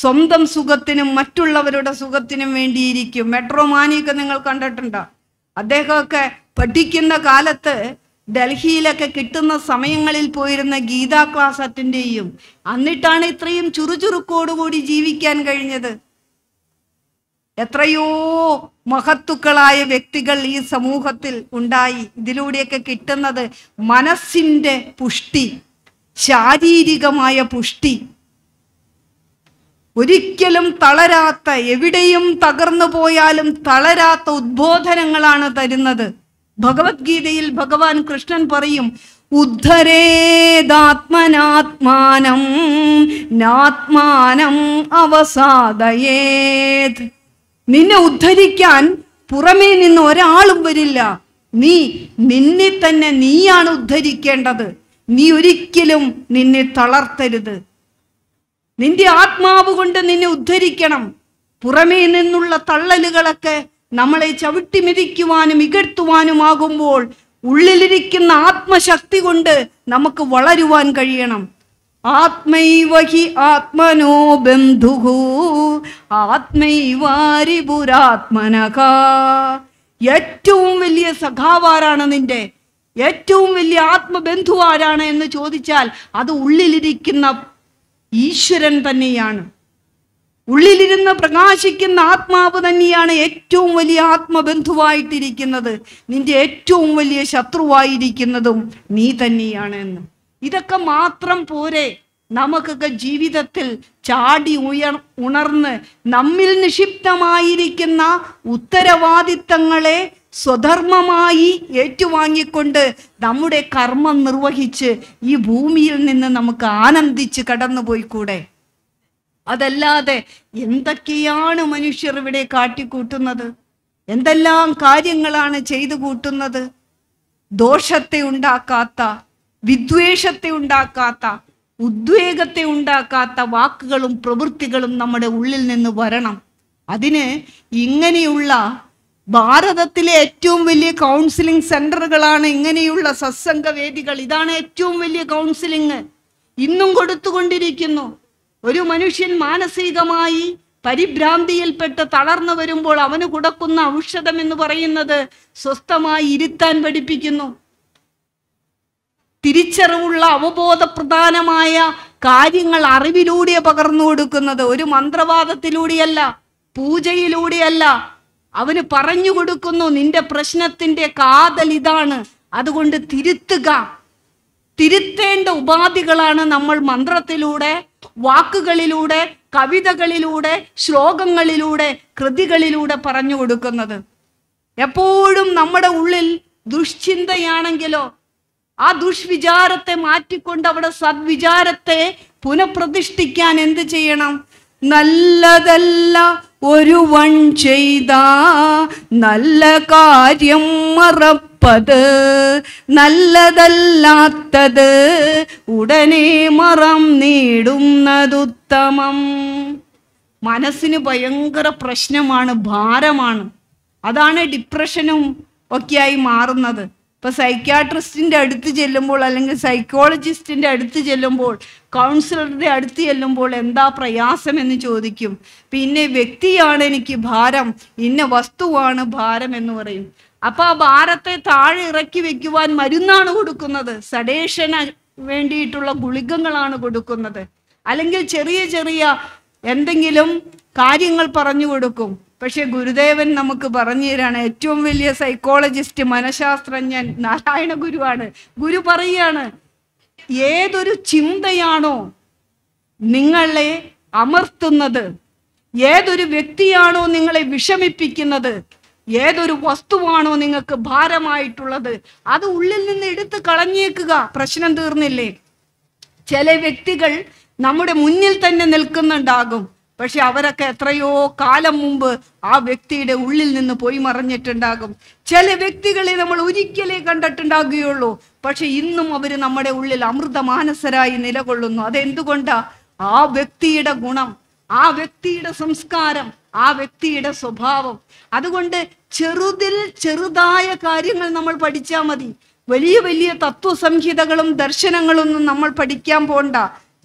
സ്വന്തം സുഖത്തിനും മറ്റുള്ളവരുടെ സുഖത്തിനും വേണ്ടിയിരിക്കും മാനിയൊക്കെ നിങ്ങൾ കണ്ടിട്ടുണ്ടോ അദ്ദേഹമൊക്കെ പഠിക്കുന്ന കാലത്ത് ഡൽഹിയിലൊക്കെ കിട്ടുന്ന സമയങ്ങളിൽ പോയിരുന്ന ഗീതാ ക്ലാസ് അറ്റൻഡ് ചെയ്യും എന്നിട്ടാണ് ഇത്രയും ചുറുചുറുക്കോടുകൂടി ജീവിക്കാൻ കഴിഞ്ഞത് എത്രയോ മഹത്തുക്കളായ വ്യക്തികൾ ഈ സമൂഹത്തിൽ ഉണ്ടായി ഇതിലൂടെയൊക്കെ കിട്ടുന്നത് മനസ്സിൻ്റെ പുഷ്ടി ശാരീരികമായ പുഷ്ടി ഒരിക്കലും തളരാത്ത എവിടെയും തകർന്നു പോയാലും തളരാത്ത ഉദ്ബോധനങ്ങളാണ് തരുന്നത് ഭഗവത്ഗീതയിൽ ഭഗവാൻ കൃഷ്ണൻ പറയും ഉദ്ധരേദാത്മനാത്മാനം നാത്മാനം അവസാദയേത് നിന്നെ ഉദ്ധരിക്കാൻ പുറമേ നിന്ന് ഒരാളും വരില്ല നീ നിന്നെ തന്നെ നീയാണ് ഉദ്ധരിക്കേണ്ടത് നീ ഒരിക്കലും നിന്നെ തളർത്തരുത് നിന്റെ ആത്മാവ് കൊണ്ട് നിന്നെ ഉദ്ധരിക്കണം പുറമേ നിന്നുള്ള തള്ളലുകളൊക്കെ നമ്മളെ ചവിട്ടി മിതിക്കുവാനും ഇകഴ്ത്തുവാനുമാകുമ്പോൾ ഉള്ളിലിരിക്കുന്ന ആത്മശക്തി കൊണ്ട് നമുക്ക് വളരുവാൻ കഴിയണം ആത്മൈവഹി ആത്മനോ ബന്ധു ആത്മൈവാരിപുരാത്മനക ഏറ്റവും വലിയ സഖാവാരാണ് നിന്റെ ഏറ്റവും വലിയ ആത്മബന്ധുവാരാണ് എന്ന് ചോദിച്ചാൽ അത് ഉള്ളിലിരിക്കുന്ന ഈശ്വരൻ തന്നെയാണ് ഉള്ളിലിരുന്ന് പ്രകാശിക്കുന്ന ആത്മാവ് തന്നെയാണ് ഏറ്റവും വലിയ ആത്മബന്ധുവായിട്ടിരിക്കുന്നത് നിന്റെ ഏറ്റവും വലിയ ശത്രുവായിരിക്കുന്നതും നീ തന്നെയാണ് എന്ന് ഇതൊക്കെ മാത്രം പോരെ നമുക്കൊക്കെ ജീവിതത്തിൽ ചാടി ഉയർ ഉണർന്ന് നമ്മിൽ നിക്ഷിപ്തമായിരിക്കുന്ന ഉത്തരവാദിത്തങ്ങളെ സ്വധർമ്മമായി ഏറ്റുവാങ്ങിക്കൊണ്ട് നമ്മുടെ കർമ്മം നിർവഹിച്ച് ഈ ഭൂമിയിൽ നിന്ന് നമുക്ക് ആനന്ദിച്ച് കടന്നുപോയിക്കൂടെ അതല്ലാതെ എന്തൊക്കെയാണ് മനുഷ്യർ ഇവിടെ കാട്ടിക്കൂട്ടുന്നത് എന്തെല്ലാം കാര്യങ്ങളാണ് ചെയ്തു കൂട്ടുന്നത് ദോഷത്തെ ഉണ്ടാക്കാത്ത വിദ്വേഷത്തെ ഉണ്ടാക്കാത്ത ഉദ്വേഗത്തെ ഉണ്ടാക്കാത്ത വാക്കുകളും പ്രവൃത്തികളും നമ്മുടെ ഉള്ളിൽ നിന്ന് വരണം അതിന് ഇങ്ങനെയുള്ള ഭാരതത്തിലെ ഏറ്റവും വലിയ കൗൺസിലിംഗ് സെന്ററുകളാണ് ഇങ്ങനെയുള്ള സത്സംഗ വേദികൾ ഇതാണ് ഏറ്റവും വലിയ കൗൺസിലിംഗ് ഇന്നും കൊടുത്തുകൊണ്ടിരിക്കുന്നു ഒരു മനുഷ്യൻ മാനസികമായി പരിഭ്രാന്തിയിൽപ്പെട്ട് തളർന്നു വരുമ്പോൾ അവന് കൊടുക്കുന്ന ഔഷധം എന്ന് പറയുന്നത് സ്വസ്ഥമായി ഇരുത്താൻ പഠിപ്പിക്കുന്നു തിരിച്ചറിവുള്ള അവബോധപ്രധാനമായ കാര്യങ്ങൾ അറിവിലൂടെ പകർന്നു കൊടുക്കുന്നത് ഒരു മന്ത്രവാദത്തിലൂടെയല്ല പൂജയിലൂടെയല്ല അവന് പറഞ്ഞു കൊടുക്കുന്നു നിന്റെ പ്രശ്നത്തിന്റെ കാതൽ ഇതാണ് അതുകൊണ്ട് തിരുത്തുക തിരുത്തേണ്ട ഉപാധികളാണ് നമ്മൾ മന്ത്രത്തിലൂടെ വാക്കുകളിലൂടെ കവിതകളിലൂടെ ശ്ലോകങ്ങളിലൂടെ കൃതികളിലൂടെ പറഞ്ഞു കൊടുക്കുന്നത് എപ്പോഴും നമ്മുടെ ഉള്ളിൽ ദുഷ്ചിന്തയാണെങ്കിലോ ആ ദുഷ്വിചാരത്തെ മാറ്റിക്കൊണ്ട് അവിടെ സദ്വിചാരത്തെ പുനഃപ്രതിഷ്ഠിക്കാൻ എന്ത് ചെയ്യണം നല്ലതല്ല ഒരു വൺ ചെയ്ത നല്ല കാര്യം മറപ്പത് നല്ലതല്ലാത്തത് ഉടനെ മറം നേടുന്നതുത്തമം മനസ്സിന് ഭയങ്കര പ്രശ്നമാണ് ഭാരമാണ് അതാണ് ഡിപ്രഷനും ഒക്കെയായി മാറുന്നത് ഇപ്പൊ സൈക്യാട്രിസ്റ്റിന്റെ അടുത്ത് ചെല്ലുമ്പോൾ അല്ലെങ്കിൽ സൈക്കോളജിസ്റ്റിന്റെ അടുത്ത് ചെല്ലുമ്പോൾ കൗൺസിലറുടെ അടുത്ത് ചെല്ലുമ്പോൾ എന്താ പ്രയാസം എന്ന് ചോദിക്കും പിന്നെ വ്യക്തിയാണ് എനിക്ക് ഭാരം ഇന്ന വസ്തുവാണ് ഭാരം എന്ന് പറയും അപ്പൊ ആ ഭാരത്തെ താഴെ ഇറക്കി വെക്കുവാൻ മരുന്നാണ് കൊടുക്കുന്നത് സഡേഷന് വേണ്ടിയിട്ടുള്ള ഗുളികങ്ങളാണ് കൊടുക്കുന്നത് അല്ലെങ്കിൽ ചെറിയ ചെറിയ എന്തെങ്കിലും കാര്യങ്ങൾ പറഞ്ഞു കൊടുക്കും പക്ഷെ ഗുരുദേവൻ നമുക്ക് പറഞ്ഞു തരാണ് ഏറ്റവും വലിയ സൈക്കോളജിസ്റ്റ് മനഃശാസ്ത്രജ്ഞൻ നാരായണ ഗുരുവാണ് ഗുരു പറയുകയാണ് ഏതൊരു ചിന്തയാണോ നിങ്ങളെ അമർത്തുന്നത് ഏതൊരു വ്യക്തിയാണോ നിങ്ങളെ വിഷമിപ്പിക്കുന്നത് ഏതൊരു വസ്തുവാണോ നിങ്ങൾക്ക് ഭാരമായിട്ടുള്ളത് അത് ഉള്ളിൽ നിന്ന് എടുത്ത് കളഞ്ഞേക്കുക പ്രശ്നം തീർന്നില്ലേ ചില വ്യക്തികൾ നമ്മുടെ മുന്നിൽ തന്നെ നിൽക്കുന്നുണ്ടാകും പക്ഷെ അവരൊക്കെ എത്രയോ കാലം മുമ്പ് ആ വ്യക്തിയുടെ ഉള്ളിൽ നിന്ന് പോയി മറഞ്ഞിട്ടുണ്ടാകും ചില വ്യക്തികളെ നമ്മൾ ഒരിക്കലേ കണ്ടിട്ടുണ്ടാകുകയുള്ളൂ പക്ഷെ ഇന്നും അവർ നമ്മുടെ ഉള്ളിൽ അമൃതമാനസരായി നിലകൊള്ളുന്നു അതെന്തുകൊണ്ടാ ആ വ്യക്തിയുടെ ഗുണം ആ വ്യക്തിയുടെ സംസ്കാരം ആ വ്യക്തിയുടെ സ്വഭാവം അതുകൊണ്ട് ചെറുതിൽ ചെറുതായ കാര്യങ്ങൾ നമ്മൾ പഠിച്ചാൽ മതി വലിയ വലിയ തത്വസംഹിതകളും ദർശനങ്ങളൊന്നും നമ്മൾ പഠിക്കാൻ പോണ്ട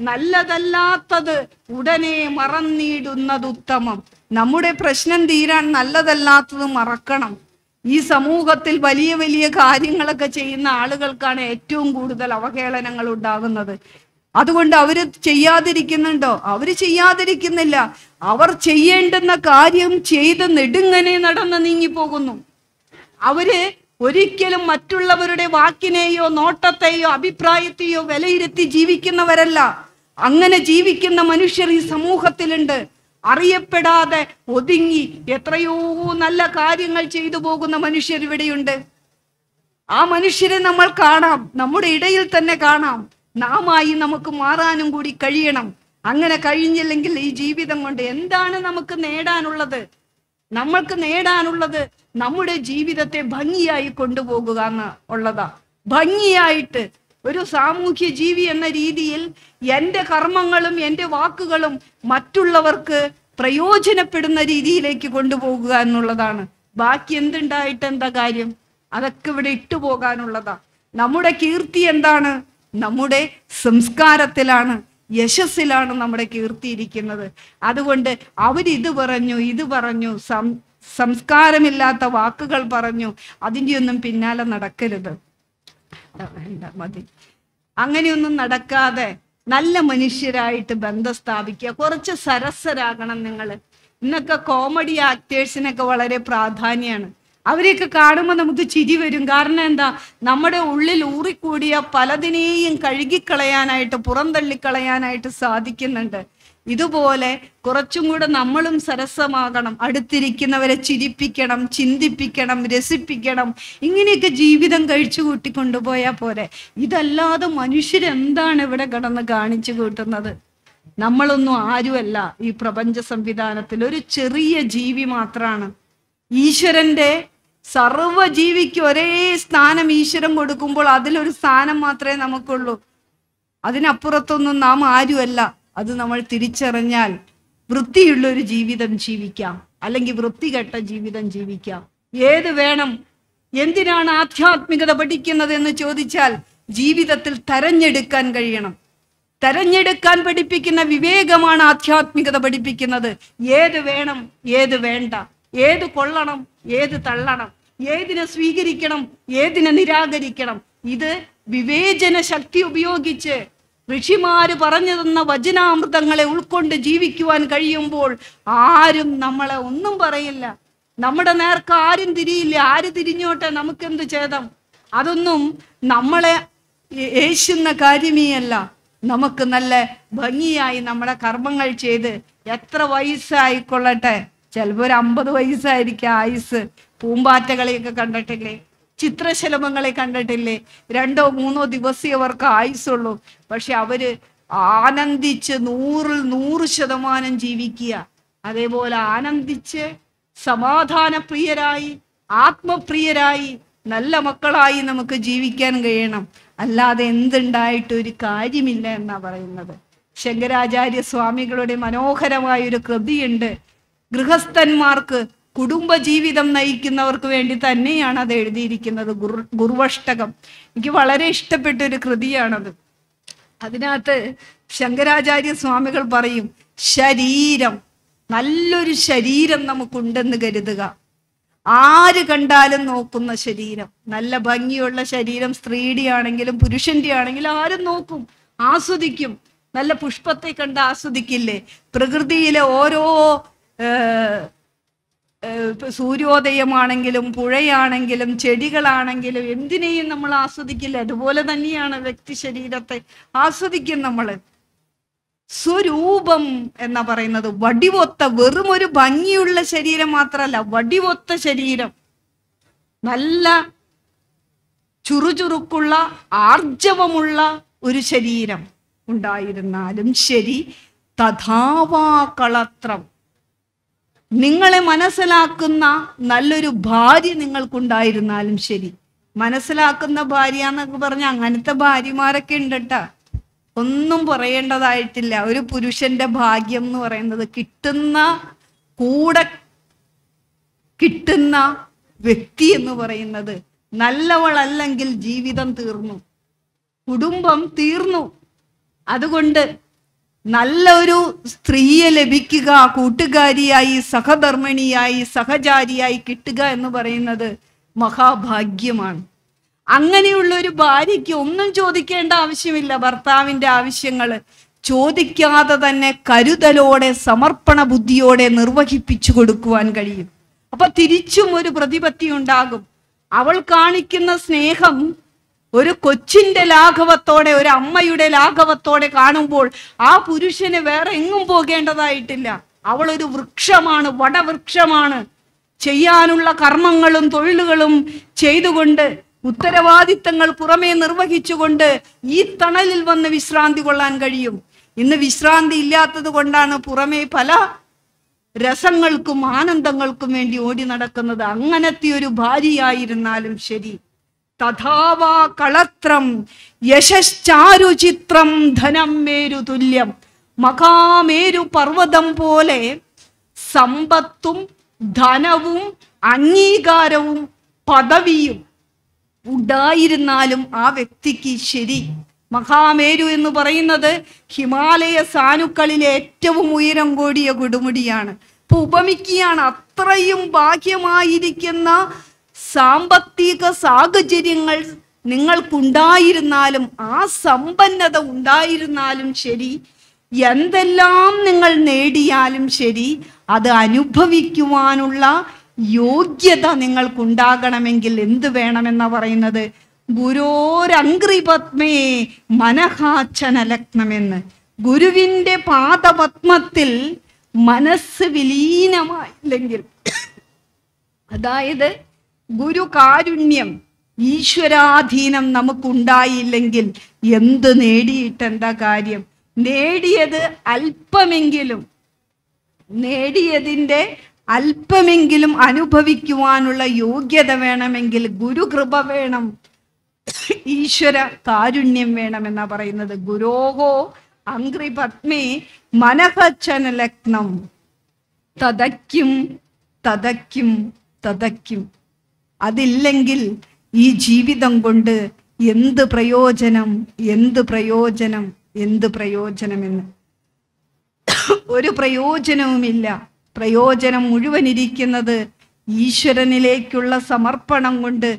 നല്ലതല്ലാത്തത് ഉടനെ മറന്നിടുന്നത് ഉത്തമം നമ്മുടെ പ്രശ്നം തീരാൻ നല്ലതല്ലാത്തത് മറക്കണം ഈ സമൂഹത്തിൽ വലിയ വലിയ കാര്യങ്ങളൊക്കെ ചെയ്യുന്ന ആളുകൾക്കാണ് ഏറ്റവും കൂടുതൽ അവഹേളനങ്ങൾ ഉണ്ടാകുന്നത് അതുകൊണ്ട് അവര് ചെയ്യാതിരിക്കുന്നുണ്ടോ അവര് ചെയ്യാതിരിക്കുന്നില്ല അവർ ചെയ്യേണ്ടുന്ന കാര്യം ചെയ്ത് നെടുങ്ങനെ നടന്ന് പോകുന്നു അവര് ഒരിക്കലും മറ്റുള്ളവരുടെ വാക്കിനെയോ നോട്ടത്തെയോ അഭിപ്രായത്തെയോ വിലയിരുത്തി ജീവിക്കുന്നവരല്ല അങ്ങനെ ജീവിക്കുന്ന മനുഷ്യർ ഈ സമൂഹത്തിലുണ്ട് അറിയപ്പെടാതെ ഒതുങ്ങി എത്രയോ നല്ല കാര്യങ്ങൾ ചെയ്തു പോകുന്ന മനുഷ്യർ ഇവിടെയുണ്ട് ആ മനുഷ്യരെ നമ്മൾ കാണാം നമ്മുടെ ഇടയിൽ തന്നെ കാണാം നാമായി നമുക്ക് മാറാനും കൂടി കഴിയണം അങ്ങനെ കഴിഞ്ഞില്ലെങ്കിൽ ഈ ജീവിതം കൊണ്ട് എന്താണ് നമുക്ക് നേടാനുള്ളത് നമ്മൾക്ക് നേടാനുള്ളത് നമ്മുടെ ജീവിതത്തെ ഭംഗിയായി കൊണ്ടുപോകുക എന്ന് ഉള്ളതാ ഭംഗിയായിട്ട് ഒരു സാമൂഹ്യ ജീവി എന്ന രീതിയിൽ എൻ്റെ കർമ്മങ്ങളും എൻ്റെ വാക്കുകളും മറ്റുള്ളവർക്ക് പ്രയോജനപ്പെടുന്ന രീതിയിലേക്ക് കൊണ്ടുപോകുക എന്നുള്ളതാണ് ബാക്കി എന്തുണ്ടായിട്ട് എന്താ കാര്യം അതൊക്കെ ഇവിടെ ഇട്ടുപോകാനുള്ളതാ നമ്മുടെ കീർത്തി എന്താണ് നമ്മുടെ സംസ്കാരത്തിലാണ് യശസ്സിലാണ് നമ്മുടെ കീർത്തിയിരിക്കുന്നത് അതുകൊണ്ട് അതുകൊണ്ട് അവരിത് പറഞ്ഞു ഇത് പറഞ്ഞു സം സംസ്കാരമില്ലാത്ത വാക്കുകൾ പറഞ്ഞു അതിൻ്റെയൊന്നും പിന്നാലെ നടക്കരുത് മതി അങ്ങനെയൊന്നും നടക്കാതെ നല്ല മനുഷ്യരായിട്ട് ബന്ധം സ്ഥാപിക്കുക കുറച്ച് സരസരാകണം നിങ്ങൾ ഇന്നൊക്കെ കോമഡി ആക്ടേഴ്സിനൊക്കെ വളരെ പ്രാധാന്യമാണ് അവരെയൊക്കെ കാണുമ്പോൾ നമുക്ക് ചിരി വരും കാരണം എന്താ നമ്മുടെ ഉള്ളിൽ ഊറിക്കൂടിയ പലതിനെയും കഴുകിക്കളയാനായിട്ട് പുറന്തള്ളിക്കളയാനായിട്ട് സാധിക്കുന്നുണ്ട് ഇതുപോലെ കുറച്ചും കൂടെ നമ്മളും സരസമാകണം അടുത്തിരിക്കുന്നവരെ ചിരിപ്പിക്കണം ചിന്തിപ്പിക്കണം രസിപ്പിക്കണം ഇങ്ങനെയൊക്കെ ജീവിതം കഴിച്ചു കൂട്ടി കൊണ്ടുപോയാൽ പോരെ ഇതല്ലാതെ മനുഷ്യരെന്താണ് ഇവിടെ കിടന്ന് കാണിച്ചു കൂട്ടുന്നത് നമ്മളൊന്നും ആരുമല്ല ഈ പ്രപഞ്ച സംവിധാനത്തിൽ ഒരു ചെറിയ ജീവി മാത്രമാണ് ഈശ്വരന്റെ സർവജീവിക്ക് ഒരേ സ്ഥാനം ഈശ്വരം കൊടുക്കുമ്പോൾ അതിലൊരു സ്ഥാനം മാത്രമേ നമുക്കുള്ളൂ അതിനപ്പുറത്തൊന്നും നാം ആരുമല്ല അത് നമ്മൾ തിരിച്ചറിഞ്ഞാൽ വൃത്തിയുള്ള ഒരു ജീവിതം ജീവിക്കാം അല്ലെങ്കിൽ വൃത്തികെട്ട ജീവിതം ജീവിക്കാം ഏത് വേണം എന്തിനാണ് ആധ്യാത്മികത പഠിക്കുന്നത് എന്ന് ചോദിച്ചാൽ ജീവിതത്തിൽ തെരഞ്ഞെടുക്കാൻ കഴിയണം തെരഞ്ഞെടുക്കാൻ പഠിപ്പിക്കുന്ന വിവേകമാണ് ആധ്യാത്മികത പഠിപ്പിക്കുന്നത് ഏത് വേണം ഏത് വേണ്ട ഏത് കൊള്ളണം ഏത് തള്ളണം ഏതിനെ സ്വീകരിക്കണം ഏതിനെ നിരാകരിക്കണം ഇത് വിവേചന ശക്തി ഉപയോഗിച്ച് ഋഷിമാര് പറഞ്ഞു തന്ന വചനാമൃതങ്ങളെ ഉൾക്കൊണ്ട് ജീവിക്കുവാൻ കഴിയുമ്പോൾ ആരും നമ്മളെ ഒന്നും പറയില്ല നമ്മുടെ നേർക്ക് ആരും തിരിയില്ല ആര് തിരിഞ്ഞോട്ടെ നമുക്കെന്ത് ചേതം അതൊന്നും നമ്മളെ ഏശുന്ന കാര്യമേയല്ല നമുക്ക് നല്ല ഭംഗിയായി നമ്മുടെ കർമ്മങ്ങൾ ചെയ്ത് എത്ര വയസ്സായിക്കൊള്ളട്ടെ ചിലപ്പോൾ ഒരു അമ്പത് വയസ്സായിരിക്കും ആയുസ് പൂമ്പാറ്റകളെയൊക്കെ കണ്ടിട്ടില്ലേ ചിത്രശലഭങ്ങളെ കണ്ടിട്ടില്ലേ രണ്ടോ മൂന്നോ ദിവസേ അവർക്ക് ആയുസുള്ളൂ പക്ഷെ അവര് ആനന്ദിച്ച് നൂറിൽ നൂറ് ശതമാനം ജീവിക്കുക അതേപോലെ ആനന്ദിച്ച് സമാധാനപ്രിയരായി ആത്മപ്രിയരായി നല്ല മക്കളായി നമുക്ക് ജീവിക്കാൻ കഴിയണം അല്ലാതെ എന്തുണ്ടായിട്ട് ഒരു കാര്യമില്ല എന്നാ പറയുന്നത് ശങ്കരാചാര്യ സ്വാമികളുടെ മനോഹരമായ ഒരു കൃതിയുണ്ട് ഗൃഹസ്ഥന്മാർക്ക് കുടുംബജീവിതം നയിക്കുന്നവർക്ക് വേണ്ടി തന്നെയാണ് അത് എഴുതിയിരിക്കുന്നത് ഗുർ ഗുർവഷ്ടകം എനിക്ക് വളരെ ഇഷ്ടപ്പെട്ട ഒരു കൃതിയാണത് അതിനകത്ത് ശങ്കരാചാര്യ സ്വാമികൾ പറയും ശരീരം നല്ലൊരു ശരീരം നമുക്കുണ്ടെന്ന് കരുതുക ആര് കണ്ടാലും നോക്കുന്ന ശരീരം നല്ല ഭംഗിയുള്ള ശരീരം സ്ത്രീയുടെ ആണെങ്കിലും പുരുഷന്റെ ആണെങ്കിലും ആരും നോക്കും ആസ്വദിക്കും നല്ല പുഷ്പത്തെ കണ്ട് ആസ്വദിക്കില്ലേ പ്രകൃതിയിലെ ഓരോ സൂര്യോദയമാണെങ്കിലും പുഴയാണെങ്കിലും ചെടികളാണെങ്കിലും എന്തിനേയും നമ്മൾ ആസ്വദിക്കില്ല അതുപോലെ തന്നെയാണ് വ്യക്തി ശരീരത്തെ ആസ്വദിക്കും നമ്മൾ സ്വരൂപം എന്ന പറയുന്നത് വടിവൊത്ത വെറും ഒരു ഭംഗിയുള്ള ശരീരം മാത്രമല്ല വടിവൊത്ത ശരീരം നല്ല ചുറുചുറുക്കുള്ള ആർജവമുള്ള ഒരു ശരീരം ഉണ്ടായിരുന്നാലും ശരി തഥാവാ കളത്രം നിങ്ങളെ മനസ്സിലാക്കുന്ന നല്ലൊരു ഭാര്യ നിങ്ങൾക്കുണ്ടായിരുന്നാലും ശരി മനസ്സിലാക്കുന്ന ഭാര്യ എന്നൊക്കെ പറഞ്ഞ അങ്ങനത്തെ ഭാര്യമാരൊക്കെ ഉണ്ട് കേട്ടാ ഒന്നും പറയേണ്ടതായിട്ടില്ല ഒരു പുരുഷന്റെ ഭാഗ്യം എന്ന് പറയുന്നത് കിട്ടുന്ന കൂടെ കിട്ടുന്ന വ്യക്തി എന്ന് പറയുന്നത് നല്ലവളല്ലെങ്കിൽ ജീവിതം തീർന്നു കുടുംബം തീർന്നു അതുകൊണ്ട് നല്ലൊരു സ്ത്രീയെ ലഭിക്കുക കൂട്ടുകാരിയായി സഹധർമ്മിണിയായി സഹചാരിയായി കിട്ടുക എന്ന് പറയുന്നത് മഹാഭാഗ്യമാണ് അങ്ങനെയുള്ള ഒരു ഭാര്യയ്ക്ക് ഒന്നും ചോദിക്കേണ്ട ആവശ്യമില്ല ഭർത്താവിൻ്റെ ആവശ്യങ്ങൾ ചോദിക്കാതെ തന്നെ കരുതലോടെ സമർപ്പണ ബുദ്ധിയോടെ നിർവഹിപ്പിച്ചു കൊടുക്കുവാൻ കഴിയും അപ്പൊ തിരിച്ചും ഒരു പ്രതിപത്തി ഉണ്ടാകും അവൾ കാണിക്കുന്ന സ്നേഹം ഒരു കൊച്ചിന്റെ ലാഘവത്തോടെ ഒരു അമ്മയുടെ ലാഘവത്തോടെ കാണുമ്പോൾ ആ പുരുഷന് വേറെ എങ്ങും പോകേണ്ടതായിട്ടില്ല അവൾ ഒരു വൃക്ഷമാണ് വടവൃക്ഷമാണ് ചെയ്യാനുള്ള കർമ്മങ്ങളും തൊഴിലുകളും ചെയ്തുകൊണ്ട് ഉത്തരവാദിത്തങ്ങൾ പുറമേ നിർവഹിച്ചുകൊണ്ട് ഈ തണലിൽ വന്ന് വിശ്രാന്തി കൊള്ളാൻ കഴിയും ഇന്ന് വിശ്രാന്തി ഇല്ലാത്തത് കൊണ്ടാണ് പുറമേ പല രസങ്ങൾക്കും ആനന്ദങ്ങൾക്കും വേണ്ടി ഓടി നടക്കുന്നത് അങ്ങനത്തെ ഒരു ഭാര്യയായിരുന്നാലും ശരി തഥാവാ കളത്രം യശശ്ചാരുചിത്രം ധനം മേരുതുല്യം മഹാമേരു പർവ്വതം പോലെ സമ്പത്തും ധനവും അംഗീകാരവും പദവിയും ഉണ്ടായിരുന്നാലും ആ വ്യക്തിക്ക് ശരി മഹാമേരു എന്ന് പറയുന്നത് ഹിമാലയ സാനുക്കളിലെ ഏറ്റവും ഉയരം കൂടിയ കൊടുമുടിയാണ് ഇപ്പൊ ഉപമിക്കുകയാണ് അത്രയും ഭാഗ്യമായിരിക്കുന്ന സാമ്പത്തിക സാഹചര്യങ്ങൾ നിങ്ങൾക്കുണ്ടായിരുന്നാലും ആ സമ്പന്നത ഉണ്ടായിരുന്നാലും ശരി എന്തെല്ലാം നിങ്ങൾ നേടിയാലും ശരി അത് അനുഭവിക്കുവാനുള്ള യോഗ്യത നിങ്ങൾക്കുണ്ടാകണമെങ്കിൽ എന്ത് വേണമെന്നാ പറയുന്നത് ഗുരോരംഗ്രിപത്മേ മനഹാച്ഛന ലഗ്നമെന്ന് ഗുരുവിൻ്റെ പാദപത്മത്തിൽ മനസ്സ് വിലീനമായില്ലെങ്കിൽ അതായത് ഗുരു കാരുണ്യം ഈശ്വരാധീനം നമുക്കുണ്ടായില്ലെങ്കിൽ എന്ത് നേടിയിട്ടെന്താ കാര്യം നേടിയത് അല്പമെങ്കിലും നേടിയതിൻ്റെ അല്പമെങ്കിലും അനുഭവിക്കുവാനുള്ള യോഗ്യത വേണമെങ്കിൽ ഗുരു കൃപ വേണം ഈശ്വര കാരുണ്യം വേണമെന്നാ പറയുന്നത് ഗുരോഹോ അങ്ക്രി പത്മി മനഹച്ചന ലഗ്നം തതയ്ക്കും തതയ്ക്കും തതയ്ക്കും അതില്ലെങ്കിൽ ഈ ജീവിതം കൊണ്ട് എന്ത് പ്രയോജനം എന്ത് പ്രയോജനം എന്ത് പ്രയോജനമെന്ന് ഒരു പ്രയോജനവുമില്ല പ്രയോജനം മുഴുവൻ ഇരിക്കുന്നത് ഈശ്വരനിലേക്കുള്ള സമർപ്പണം കൊണ്ട്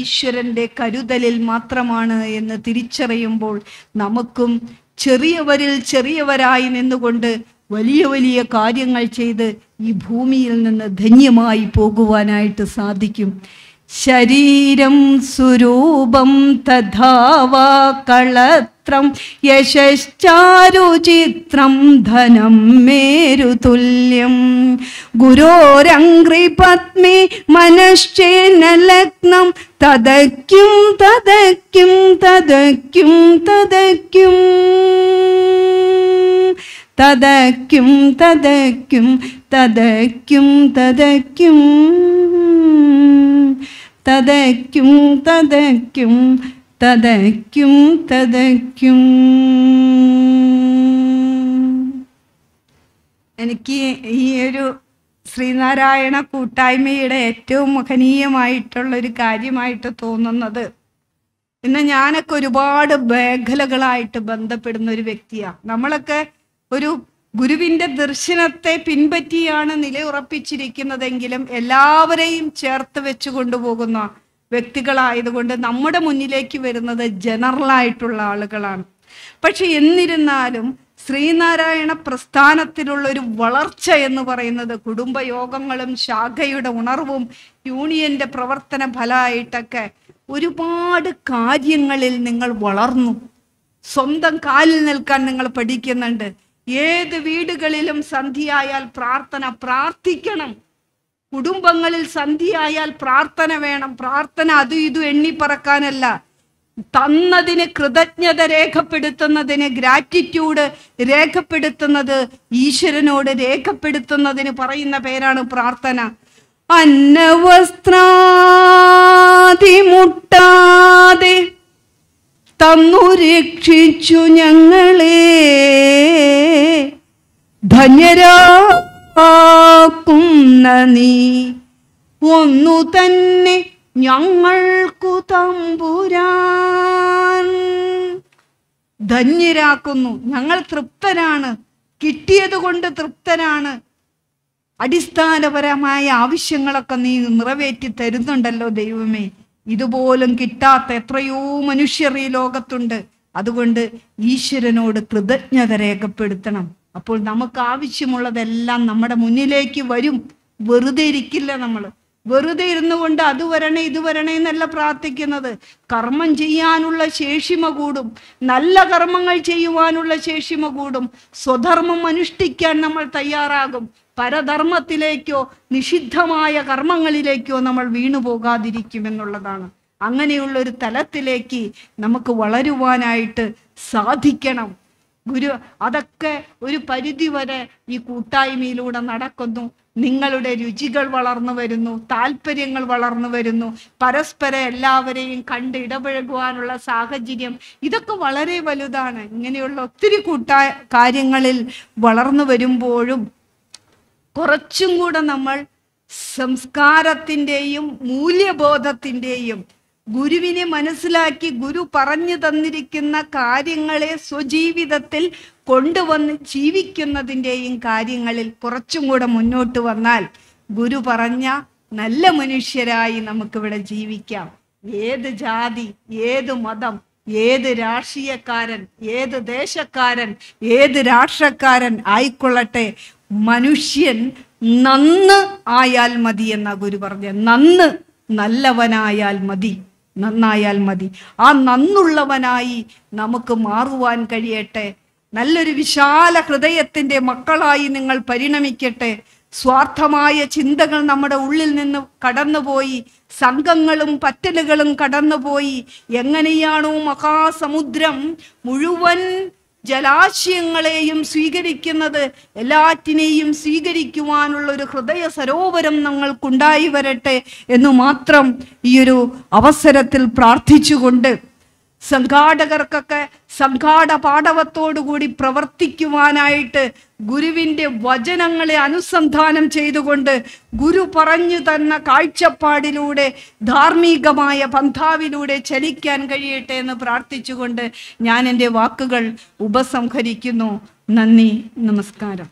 ഈശ്വരന്റെ കരുതലിൽ മാത്രമാണ് എന്ന് തിരിച്ചറിയുമ്പോൾ നമുക്കും ചെറിയവരിൽ ചെറിയവരായി നിന്നുകൊണ്ട് വലിയ വലിയ കാര്യങ്ങൾ ചെയ്ത് ഈ ഭൂമിയിൽ നിന്ന് ധന്യമായി പോകുവാനായിട്ട് സാധിക്കും ശരീരം സ്വരൂപം തഥാവാകളത്രം യശ്ചാരുചിത്രം ധനം മേരുതുല്യം ഗുരോരംഗ്രി പത്മി മനശ്ചേന ലഗ്നം തതയ്ക്കും തതയ്ക്കും തതയ്ക്കും തതയ്ക്കും തതയ്ക്കും തതയ്ക്കും തതയ്ക്കും തതയ്ക്കും തതയ്ക്കും തതയ്ക്കും തതയ്ക്കും തതയ്ക്കും എനിക്ക് ഈ ഒരു ശ്രീനാരായണ കൂട്ടായ്മയുടെ ഏറ്റവും മഹനീയമായിട്ടുള്ളൊരു ഒരു കാര്യമായിട്ട് തോന്നുന്നത് ഇന്ന് ഞാനൊക്കെ ഒരുപാട് മേഖലകളായിട്ട് ബന്ധപ്പെടുന്ന ഒരു വ്യക്തിയാണ് നമ്മളൊക്കെ ഒരു ഗുരുവിന്റെ ദർശനത്തെ പിൻപറ്റിയാണ് നിലയുറപ്പിച്ചിരിക്കുന്നതെങ്കിലും എല്ലാവരെയും ചേർത്ത് വെച്ച് കൊണ്ടുപോകുന്ന വ്യക്തികളായതുകൊണ്ട് നമ്മുടെ മുന്നിലേക്ക് വരുന്നത് ജനറലായിട്ടുള്ള ആളുകളാണ് പക്ഷെ എന്നിരുന്നാലും ശ്രീനാരായണ പ്രസ്ഥാനത്തിലുള്ള ഒരു വളർച്ച എന്ന് പറയുന്നത് കുടുംബയോഗങ്ങളും ശാഖയുടെ ഉണർവും യൂണിയന്റെ പ്രവർത്തന ഫലമായിട്ടൊക്കെ ഒരുപാട് കാര്യങ്ങളിൽ നിങ്ങൾ വളർന്നു സ്വന്തം കാലിൽ നിൽക്കാൻ നിങ്ങൾ പഠിക്കുന്നുണ്ട് ഏത് വീടുകളിലും സന്ധിയായാൽ പ്രാർത്ഥന പ്രാർത്ഥിക്കണം കുടുംബങ്ങളിൽ സന്ധിയായാൽ പ്രാർത്ഥന വേണം പ്രാർത്ഥന അതും ഇതും എണ്ണിപ്പറക്കാനല്ല തന്നതിന് കൃതജ്ഞത രേഖപ്പെടുത്തുന്നതിന് ഗ്രാറ്റിറ്റ്യൂഡ് രേഖപ്പെടുത്തുന്നത് ഈശ്വരനോട് രേഖപ്പെടുത്തുന്നതിന് പറയുന്ന പേരാണ് പ്രാർത്ഥന അന്നവസ്ത്രാതിമുട്ടാതെ തന്നു രക്ഷിച്ചു ഞങ്ങളെ ധന്യരാക്കുന്ന നീ ഒന്നു തന്നെ ഞങ്ങൾക്കു തമ്പുരാൻ ധന്യരാക്കുന്നു ഞങ്ങൾ തൃപ്തരാണ് കിട്ടിയത് കൊണ്ട് തൃപ്തരാണ് അടിസ്ഥാനപരമായ ആവശ്യങ്ങളൊക്കെ നീ നിറവേറ്റി തരുന്നുണ്ടല്ലോ ദൈവമേ ഇതുപോലും കിട്ടാത്ത എത്രയോ മനുഷ്യർ ഈ ലോകത്തുണ്ട് അതുകൊണ്ട് ഈശ്വരനോട് കൃതജ്ഞത രേഖപ്പെടുത്തണം അപ്പോൾ നമുക്ക് ആവശ്യമുള്ളതെല്ലാം നമ്മുടെ മുന്നിലേക്ക് വരും വെറുതെ ഇരിക്കില്ല നമ്മൾ വെറുതെ ഇരുന്നു കൊണ്ട് അത് വരണേ ഇത് വരണേ എന്നല്ല പ്രാർത്ഥിക്കുന്നത് കർമ്മം ചെയ്യാനുള്ള ശേഷിമ കൂടും നല്ല കർമ്മങ്ങൾ ചെയ്യുവാനുള്ള ശേഷിമ കൂടും സ്വധർമ്മം അനുഷ്ഠിക്കാൻ നമ്മൾ തയ്യാറാകും പരധർമ്മത്തിലേക്കോ നിഷിദ്ധമായ കർമ്മങ്ങളിലേക്കോ നമ്മൾ വീണു പോകാതിരിക്കുമെന്നുള്ളതാണ് അങ്ങനെയുള്ള ഒരു തലത്തിലേക്ക് നമുക്ക് വളരുവാനായിട്ട് സാധിക്കണം ഗുരു അതൊക്കെ ഒരു പരിധി വരെ ഈ കൂട്ടായ്മയിലൂടെ നടക്കുന്നു നിങ്ങളുടെ രുചികൾ വളർന്നു വരുന്നു താല്പര്യങ്ങൾ വളർന്നു വരുന്നു പരസ്പരം എല്ലാവരെയും കണ്ട് ഇടപഴകുവാനുള്ള സാഹചര്യം ഇതൊക്കെ വളരെ വലുതാണ് ഇങ്ങനെയുള്ള ഒത്തിരി കൂട്ട കാര്യങ്ങളിൽ വളർന്നു വരുമ്പോഴും കുറച്ചും കൂടെ നമ്മൾ സംസ്കാരത്തിൻ്റെയും മൂല്യബോധത്തിൻ്റെയും ഗുരുവിനെ മനസ്സിലാക്കി ഗുരു പറഞ്ഞു തന്നിരിക്കുന്ന കാര്യങ്ങളെ സ്വജീവിതത്തിൽ കൊണ്ടുവന്ന് ജീവിക്കുന്നതിൻ്റെയും കാര്യങ്ങളിൽ കുറച്ചും കൂടെ മുന്നോട്ട് വന്നാൽ ഗുരു പറഞ്ഞ നല്ല മനുഷ്യരായി നമുക്കിവിടെ ജീവിക്കാം ഏത് ജാതി ഏത് മതം ഏത് രാഷ്ട്രീയക്കാരൻ ഏത് ദേശക്കാരൻ ഏത് രാഷ്ട്രക്കാരൻ ആയിക്കൊള്ളട്ടെ മനുഷ്യൻ നന്ന് ആയാൽ മതി എന്ന ഗുരു പറഞ്ഞ നന്ന് നല്ലവനായാൽ മതി നന്നായാൽ മതി ആ നന്നുള്ളവനായി നമുക്ക് മാറുവാൻ കഴിയട്ടെ നല്ലൊരു വിശാല ഹൃദയത്തിൻ്റെ മക്കളായി നിങ്ങൾ പരിണമിക്കട്ടെ സ്വാർത്ഥമായ ചിന്തകൾ നമ്മുടെ ഉള്ളിൽ നിന്ന് കടന്നുപോയി സംഘങ്ങളും പറ്റലുകളും കടന്നുപോയി എങ്ങനെയാണോ മഹാസമുദ്രം മുഴുവൻ ജലാശയങ്ങളെയും സ്വീകരിക്കുന്നത് എല്ലാറ്റിനെയും സ്വീകരിക്കുവാനുള്ള ഒരു ഹൃദയ സരോവരം ഞങ്ങൾക്കുണ്ടായി വരട്ടെ എന്ന് മാത്രം ഈ ഒരു അവസരത്തിൽ പ്രാർത്ഥിച്ചുകൊണ്ട് സംഘാടകർക്കൊക്കെ സംഘാട പാഠവത്തോടുകൂടി പ്രവർത്തിക്കുവാനായിട്ട് ഗുരുവിൻ്റെ വചനങ്ങളെ അനുസന്ധാനം ചെയ്തുകൊണ്ട് ഗുരു പറഞ്ഞു തന്ന കാഴ്ചപ്പാടിലൂടെ ധാർമ്മികമായ പന്ഥാവിലൂടെ ചലിക്കാൻ കഴിയട്ടെ എന്ന് പ്രാർത്ഥിച്ചുകൊണ്ട് ഞാൻ എൻ്റെ വാക്കുകൾ ഉപസംഹരിക്കുന്നു നന്ദി നമസ്കാരം